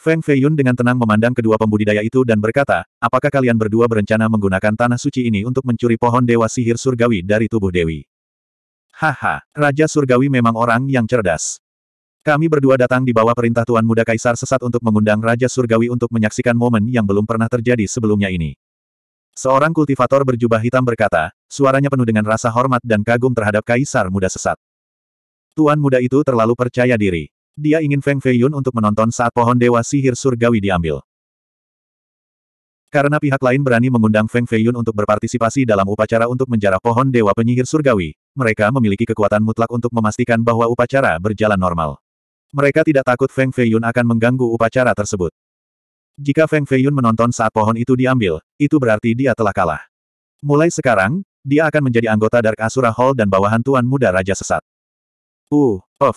Feng Feiyun dengan tenang memandang kedua pembudidaya itu dan berkata, apakah kalian berdua berencana menggunakan tanah suci ini untuk mencuri pohon Dewa Sihir Surgawi dari tubuh Dewi? Haha, Raja Surgawi memang orang yang cerdas. Kami berdua datang di bawah perintah Tuan Muda Kaisar Sesat untuk mengundang Raja Surgawi untuk menyaksikan momen yang belum pernah terjadi sebelumnya ini. Seorang kultivator berjubah hitam berkata, suaranya penuh dengan rasa hormat dan kagum terhadap Kaisar Muda Sesat. Tuan Muda itu terlalu percaya diri. Dia ingin Feng Feiyun untuk menonton saat pohon Dewa Sihir Surgawi diambil. Karena pihak lain berani mengundang Feng Feiyun untuk berpartisipasi dalam upacara untuk menjarah pohon Dewa Penyihir Surgawi, mereka memiliki kekuatan mutlak untuk memastikan bahwa upacara berjalan normal. Mereka tidak takut Feng Feiyun akan mengganggu upacara tersebut. Jika Feng Feiyun menonton saat pohon itu diambil, itu berarti dia telah kalah. Mulai sekarang, dia akan menjadi anggota Dark Asura Hall dan bawahan Tuan Muda Raja Sesat. Uh, of,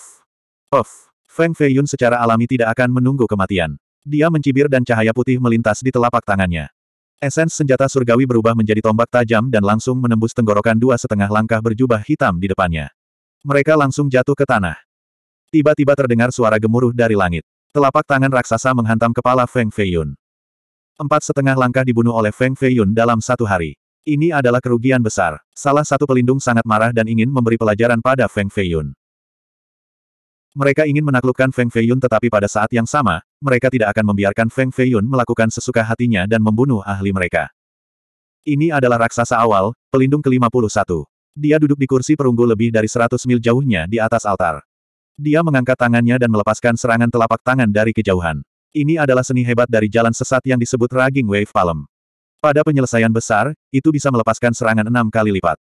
of. Feng Feiyun secara alami tidak akan menunggu kematian. Dia mencibir dan cahaya putih melintas di telapak tangannya. Esens senjata surgawi berubah menjadi tombak tajam dan langsung menembus tenggorokan dua setengah langkah berjubah hitam di depannya. Mereka langsung jatuh ke tanah. Tiba-tiba terdengar suara gemuruh dari langit. Telapak tangan raksasa menghantam kepala Feng Feiyun. Empat setengah langkah dibunuh oleh Feng Feiyun dalam satu hari. Ini adalah kerugian besar. Salah satu pelindung sangat marah dan ingin memberi pelajaran pada Feng Feiyun. Mereka ingin menaklukkan Feng Feiyun tetapi pada saat yang sama, mereka tidak akan membiarkan Feng Feiyun melakukan sesuka hatinya dan membunuh ahli mereka. Ini adalah raksasa awal, pelindung ke-51. Dia duduk di kursi perunggu lebih dari 100 mil jauhnya di atas altar. Dia mengangkat tangannya dan melepaskan serangan telapak tangan dari kejauhan. Ini adalah seni hebat dari jalan sesat yang disebut Raging Wave Palm. Pada penyelesaian besar, itu bisa melepaskan serangan enam kali lipat.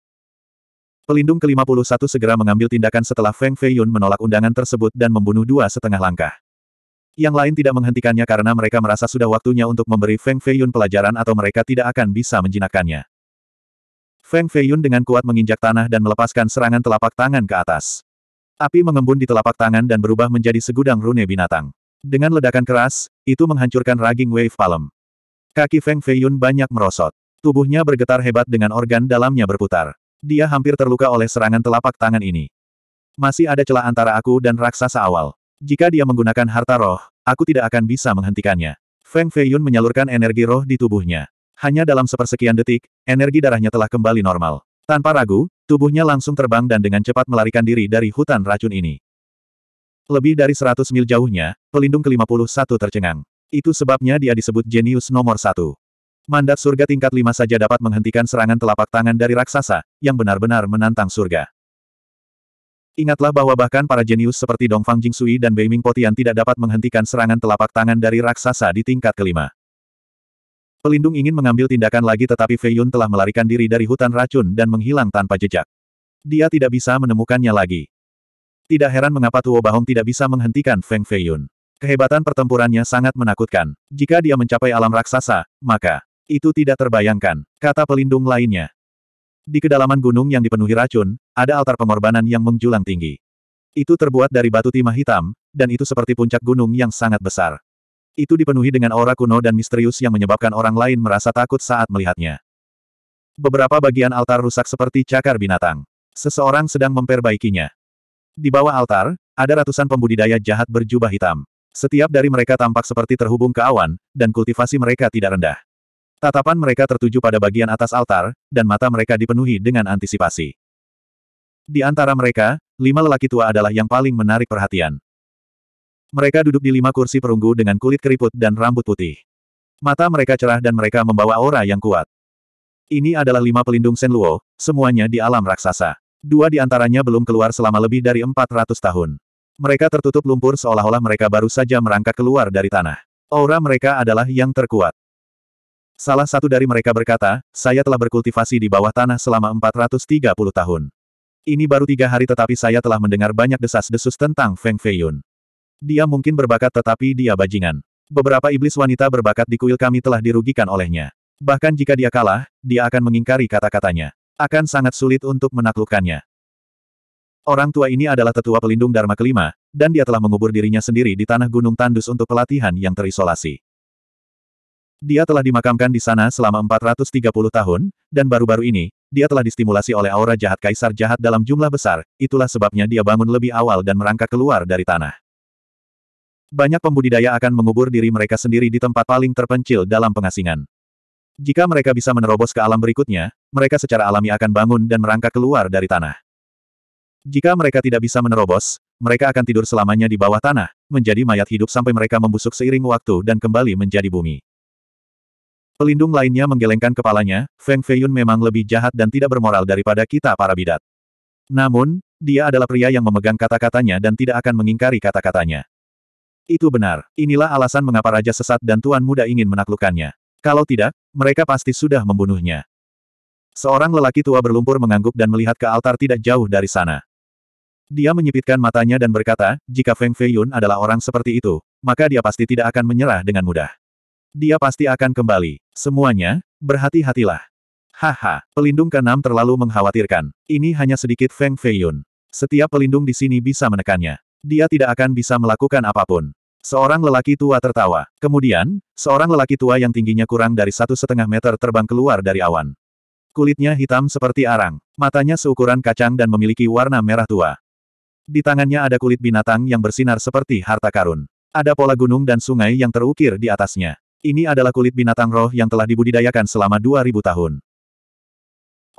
Pelindung ke-51 segera mengambil tindakan setelah Feng Feiyun menolak undangan tersebut dan membunuh dua setengah langkah. Yang lain tidak menghentikannya karena mereka merasa sudah waktunya untuk memberi Feng Feiyun pelajaran atau mereka tidak akan bisa menjinakkannya. Feng Feiyun dengan kuat menginjak tanah dan melepaskan serangan telapak tangan ke atas. Api mengembun di telapak tangan dan berubah menjadi segudang rune binatang. Dengan ledakan keras, itu menghancurkan raging wave palem. Kaki Feng Feiyun banyak merosot. Tubuhnya bergetar hebat dengan organ dalamnya berputar. Dia hampir terluka oleh serangan telapak tangan ini. Masih ada celah antara aku dan raksasa awal. Jika dia menggunakan harta roh, aku tidak akan bisa menghentikannya. Feng Feiyun menyalurkan energi roh di tubuhnya. Hanya dalam sepersekian detik, energi darahnya telah kembali normal. Tanpa ragu, tubuhnya langsung terbang dan dengan cepat melarikan diri dari hutan racun ini. Lebih dari 100 mil jauhnya, pelindung ke-51 tercengang. Itu sebabnya dia disebut jenius nomor satu. Mandat surga tingkat lima saja dapat menghentikan serangan telapak tangan dari raksasa, yang benar-benar menantang surga. Ingatlah bahwa bahkan para jenius seperti Dongfang Jingsui dan Beiming Potian tidak dapat menghentikan serangan telapak tangan dari raksasa di tingkat kelima. Pelindung ingin mengambil tindakan lagi tetapi Fei Yun telah melarikan diri dari hutan racun dan menghilang tanpa jejak. Dia tidak bisa menemukannya lagi. Tidak heran mengapa Tuo Bahong tidak bisa menghentikan Feng Fei Yun. Kehebatan pertempurannya sangat menakutkan. Jika dia mencapai alam raksasa, maka itu tidak terbayangkan, kata pelindung lainnya. Di kedalaman gunung yang dipenuhi racun, ada altar pengorbanan yang menjulang tinggi. Itu terbuat dari batu timah hitam, dan itu seperti puncak gunung yang sangat besar. Itu dipenuhi dengan aura kuno dan misterius yang menyebabkan orang lain merasa takut saat melihatnya. Beberapa bagian altar rusak seperti cakar binatang. Seseorang sedang memperbaikinya. Di bawah altar, ada ratusan pembudidaya jahat berjubah hitam. Setiap dari mereka tampak seperti terhubung ke awan, dan kultivasi mereka tidak rendah. Tatapan mereka tertuju pada bagian atas altar, dan mata mereka dipenuhi dengan antisipasi. Di antara mereka, lima lelaki tua adalah yang paling menarik perhatian. Mereka duduk di lima kursi perunggu dengan kulit keriput dan rambut putih. Mata mereka cerah dan mereka membawa aura yang kuat. Ini adalah lima pelindung Luo, semuanya di alam raksasa. Dua di antaranya belum keluar selama lebih dari 400 tahun. Mereka tertutup lumpur seolah-olah mereka baru saja merangkak keluar dari tanah. Aura mereka adalah yang terkuat. Salah satu dari mereka berkata, saya telah berkultivasi di bawah tanah selama 430 tahun. Ini baru tiga hari tetapi saya telah mendengar banyak desas-desus tentang Feng Feiyun. Dia mungkin berbakat tetapi dia bajingan. Beberapa iblis wanita berbakat di kuil kami telah dirugikan olehnya. Bahkan jika dia kalah, dia akan mengingkari kata-katanya. Akan sangat sulit untuk menaklukkannya. Orang tua ini adalah tetua pelindung Dharma kelima, dan dia telah mengubur dirinya sendiri di tanah Gunung Tandus untuk pelatihan yang terisolasi. Dia telah dimakamkan di sana selama 430 tahun, dan baru-baru ini, dia telah distimulasi oleh aura jahat kaisar jahat dalam jumlah besar, itulah sebabnya dia bangun lebih awal dan merangkak keluar dari tanah. Banyak pembudidaya akan mengubur diri mereka sendiri di tempat paling terpencil dalam pengasingan. Jika mereka bisa menerobos ke alam berikutnya, mereka secara alami akan bangun dan merangkak keluar dari tanah. Jika mereka tidak bisa menerobos, mereka akan tidur selamanya di bawah tanah, menjadi mayat hidup sampai mereka membusuk seiring waktu dan kembali menjadi bumi. Pelindung lainnya menggelengkan kepalanya, Feng Feiyun memang lebih jahat dan tidak bermoral daripada kita para bidat. Namun, dia adalah pria yang memegang kata-katanya dan tidak akan mengingkari kata-katanya. Itu benar. Inilah alasan mengapa Raja Sesat dan Tuan Muda ingin menaklukkannya. Kalau tidak, mereka pasti sudah membunuhnya. Seorang lelaki tua berlumpur mengangguk dan melihat ke altar tidak jauh dari sana. Dia menyipitkan matanya dan berkata, jika Feng Feiyun adalah orang seperti itu, maka dia pasti tidak akan menyerah dengan mudah. Dia pasti akan kembali. Semuanya, berhati-hatilah. Haha, pelindung keenam terlalu mengkhawatirkan. Ini hanya sedikit Feng Feiyun. Setiap pelindung di sini bisa menekannya. Dia tidak akan bisa melakukan apapun. Seorang lelaki tua tertawa. Kemudian, seorang lelaki tua yang tingginya kurang dari satu setengah meter terbang keluar dari awan. Kulitnya hitam seperti arang, matanya seukuran kacang dan memiliki warna merah tua. Di tangannya ada kulit binatang yang bersinar seperti harta karun. Ada pola gunung dan sungai yang terukir di atasnya. Ini adalah kulit binatang roh yang telah dibudidayakan selama 2000 tahun.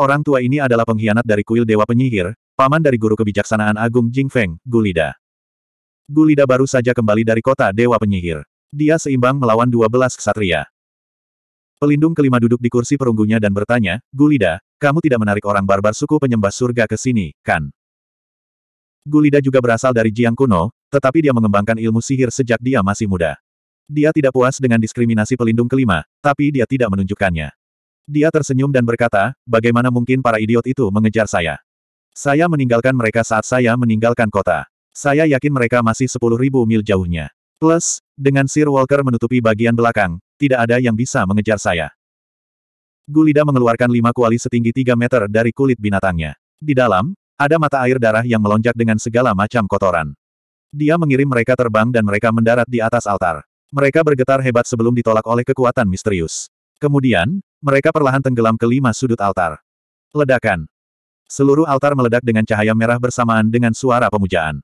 Orang tua ini adalah pengkhianat dari kuil Dewa Penyihir, paman dari guru kebijaksanaan agung Jing Feng, Gulida. Gulida baru saja kembali dari kota Dewa Penyihir. Dia seimbang melawan 12 ksatria. Pelindung kelima duduk di kursi perunggunya dan bertanya, Gulida, kamu tidak menarik orang barbar suku penyembah surga ke sini, kan? Gulida juga berasal dari Jiang kuno, tetapi dia mengembangkan ilmu sihir sejak dia masih muda. Dia tidak puas dengan diskriminasi pelindung kelima, tapi dia tidak menunjukkannya. Dia tersenyum dan berkata, bagaimana mungkin para idiot itu mengejar saya? Saya meninggalkan mereka saat saya meninggalkan kota. Saya yakin mereka masih sepuluh ribu mil jauhnya. Plus, dengan Sir Walker menutupi bagian belakang, tidak ada yang bisa mengejar saya. Gulida mengeluarkan lima kuali setinggi tiga meter dari kulit binatangnya. Di dalam, ada mata air darah yang melonjak dengan segala macam kotoran. Dia mengirim mereka terbang dan mereka mendarat di atas altar. Mereka bergetar hebat sebelum ditolak oleh kekuatan misterius. Kemudian, mereka perlahan tenggelam ke lima sudut altar. Ledakan. Seluruh altar meledak dengan cahaya merah bersamaan dengan suara pemujaan.